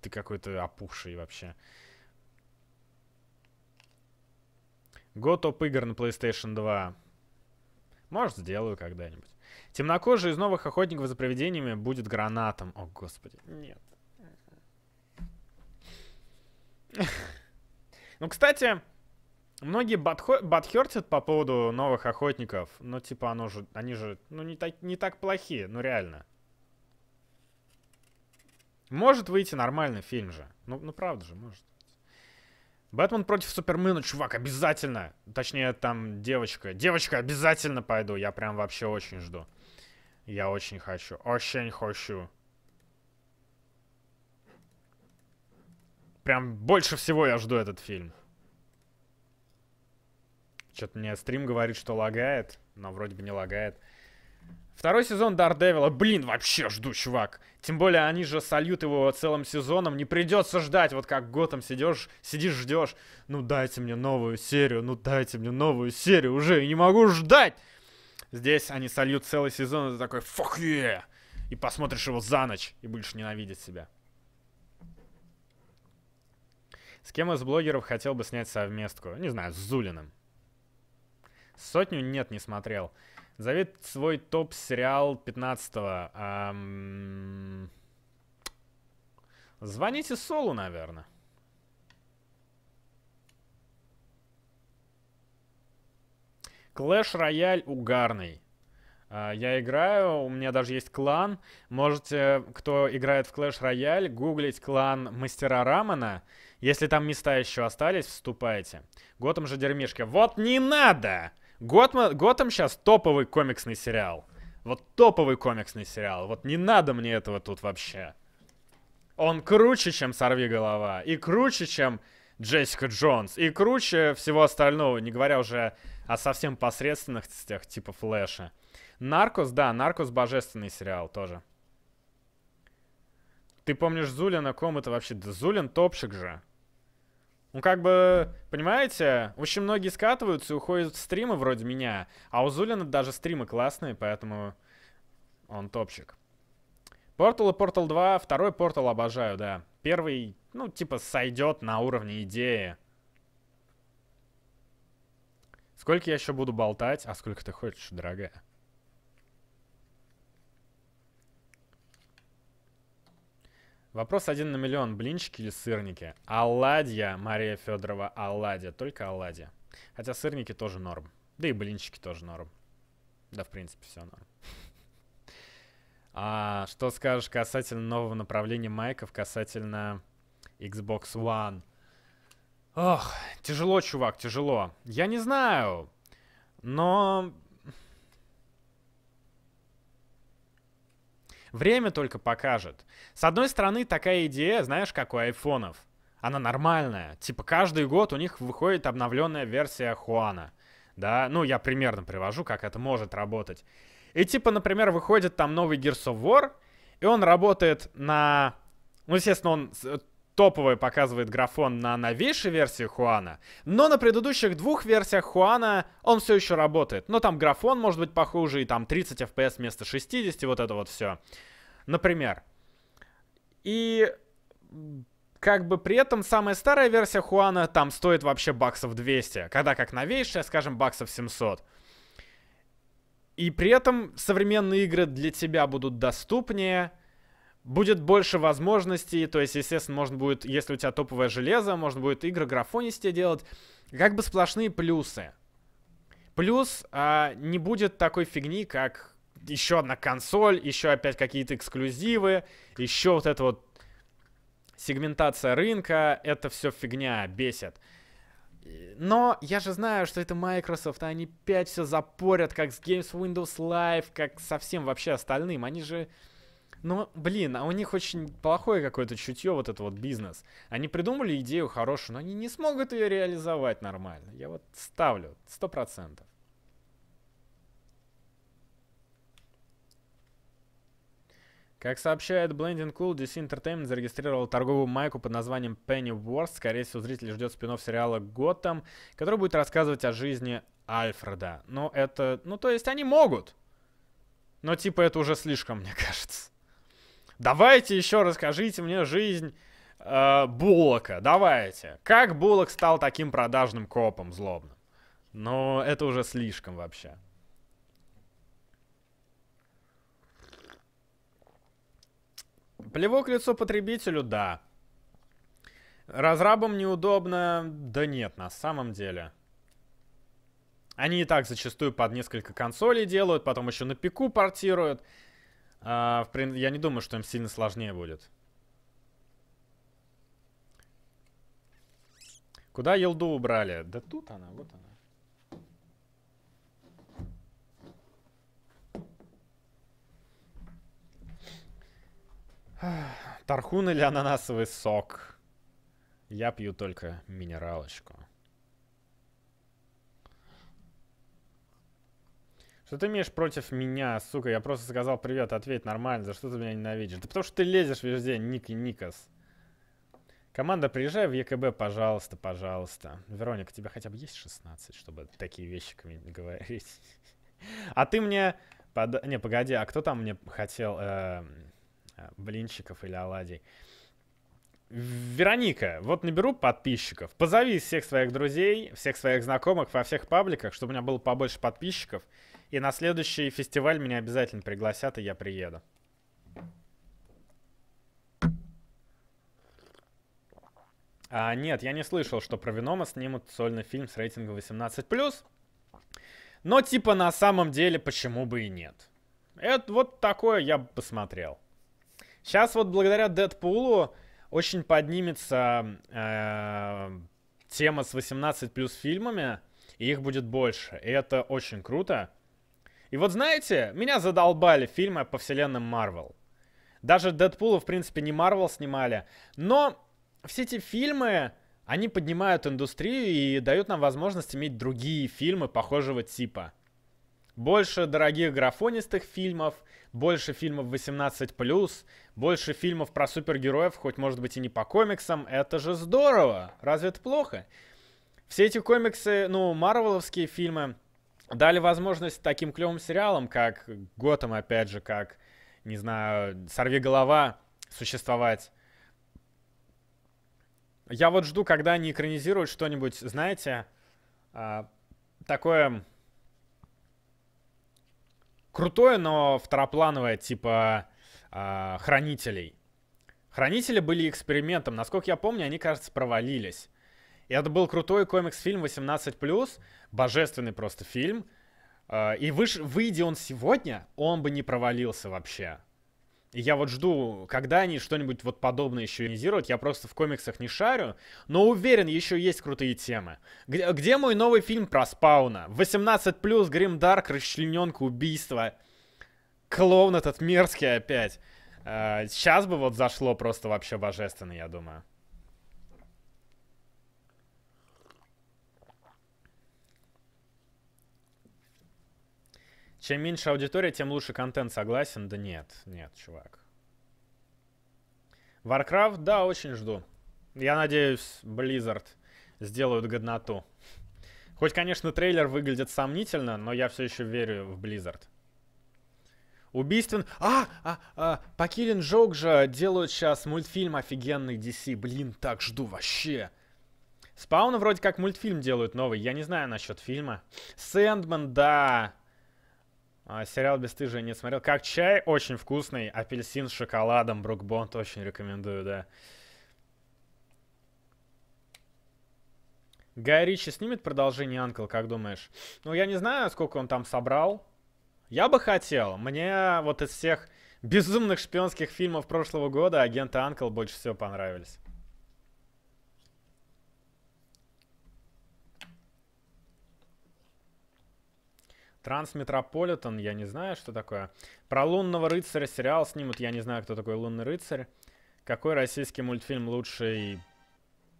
Ты какой-то опухший вообще. Го топ игр на PlayStation 2. Может, сделаю когда-нибудь. Темнокожий из новых охотников за привидениями будет гранатом. О, господи. Нет. Ну, кстати, Многие батхертят по поводу новых охотников, но типа оно же, они же, ну не так, не так плохие, ну реально. Может выйти нормальный фильм же. Ну, ну правда же, может. Бэтмен против Супермена, чувак, обязательно. Точнее, там девочка. Девочка, обязательно пойду. Я прям вообще очень жду. Я очень хочу. Очень хочу. Прям больше всего я жду этот фильм. Что-то мне стрим говорит, что лагает, но вроде бы не лагает. Второй сезон Дардевила, блин, вообще жду, чувак. Тем более они же сольют его целым сезоном, не придется ждать, вот как Готом сидешь, сидишь, ждешь. Ну дайте мне новую серию, ну дайте мне новую серию, уже не могу ждать. Здесь они сольют целый сезон, и такой, fuck yeah! И посмотришь его за ночь, и будешь ненавидеть себя. С кем из блогеров хотел бы снять совместку? Не знаю, с Зулиным. Сотню нет, не смотрел. Зови свой топ-сериал 15-го. Эм... Звоните Солу, наверное. Клэш Рояль угарный. А, я играю, у меня даже есть клан. Можете, кто играет в Clash Royale, гуглить клан Мастера Рамана. Если там места еще остались, вступайте. Готом же дерьмишки. Вот не надо! Готма, Готэм сейчас топовый комиксный сериал. Вот топовый комиксный сериал. Вот не надо мне этого тут вообще. Он круче, чем «Сорви голова». И круче, чем Джессика Джонс. И круче всего остального. Не говоря уже о совсем посредственных частях типа Флэша. «Наркос», да, «Наркос» — божественный сериал тоже. Ты помнишь Зулина? Ком это вообще? Да Зулин топчик же. Ну, как бы, понимаете, очень многие скатываются и уходят в стримы вроде меня. А у Зулина даже стримы классные, поэтому он топчик. Портал и Портал 2. Второй Портал обожаю, да. Первый, ну, типа, сойдет на уровне идеи. Сколько я еще буду болтать? А сколько ты хочешь, дорогая? Вопрос один на миллион. Блинчики или сырники? Оладья, Мария Федорова, оладья. Только оладья. Хотя сырники тоже норм. Да и блинчики тоже норм. Да, в принципе, все норм. А что скажешь касательно нового направления майков, касательно Xbox One? Ох, тяжело, чувак, тяжело. Я не знаю, но Время только покажет. С одной стороны, такая идея, знаешь, как у айфонов. Она нормальная. Типа каждый год у них выходит обновленная версия Хуана. Да, ну я примерно привожу, как это может работать. И типа, например, выходит там новый Gears of War, и он работает на... Ну, естественно, он топовый показывает графон на новейшей версии Хуана, но на предыдущих двух версиях Хуана он все еще работает. Но там графон может быть похуже, и там 30 FPS вместо 60, вот это вот все. Например. И как бы при этом самая старая версия Хуана там стоит вообще баксов 200, когда как новейшая, скажем, баксов 700. И при этом современные игры для тебя будут доступнее, Будет больше возможностей, то есть, естественно, можно будет, если у тебя топовое железо, можно будет игры графонисте делать. Как бы сплошные плюсы. Плюс а, не будет такой фигни, как еще одна консоль, еще опять какие-то эксклюзивы, еще вот эта вот сегментация рынка, это все фигня, бесит. Но я же знаю, что это Microsoft, а они 5 все запорят, как с Games Windows Live, как со всем вообще остальным. Они же но, ну, блин, а у них очень плохое какое-то чутье вот этот вот бизнес. Они придумали идею хорошую, но они не смогут ее реализовать нормально. Я вот ставлю, сто процентов. Как сообщает Blending Cool, DC Entertainment зарегистрировал торговую майку под названием Pennyworth. Скорее всего, зрители ждет спинов сериала «Готэм», который будет рассказывать о жизни Альфреда. Но это... Ну, то есть они могут. Но типа это уже слишком, мне кажется. Давайте еще расскажите мне жизнь э, Буллока. Давайте. Как Буллок стал таким продажным копом злобным? Но это уже слишком вообще. Плевок лицо потребителю, да. Разрабам неудобно, да нет, на самом деле. Они и так зачастую под несколько консолей делают, потом еще на пику портируют. А, в, я не думаю, что им сильно сложнее будет. Куда елду убрали? Да тут она, вот она. Тархун или ананасовый сок? Я пью только минералочку. Что ты имеешь против меня, сука? Я просто сказал привет, ответь нормально, за что ты меня ненавидишь? Да потому что ты лезешь везде, Ник и Никас. Команда, приезжай в ЕКБ, пожалуйста, пожалуйста. Вероника, тебе хотя бы есть 16, чтобы такие вещи говорить? А ты мне... Под... Не, погоди, а кто там мне хотел э, э, блинчиков или оладий? Вероника, вот наберу подписчиков, позови всех своих друзей, всех своих знакомых во всех пабликах, чтобы у меня было побольше подписчиков. И на следующий фестиваль меня обязательно пригласят, и я приеду. А, нет, я не слышал, что про Венома снимут сольный фильм с рейтингом 18+. Но типа на самом деле почему бы и нет. Это вот такое я бы посмотрел. Сейчас вот благодаря Дэдпулу очень поднимется э, тема с 18 плюс фильмами, и их будет больше. И это очень круто. И вот знаете, меня задолбали фильмы по вселенным Марвел. Даже Дэдпула, в принципе, не Марвел снимали. Но все эти фильмы, они поднимают индустрию и дают нам возможность иметь другие фильмы похожего типа. Больше дорогих графонистых фильмов, больше фильмов 18+, больше фильмов про супергероев, хоть может быть и не по комиксам. Это же здорово! Разве это плохо? Все эти комиксы, ну, марвеловские фильмы, дали возможность таким клевым сериалам, как Готэм, опять же, как, не знаю, Сорви голова существовать. Я вот жду, когда они экранизируют что-нибудь, знаете, а, такое крутое, но второплановое, типа а, хранителей. Хранители были экспериментом. Насколько я помню, они, кажется, провалились. И это был крутой комикс-фильм 18+, божественный просто фильм. А, и выш... выйдя он сегодня, он бы не провалился вообще. И я вот жду, когда они что-нибудь вот подобное еще инизируют. Я просто в комиксах не шарю, но уверен, еще есть крутые темы. Где, где мой новый фильм про спауна? 18+, Грим Дарк, расчлененка, убийство. Клоун этот мерзкий опять. Сейчас а, бы вот зашло просто вообще божественно, я думаю. Чем меньше аудитория, тем лучше контент, согласен? Да нет, нет, чувак. Warcraft, да, очень жду. Я надеюсь, Blizzard сделают годноту. Хоть, конечно, трейлер выглядит сомнительно, но я все еще верю в Blizzard. Убийствен... А, а, а, по Killing Joke же делают сейчас мультфильм офигенный DC. Блин, так жду вообще. Спауна вроде как мультфильм делают новый. Я не знаю насчет фильма. Сэндман, да. А, сериал «Бестыжие» не смотрел. Как чай, очень вкусный. Апельсин с шоколадом, Брукбонд, очень рекомендую, да. Гай Ричи снимет продолжение «Анкл», как думаешь? Ну, я не знаю, сколько он там собрал. Я бы хотел. Мне вот из всех безумных шпионских фильмов прошлого года агенты «Анкл» больше всего понравились. Трансметрополитен, я не знаю, что такое. Про лунного рыцаря сериал снимут, я не знаю, кто такой лунный рыцарь. Какой российский мультфильм лучший?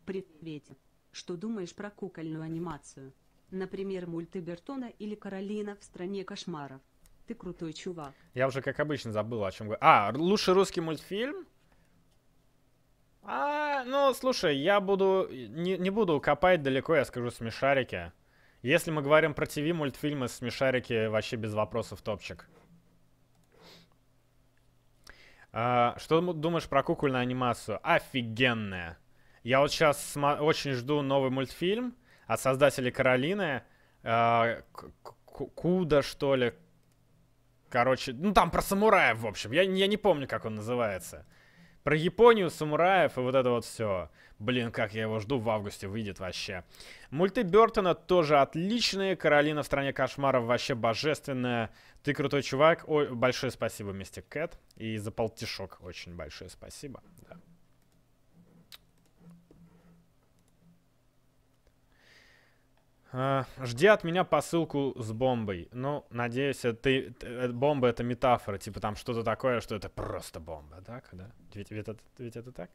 Привет. Что думаешь про кукольную анимацию? Например, мульты Бертона или Каролина в стране кошмаров. Ты крутой чувак. Я уже, как обычно, забыл, о чем говорю. А, лучший русский мультфильм? А, ну, слушай, я буду... Не, не буду копать далеко, я скажу смешарики. Если мы говорим про ТВ, мультфильмы, смешарики вообще без вопросов топчик. А, что думаешь про кукольную анимацию? Офигенная. Я вот сейчас очень жду новый мультфильм от создателей Каролины. А, Куда, что ли? Короче, ну там про самурая, в общем. Я, я не помню, как он называется. Про Японию, самураев и вот это вот все. Блин, как я его жду, в августе выйдет вообще. Мульты Бертона тоже отличные. Каролина в стране кошмаров вообще божественная. Ты крутой чувак. Ой, большое спасибо, Мистер Кэт. И за полтишок очень большое спасибо. Да. А, жди от меня посылку с бомбой. Ну, надеюсь, это ты, э, бомба это метафора, типа там что-то такое, что это просто бомба, так, да? Ведь, ведь, это, ведь это так?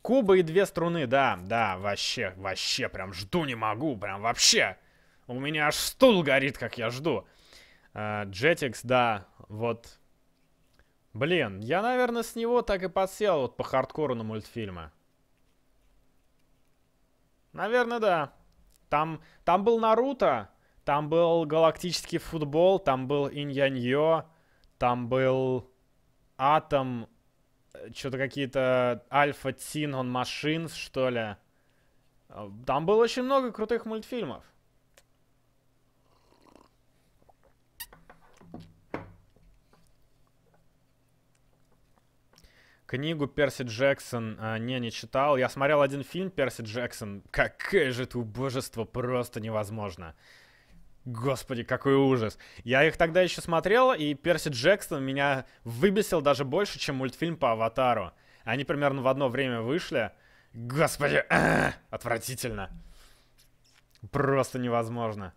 Куба и две струны, да, да, вообще, вообще, прям жду не могу, прям вообще. У меня аж стул горит, как я жду. Джетикс, а, да, вот. Блин, я, наверное, с него так и подсел вот по хардкору на мультфильмы. Наверное, да. Там, там был Наруто, там был галактический футбол, там был Иньяньё, там был Атом, э, что-то какие-то э, Альфа Тинон Машинс, что ли. Э, там было очень много крутых мультфильмов. Книгу Перси Джексон а, не, не читал. Я смотрел один фильм Перси Джексон. Какое же это убожество, просто невозможно. Господи, какой ужас. Я их тогда еще смотрел, и Перси Джексон меня выбесил даже больше, чем мультфильм по Аватару. Они примерно в одно время вышли. Господи, а отвратительно. Просто невозможно.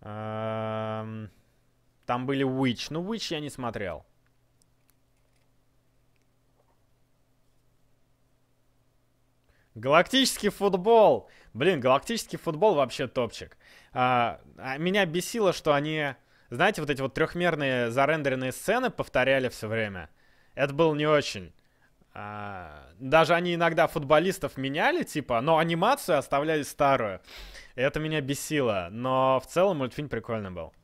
Там были Witch. Ну, Witch я не смотрел. Галактический футбол. Блин, галактический футбол вообще топчик. А, а, меня бесило, что они, знаете, вот эти вот трехмерные зарендеренные сцены повторяли все время. Это было не очень. А, даже они иногда футболистов меняли, типа, но анимацию оставляли старую. это меня бесило. Но в целом мультфильм прикольный был.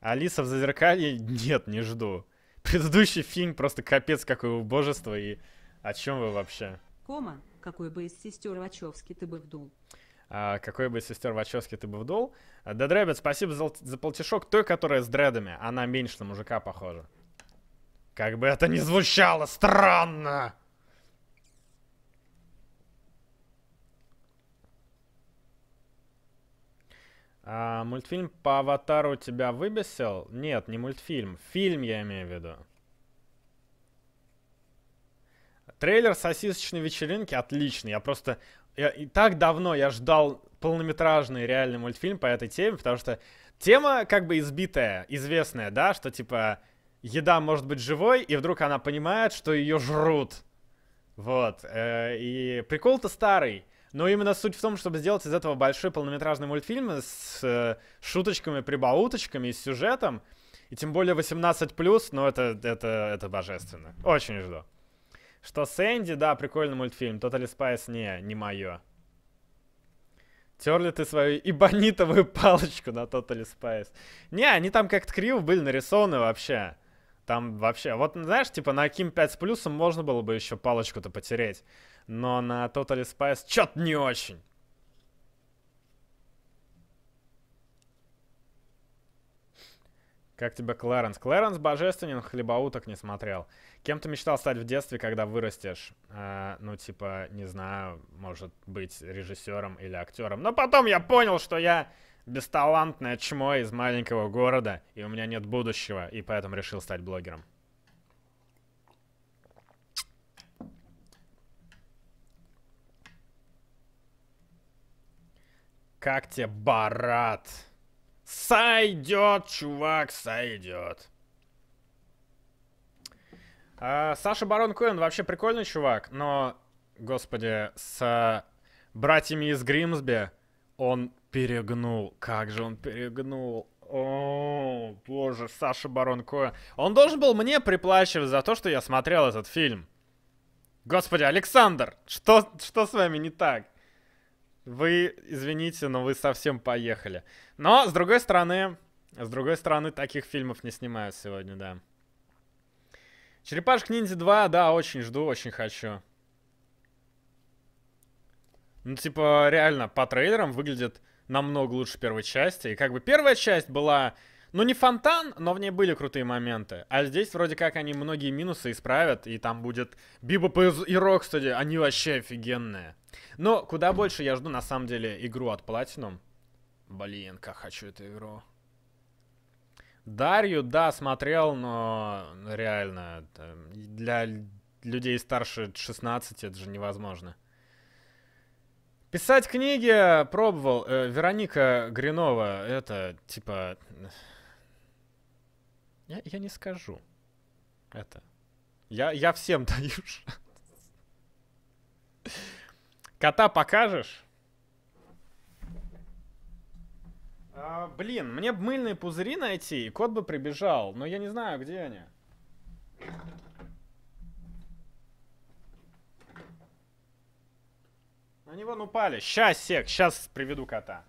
Алиса в Зазеркалье? Нет, не жду. Предыдущий фильм просто капец какое убожество и о чем вы вообще? Кома, какой бы из сестер Вачовски ты бы вдул? А, какой бы из сестер Вачовски ты бы вдул? А, Дедребет, спасибо за, за полтишок. Той, которая с дредами, она меньше на мужика похожа. Как бы это ни звучало странно! А, мультфильм по аватару тебя выбесил? Нет, не мультфильм. Фильм я имею в виду. Трейлер сосисочной вечеринки отличный. Я просто... Я, и так давно я ждал полнометражный реальный мультфильм по этой теме, потому что тема как бы избитая, известная, да, что типа еда может быть живой, и вдруг она понимает, что ее жрут. Вот. Э, и прикол-то старый. Но именно суть в том, чтобы сделать из этого большой полнометражный мультфильм с э, шуточками, прибауточками, с сюжетом. И тем более 18+, но это, это, это божественно. Очень жду. Что Сэнди, да, прикольный мультфильм. Тотали Спайс, не, не мое. Терли ты свою ибонитовую палочку на Тотали Спайс. Не, они там как-то криво были нарисованы вообще. Там вообще... Вот, знаешь, типа на Ким 5 с плюсом можно было бы еще палочку-то потереть. Но на Тотали Спайс чё-то не очень. Как тебе Клэренс? Клэренс божественен, хлебоуток не смотрел. Кем ты мечтал стать в детстве, когда вырастешь? Э, ну, типа, не знаю, может быть, режиссером или актером. Но потом я понял, что я бесталантное чмо из маленького города, и у меня нет будущего, и поэтому решил стать блогером. Как тебе, барат? Сойдет, чувак, сойдет. А, Саша Барон Коэн вообще прикольный чувак, но, господи, с братьями из Гримсби он перегнул. Как же он перегнул. О, боже, Саша Барон Коэн. Он должен был мне приплачивать за то, что я смотрел этот фильм. Господи, Александр, что, что с вами не так? Вы, извините, но вы совсем поехали. Но, с другой стороны, с другой стороны, таких фильмов не снимают сегодня, да. Черепашек ниндзя 2, да, очень жду, очень хочу. Ну, типа, реально, по трейлерам выглядит намного лучше первой части. И как бы первая часть была ну, не фонтан, но в ней были крутые моменты. А здесь вроде как они многие минусы исправят, и там будет Бибоп и Рок, Рокстеди, они вообще офигенные. Но куда больше я жду, на самом деле, игру от Platinum. Блин, как хочу эту игру. Дарью, да, смотрел, но реально, для людей старше 16 это же невозможно. Писать книги пробовал. Э, Вероника Гринова, это типа... Я, я не скажу. Это. Я, я всем даю шанс. Кота покажешь? А, блин, мне бы мыльные пузыри найти, и кот бы прибежал, но я не знаю, где они. Они вон упали. Сейчас, сек, сейчас приведу кота.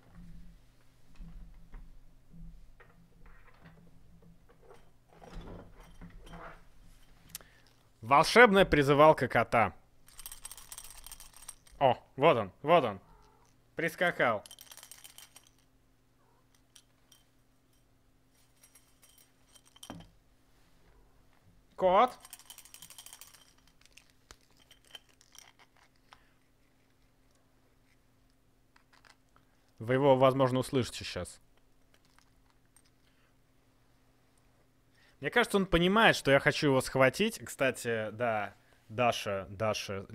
Волшебная призывалка кота. О, вот он, вот он. Прискакал. Кот. Вы его, возможно, услышите сейчас. Мне кажется, он понимает, что я хочу его схватить. Кстати, да, Даша, Даша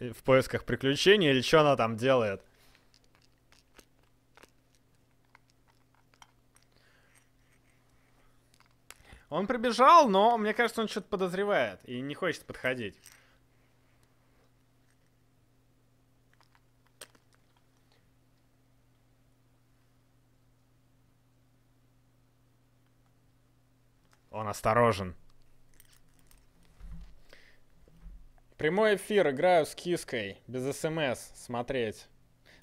э, в поисках приключений или что она там делает? Он прибежал, но мне кажется, он что-то подозревает и не хочет подходить. Он осторожен. Прямой эфир, играю с киской, без смс, эм смотреть.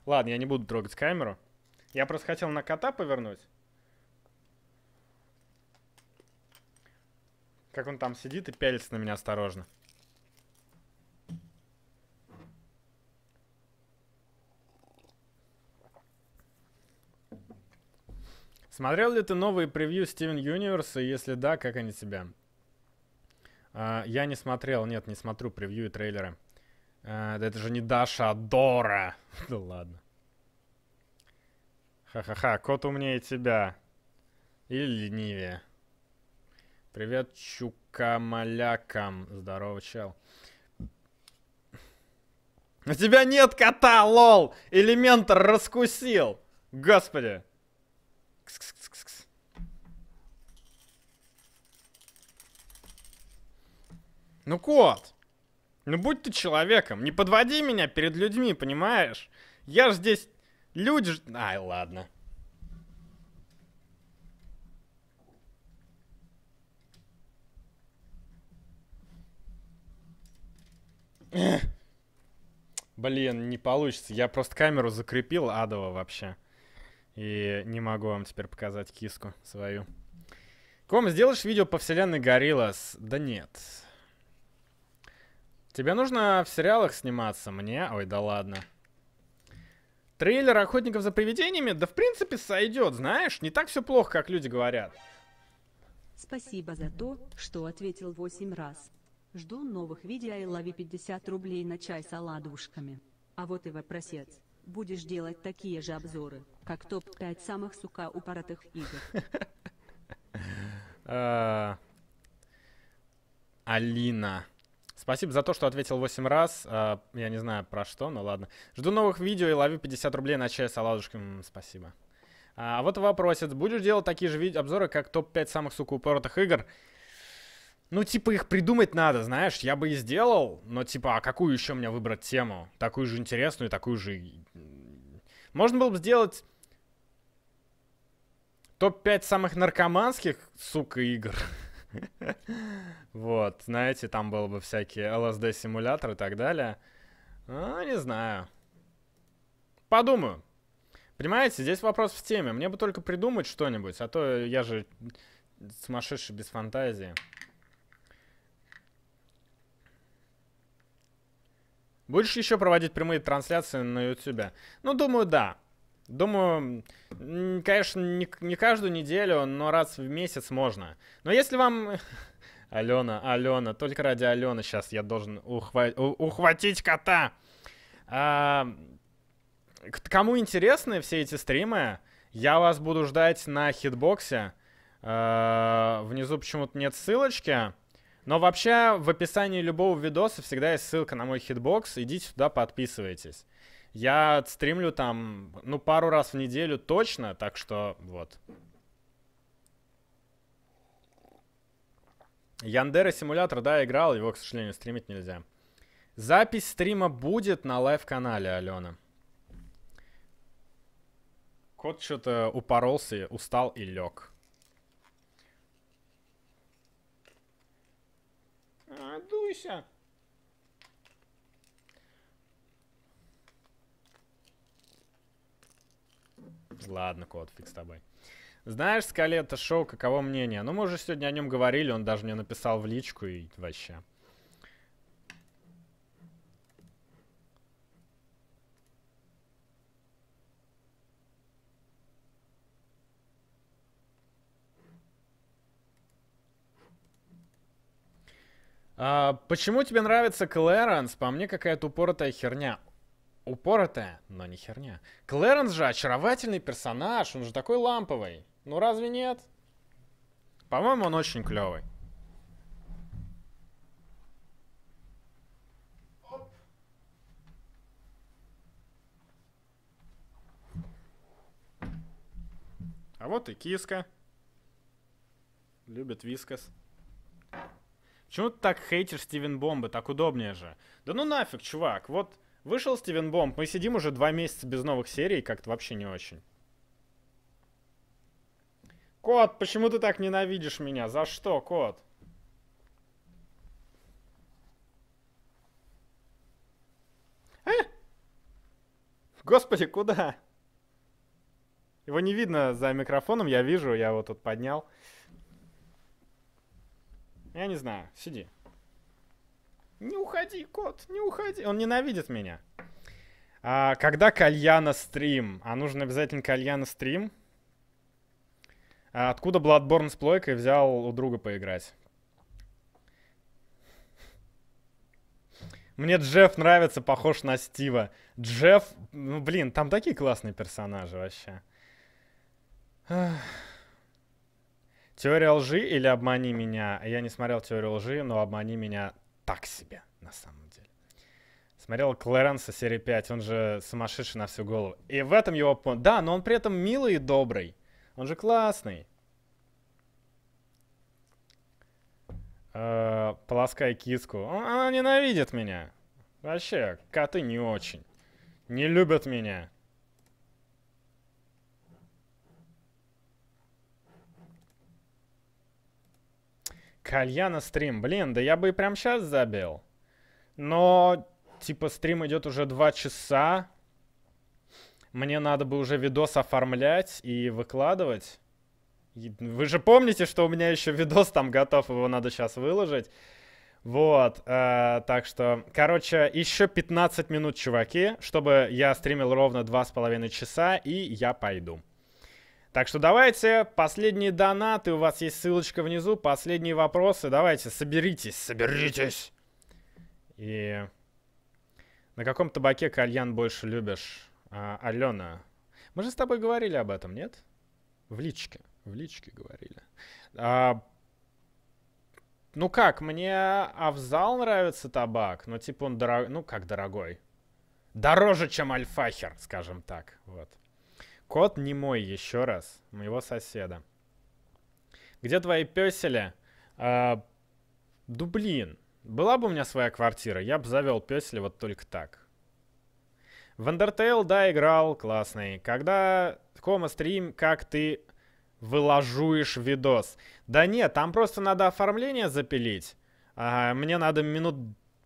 Ладно, я не буду трогать камеру. Я просто хотел на кота повернуть. Как он там сидит и пялится на меня осторожно. Смотрел ли ты новые превью Steven Universe, и если да, как они тебя? Uh, а, я не смотрел, нет, не смотрю превью и трейлеры. Uh, да это же не Даша, а Дора. да ладно. Ха-ха-ха, кот умнее тебя. Или ленивее. Привет, чука-малякам. Здорово, чел. У тебя нет кота, лол! Элементар раскусил! Господи! Ну, кот, ну будь ты человеком, не подводи меня перед людьми, понимаешь? Я ж здесь... Люди ж... Ай, ладно. Блин, не получится. Я просто камеру закрепил адово вообще. И не могу вам теперь показать киску свою. Ком, сделаешь видео по вселенной Гориллас? Да нет. Тебе нужно в сериалах сниматься, мне? Ой, да ладно. Трейлер «Охотников за привидениями»? Да в принципе сойдет, знаешь? Не так все плохо, как люди говорят. Спасибо за то, что ответил 8 раз. Жду новых видео и лови 50 рублей на чай с оладушками. А вот и вопросец. Будешь делать такие же обзоры, как топ-5 самых сука упоротых игр. А, Алина. Спасибо за то, что ответил 8 раз. А, я не знаю про что, но ладно. Жду новых видео и ловлю 50 рублей на чай с оладушками. Спасибо. А, а вот вопросец. Будешь делать такие же видео обзоры, как топ-5 самых, сука, упоротых игр? Ну, типа, их придумать надо, знаешь, я бы и сделал, но, типа, а какую еще мне выбрать тему? Такую же интересную, такую же... Можно было бы сделать топ-5 самых наркоманских, сука, игр. Вот, знаете, там было бы всякие LSD-симуляторы и так далее. Ну, не знаю. Подумаю. Понимаете, здесь вопрос в теме. Мне бы только придумать что-нибудь, а то я же сумасшедший без фантазии. Будешь еще проводить прямые трансляции на YouTube? Ну, думаю, да. Думаю, конечно, не, не каждую неделю, но раз в месяц можно. Но если вам... Алена, Алена, только ради Алены сейчас я должен ухва... ухватить кота. А... Кому интересны все эти стримы, я вас буду ждать на хитбоксе. А... Внизу почему-то нет ссылочки. Но вообще в описании любого видоса всегда есть ссылка на мой хитбокс. Идите туда, подписывайтесь. Я стримлю там, ну, пару раз в неделю точно, так что вот. Яндера симулятор, да, играл, его, к сожалению, стримить нельзя. Запись стрима будет на лайв-канале, Алена. Кот что-то упоролся, устал и лег. Дуйся. Ладно, кот, фиг с тобой. Знаешь, Скалета Шоу, каково мнение? Ну, мы уже сегодня о нем говорили, он даже мне написал в личку и вообще. А, почему тебе нравится Клэренс? По мне какая-то упоротая херня упоротая, но не херня. Клэренс же очаровательный персонаж, он же такой ламповый. Ну разве нет? По-моему, он очень клевый. А вот и киска. Любит вискас. Почему ты так хейтер Стивен Бомбы? Так удобнее же. Да ну нафиг, чувак. Вот Вышел Стивен Бомб. Мы сидим уже два месяца без новых серий, как-то вообще не очень. Кот, почему ты так ненавидишь меня? За что, кот? А? Господи, куда? Его не видно за микрофоном, я вижу, я его тут поднял. Я не знаю, сиди. Не уходи, кот, не уходи. Он ненавидит меня. А, когда кальяна стрим? А нужен обязательно кальяна стрим. А откуда Bloodborne с плойкой взял у друга поиграть? Мне Джефф нравится, похож на Стива. Джефф, ну блин, там такие классные персонажи вообще. Теория лжи или обмани меня? Я не смотрел теорию лжи, но обмани меня так себе, на самом деле. Смотрел Клэренса серии 5, он же сумасшедший на всю голову. И в этом его... Да, но он при этом милый и добрый. Он же классный. Э полоскай киску. Она ненавидит меня. Вообще, коты не очень. Не любят меня. Кальяна стрим. Блин, да я бы и прям сейчас забил. Но, типа, стрим идет уже два часа. Мне надо бы уже видос оформлять и выкладывать. Вы же помните, что у меня еще видос там готов, его надо сейчас выложить. Вот, э, так что, короче, еще 15 минут, чуваки, чтобы я стримил ровно 2,5 часа, и я пойду. Так что давайте, последние донаты, у вас есть ссылочка внизу, последние вопросы, давайте, соберитесь, соберитесь. И на каком табаке кальян больше любишь, а, Алена? Мы же с тобой говорили об этом, нет? В личке, в личке говорили. А, ну как, мне Авзал нравится табак, но ну, типа он дорогой, ну как дорогой? Дороже, чем Альфахер, скажем так, вот. Кот не мой, еще раз, моего соседа. Где твои песели? А, дублин. Была бы у меня своя квартира, я бы завел песели вот только так. В Undertale, да, играл, классный. когда Кома стрим, как ты выложуешь видос? Да нет, там просто надо оформление запилить. А, мне надо минут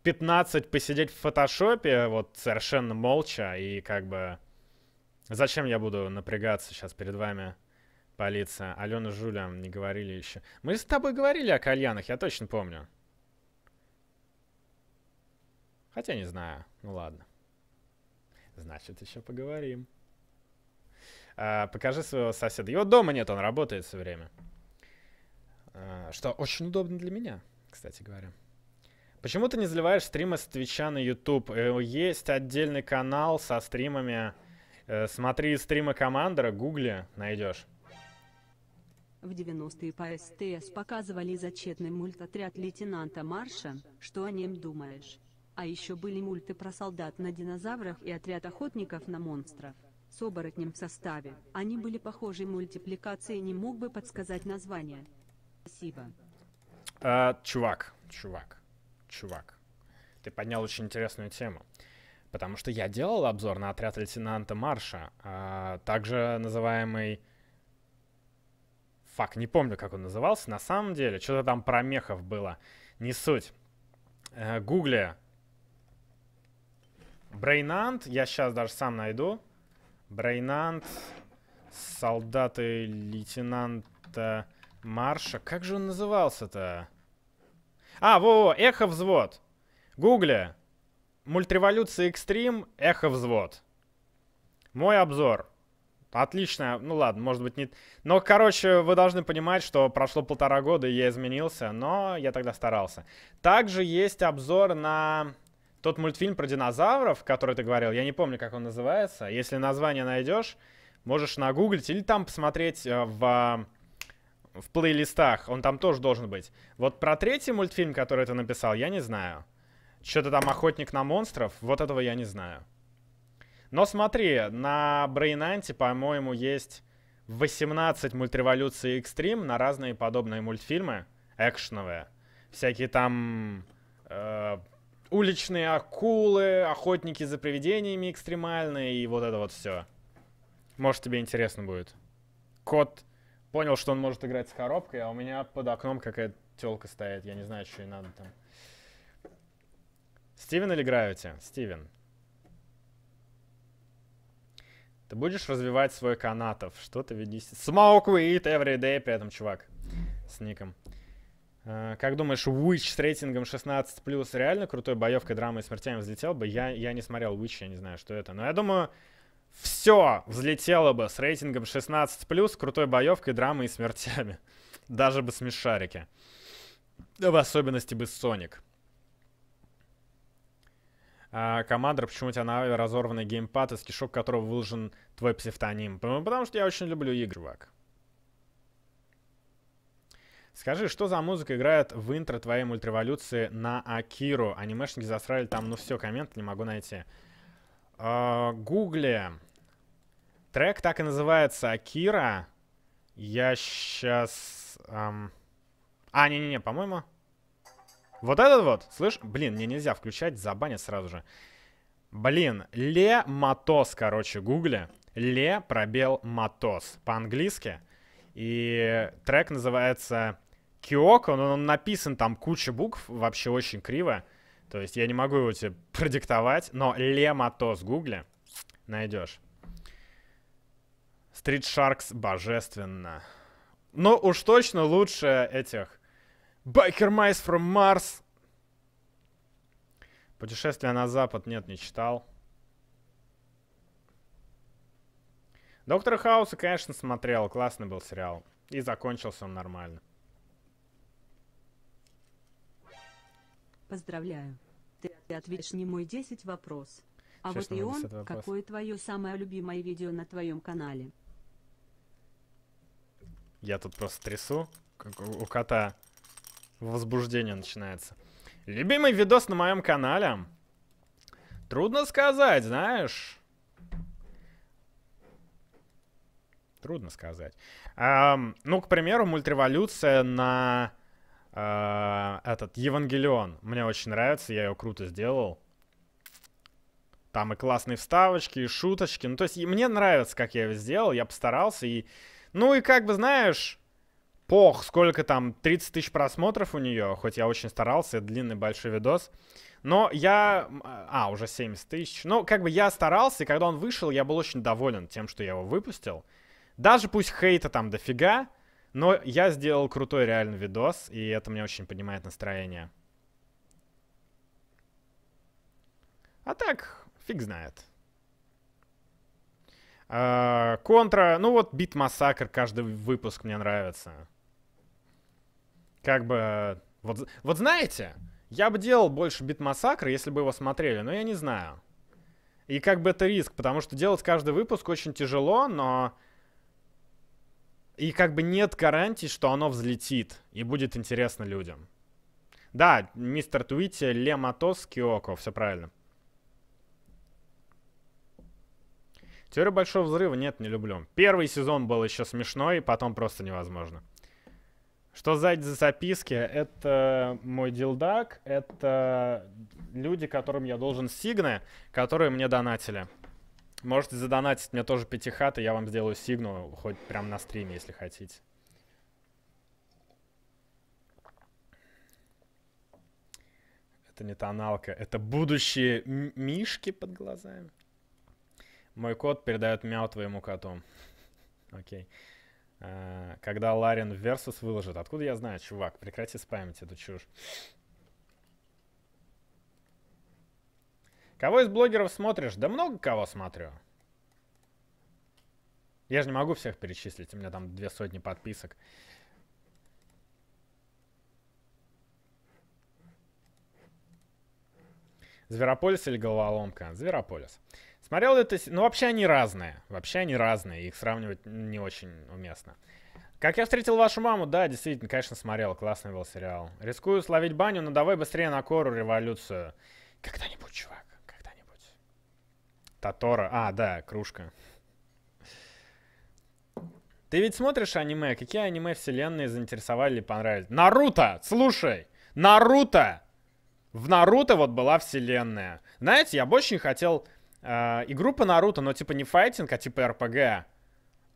15 посидеть в фотошопе, вот совершенно молча, и как бы Зачем я буду напрягаться сейчас перед вами, полиция? Алена Жуля, не говорили еще. Мы с тобой говорили о кальянах, я точно помню. Хотя не знаю. Ну ладно. Значит, еще поговорим. А, покажи своего соседа. Его дома нет, он работает все время. А, что очень удобно для меня, кстати говоря. Почему ты не заливаешь стримы с Твича на YouTube? Э, есть отдельный канал со стримами Э, смотри стримы Командора, гугли, найдешь. В 90-е по СТС показывали зачетный мульт «Отряд лейтенанта Марша», что о нем думаешь. А еще были мульты про солдат на динозаврах и отряд охотников на монстров. С оборотнем в составе. Они были похожи мультипликации, не мог бы подсказать название. Спасибо. А, чувак, чувак, чувак. Ты поднял очень интересную тему. Потому что я делал обзор на отряд лейтенанта Марша, а также называемый... Фак, не помню, как он назывался. На самом деле, что-то там про мехов было. Не суть. Э, гугли. Брейнант. Я сейчас даже сам найду. Брейнант. Солдаты лейтенанта Марша. Как же он назывался-то? А, во, во, эхо-взвод. Гугли. Мультреволюция Экстрим, Эхо Взвод. Мой обзор. Отлично, ну ладно, может быть нет. Но, короче, вы должны понимать, что прошло полтора года, и я изменился, но я тогда старался. Также есть обзор на тот мультфильм про динозавров, который ты говорил, я не помню, как он называется. Если название найдешь, можешь нагуглить или там посмотреть э, в, в плейлистах, он там тоже должен быть. Вот про третий мультфильм, который ты написал, я не знаю. Что-то там охотник на монстров, вот этого я не знаю. Но смотри, на Брейнанте, по-моему, есть 18 мультреволюций экстрим на разные подобные мультфильмы, экшеновые. Всякие там э, уличные акулы, охотники за привидениями экстремальные и вот это вот все. Может, тебе интересно будет. Кот понял, что он может играть с коробкой, а у меня под окном какая-то телка стоит. Я не знаю, что ей надо там. Стивен или Гравити? Стивен. Ты будешь развивать свой канатов. Что ты видишь? Smoke weed every day при этом, чувак. С ником. Э, как думаешь, Witch с рейтингом 16+, реально крутой боевкой, драмой и смертями взлетел бы? Я, я не смотрел Witch, я не знаю, что это. Но я думаю, все взлетело бы с рейтингом 16+, крутой боевкой, драмой и смертями. Даже бы смешарики. Да в особенности бы Соник. А, командор, почему у тебя на разорванный геймпад, из кишок которого выложен твой псевдоним. Потому что я очень люблю игры, Вак. Скажи, что за музыка играет в интро твоей мультреволюции на Акиру? Анимешники засрали там, ну все, коммент не могу найти. А, Гугле. Трек так и называется Акира. Я сейчас... Эм... А, не-не-не, по-моему... Вот этот вот, слышь? Блин, мне нельзя включать, забанят сразу же. Блин, Ле Матос, короче, гугли. Ле пробел Матос по-английски. И трек называется Киоко, но он написан там куча букв, вообще очень криво. То есть я не могу его тебе продиктовать, но Ле Матос гугли найдешь. Стрит Шаркс божественно. Ну уж точно лучше этих Байкер майс from Mars. Путешествие на запад. Нет, не читал. Доктор Хауса, конечно, смотрел. Классный был сериал. И закончился он нормально. Поздравляю. Ты, ты ответишь не мой 10 вопрос. А Сейчас вот и он, какое твое самое любимое видео на твоем канале? Я тут просто трясу, как у, у кота возбуждение начинается. Любимый видос на моем канале? Трудно сказать, знаешь. Трудно сказать. Эм, ну, к примеру, мультреволюция на э, этот Евангелион. Мне очень нравится, я ее круто сделал. Там и классные вставочки, и шуточки. Ну, то есть, мне нравится, как я ее сделал, я постарался. И... Ну, и как бы, знаешь пох, сколько там, 30 тысяч просмотров у нее, хоть я очень старался, длинный большой видос. Но я... А, уже 70 тысяч. Ну, как бы я старался, и когда он вышел, я был очень доволен тем, что я его выпустил. Даже пусть хейта там дофига, но я сделал крутой реальный видос, и это мне очень поднимает настроение. А так, фиг знает. А, Контра, ну вот бит массакр каждый выпуск мне нравится. Как бы... Вот, вот знаете, я бы делал больше битмассакра, если бы его смотрели, но я не знаю. И как бы это риск, потому что делать каждый выпуск очень тяжело, но... И как бы нет гарантии, что оно взлетит и будет интересно людям. Да, мистер Твитти, Лематос, Киоко, все правильно. Теория Большого Взрыва нет, не люблю. Первый сезон был еще смешной, потом просто невозможно. Что сзади за записки? Это мой дилдак, это люди, которым я должен сигны, которые мне донатили. Можете задонатить мне тоже пятихат, и я вам сделаю сигну, хоть прям на стриме, если хотите. Это не тоналка, это будущие мишки под глазами. Мой кот передает мяу твоему коту. Окей. Okay. Э, когда Ларин версус выложит. Откуда я знаю, чувак? Прекрати спамить эту чушь. Кого из блогеров смотришь? Да много кого смотрю. Я же не могу всех перечислить, у меня там две сотни подписок. Зверополис или головоломка? Зверополис. Смотрел это... Ну, вообще они разные. Вообще они разные. Их сравнивать не очень уместно. Как я встретил вашу маму, да, действительно, конечно, смотрел. Классный был сериал. Рискую словить баню, но давай быстрее на кору революцию. Когда-нибудь, чувак, когда-нибудь. Татора. А, да, кружка. Ты ведь смотришь аниме? Какие аниме вселенные заинтересовали и понравились? Наруто! Слушай! Наруто! В Наруто вот была вселенная. Знаете, я бы очень хотел а, и группа Наруто, но типа не файтинг, а типа РПГ. Э,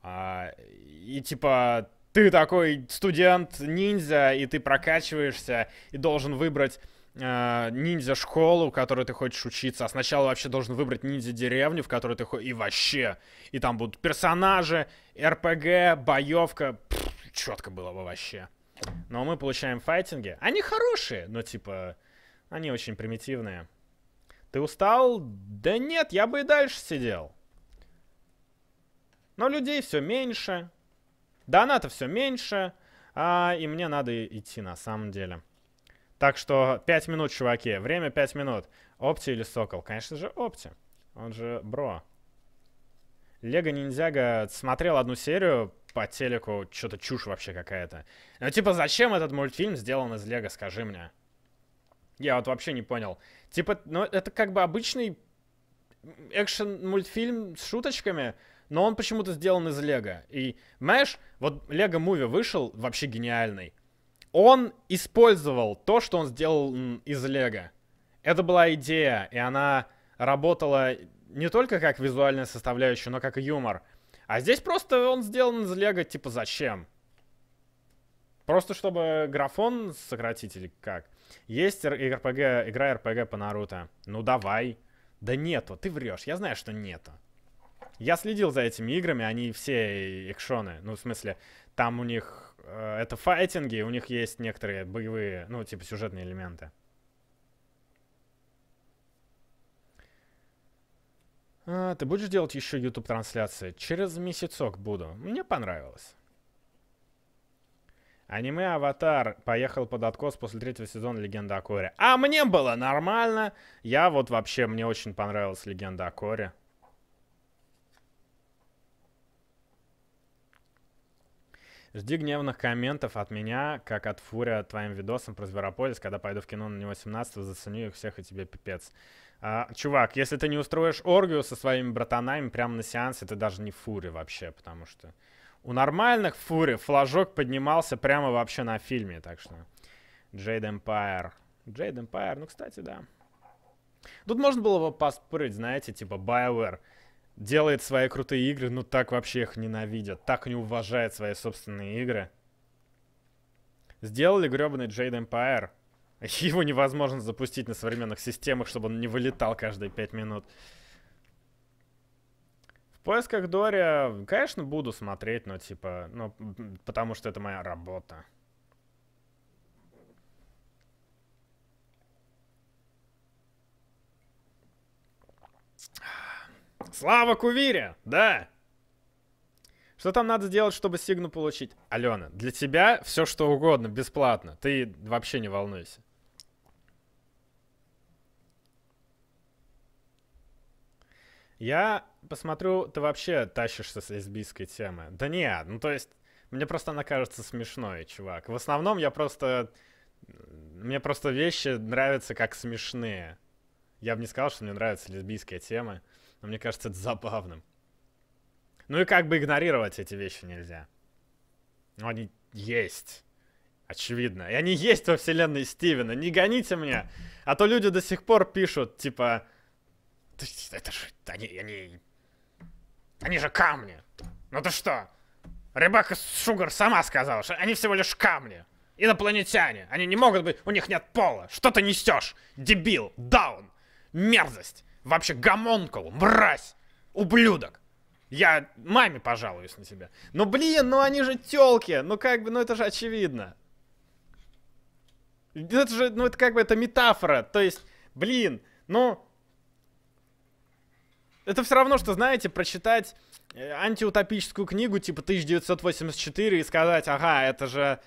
а, и типа ты такой студент-ниндзя, и ты прокачиваешься, и должен выбрать э, а, ниндзя-школу, в которой ты хочешь учиться, а сначала вообще должен выбрать ниндзя-деревню, в которой ты хочешь... И вообще, и там будут персонажи, РПГ, боевка. четко было бы вообще. Но мы получаем файтинги. Они хорошие, но типа... Они очень примитивные. Ты устал? Да нет, я бы и дальше сидел. Но людей все меньше. Доната все меньше. А, и мне надо идти на самом деле. Так что 5 минут, чуваки. Время 5 минут. Опти или Сокол? Конечно же, Опти. Он же бро. Лего Ниндзяго смотрел одну серию по телеку, что-то чушь вообще какая-то. Ну типа, зачем этот мультфильм сделан из Лего, скажи мне? Я вот вообще не понял. Типа, ну, это как бы обычный экшен-мультфильм с шуточками, но он почему-то сделан из Лего. И знаешь, вот Лего Муви вышел вообще гениальный. Он использовал то, что он сделал из Лего. Это была идея, и она работала не только как визуальная составляющая, но как и юмор. А здесь просто он сделан из Лего, типа зачем? Просто чтобы графон сократить или как? Есть RPG, игра RPG по Наруто. Ну давай. Да нету, ты врешь. Я знаю, что нету. Я следил за этими играми, они все экшоны. Ну, в смысле, там у них... Э, это файтинги, у них есть некоторые боевые, ну, типа сюжетные элементы. А, ты будешь делать еще YouTube-трансляции? Через месяцок буду. Мне понравилось. Аниме «Аватар» поехал под откос после третьего сезона «Легенда о Коре». А мне было нормально. Я вот вообще, мне очень понравилась «Легенда о Коре». Жди гневных комментов от меня, как от Фуря твоим видосом про Зверополис, когда пойду в кино на него 17 заценю их всех и тебе пипец. А, чувак, если ты не устроишь оргию со своими братанами прямо на сеансе, ты даже не фури вообще, потому что... У нормальных фури флажок поднимался прямо вообще на фильме, так что... Джейд Эмпайр. Джейд Эмпайр, ну, кстати, да. Тут можно было бы поспорить, знаете, типа BioWare делает свои крутые игры, но так вообще их ненавидят, так не уважает свои собственные игры. Сделали гребаный Джейд Empire. Его невозможно запустить на современных системах, чтобы он не вылетал каждые пять минут поисках Дори, конечно, буду смотреть, но типа, ну, потому что это моя работа. Слава Кувире! Да! Что там надо сделать, чтобы сигну получить? Алена, для тебя все что угодно, бесплатно. Ты вообще не волнуйся. Я посмотрю, ты вообще тащишься с лесбийской темы. Да нет, ну то есть, мне просто она кажется смешной, чувак. В основном я просто... Мне просто вещи нравятся как смешные. Я бы не сказал, что мне нравятся лесбийские темы, но мне кажется это забавным. Ну и как бы игнорировать эти вещи нельзя. Но ну, они есть. Очевидно. И они есть во вселенной Стивена. Не гоните меня. А то люди до сих пор пишут, типа, это же... Они, они... Они же камни. Ну ты что? Рыбака Шугар сама сказала, что они всего лишь камни. Инопланетяне. Они не могут быть... У них нет пола. Что ты несешь? Дебил. Даун. Мерзость. Вообще гомонкул. Мразь. Ублюдок. Я маме пожалуюсь на тебя. Ну блин, ну они же тёлки. Ну как бы, ну это же очевидно. Ну это же, ну это как бы, это метафора. То есть, блин, ну... Это все равно, что, знаете, прочитать э, антиутопическую книгу типа 1984 и сказать, ага, это же...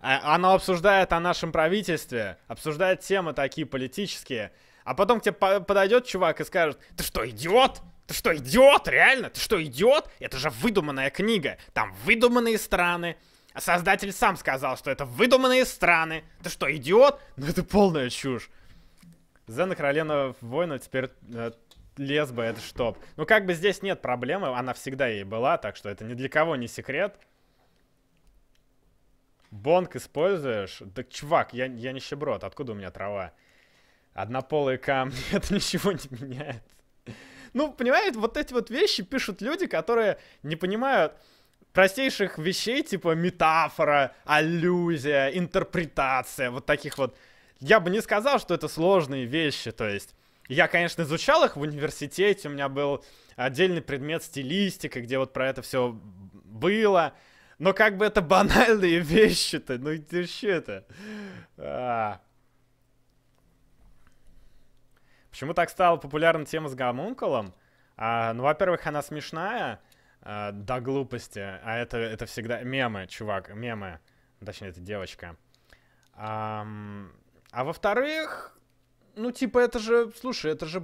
А, Она обсуждает о нашем правительстве, обсуждает темы такие политические. А потом к тебе подойдет чувак и скажет, ты что, идиот? Ты что, идиот? Реально? Ты что, идиот? Это же выдуманная книга. Там выдуманные страны. А создатель сам сказал, что это выдуманные страны. Ты что, идиот? Ну это полная чушь. Зена Королена Воина теперь э, лесба это что? Ну, как бы здесь нет проблемы, она всегда ей была, так что это ни для кого не секрет. Бонг используешь? да, чувак, я, я нищеброд, откуда у меня трава? Однополые камни, это ничего не меняет. Ну, понимаете, вот эти вот вещи пишут люди, которые не понимают простейших вещей, типа метафора, аллюзия, интерпретация, вот таких вот. Я бы не сказал, что это сложные вещи, то есть я, конечно, изучал их в университете, у меня был отдельный предмет стилистика, где вот про это все было. Но как бы это банальные вещи-то, ну ты это? А. Почему так стала популярна тема с гомункулом? А, ну, во-первых, она смешная а, до глупости, а это, это всегда мемы, чувак, мемы. Точнее, это девочка. А, а во-вторых, ну, типа, это же, слушай, это же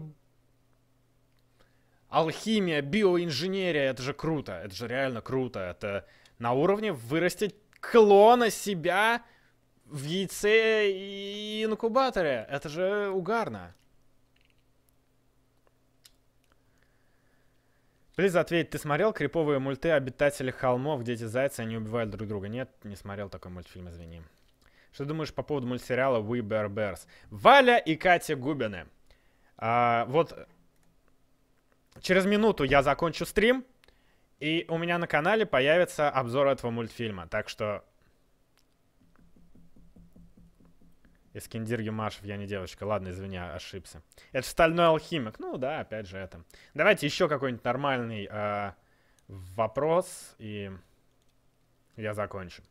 алхимия, биоинженерия, это же круто, это же реально круто. Это на уровне вырастить клона себя в яйце и инкубаторе. Это же угарно. Плиз ответь, ты смотрел криповые мульты обитатели холмов, где эти зайцы, они убивают друг друга? Нет, не смотрел такой мультфильм, извини. Что ты думаешь по поводу мультсериала We Bear Bears? Валя и Катя Губины. А, вот через минуту я закончу стрим, и у меня на канале появится обзор этого мультфильма. Так что... Искендир Юмашев, я не девочка. Ладно, извини, ошибся. Это стальной алхимик. Ну да, опять же это. Давайте еще какой-нибудь нормальный э, вопрос, и я закончу.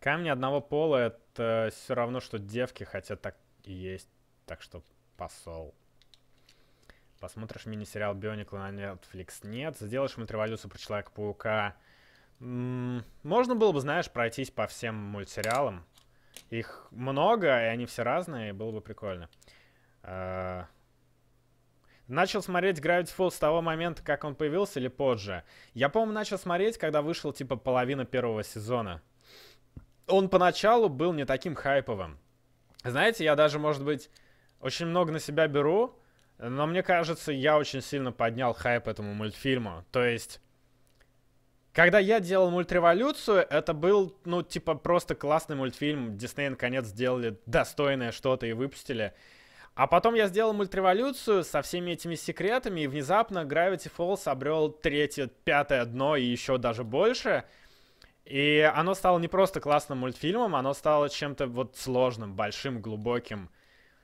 Камни одного пола это все равно, что девки, хотя так и есть. Так что посол. Посмотришь мини-сериал Бионикла на Netflix? Нет. Сделаешь мультреволюцию про Человека-паука? Можно было бы, знаешь, пройтись по всем мультсериалам. Их много, и они все разные, и было бы прикольно. Э, начал смотреть Gravity Falls с того момента, как он появился или позже? Я, по-моему, начал смотреть, когда вышел, типа, половина первого сезона он поначалу был не таким хайповым. Знаете, я даже, может быть, очень много на себя беру, но мне кажется, я очень сильно поднял хайп этому мультфильму. То есть, когда я делал мультреволюцию, это был, ну, типа, просто классный мультфильм. Дисней наконец сделали достойное что-то и выпустили. А потом я сделал мультреволюцию со всеми этими секретами, и внезапно Gravity Falls обрел третье, пятое дно и еще даже больше — и оно стало не просто классным мультфильмом, оно стало чем-то вот сложным, большим, глубоким,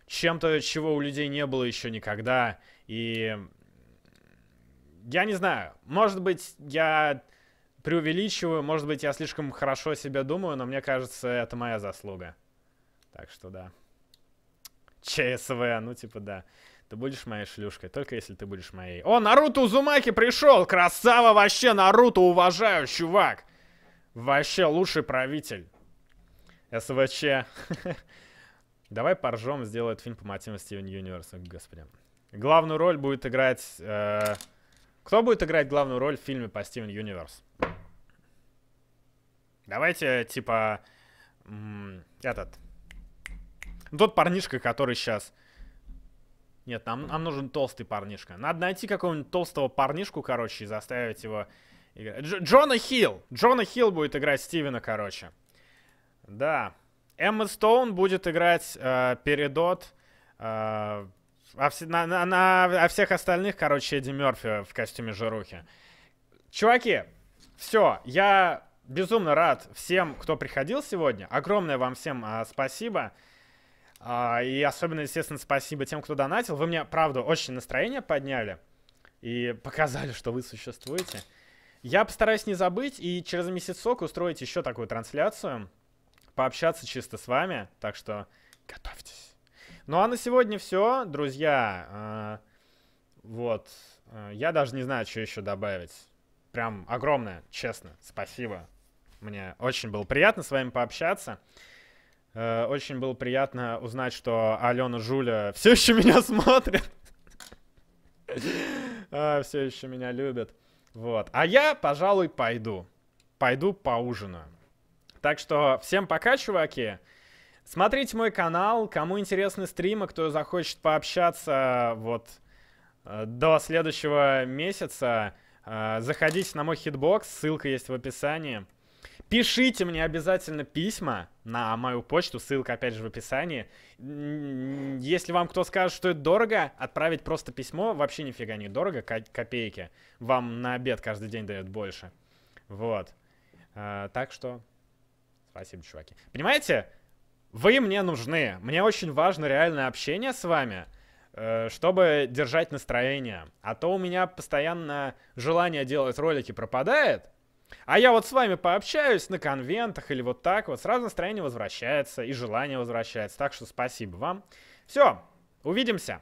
чем-то, чего у людей не было еще никогда. И я не знаю, может быть, я преувеличиваю, может быть, я слишком хорошо о себе думаю, но мне кажется, это моя заслуга. Так что да. ЧСВ, ну типа да. Ты будешь моей шлюшкой, только если ты будешь моей. О, Наруто Узумаки пришел! Красава вообще, Наруто, уважаю, чувак! Вообще лучший правитель. СВЧ. Давай поржем, сделает фильм по мотивам Стивен Юниверса. Господи. Главную роль будет играть... Э, кто будет играть главную роль в фильме по Стивен Юниверс? Давайте, типа... Этот... Ну, тот парнишка, который сейчас... Нет, нам, нам нужен толстый парнишка. Надо найти какого-нибудь толстого парнишку, короче, и заставить его Дж Джона Хилл. Джона Хилл будет играть Стивена, короче. Да. Эмма Стоун будет играть э, Передот. Э, а, все, на, на, а всех остальных, короче, Эдди Мерфи в костюме Жирухи. Чуваки, все, я безумно рад всем, кто приходил сегодня. Огромное вам всем э, спасибо. Э, и особенно, естественно, спасибо тем, кто донатил. Вы мне, правда, очень настроение подняли и показали, что вы существуете. Я постараюсь не забыть и через месяцок устроить еще такую трансляцию, пообщаться чисто с вами, так что готовьтесь. Ну а на сегодня все, друзья. А, вот, а, я даже не знаю, что еще добавить. Прям огромное, честно, спасибо. Мне очень было приятно с вами пообщаться. Э, очень было приятно узнать, что Алена Жуля все еще меня смотрит. А, все еще меня любит. Вот. А я, пожалуй, пойду. Пойду поужинаю. Так что всем пока, чуваки. Смотрите мой канал, кому интересны стримы, кто захочет пообщаться вот э, до следующего месяца, э, заходите на мой хитбокс, ссылка есть в описании. Пишите мне обязательно письма на мою почту, ссылка опять же в описании. Если вам кто скажет, что это дорого, отправить просто письмо вообще нифига не дорого, копейки. Вам на обед каждый день дают больше. Вот. А, так что спасибо, чуваки. Понимаете, вы мне нужны. Мне очень важно реальное общение с вами э, чтобы держать настроение. А то у меня постоянно желание делать ролики пропадает, а я вот с вами пообщаюсь на конвентах или вот так вот. Сразу настроение возвращается и желание возвращается. Так что спасибо вам. Все, увидимся.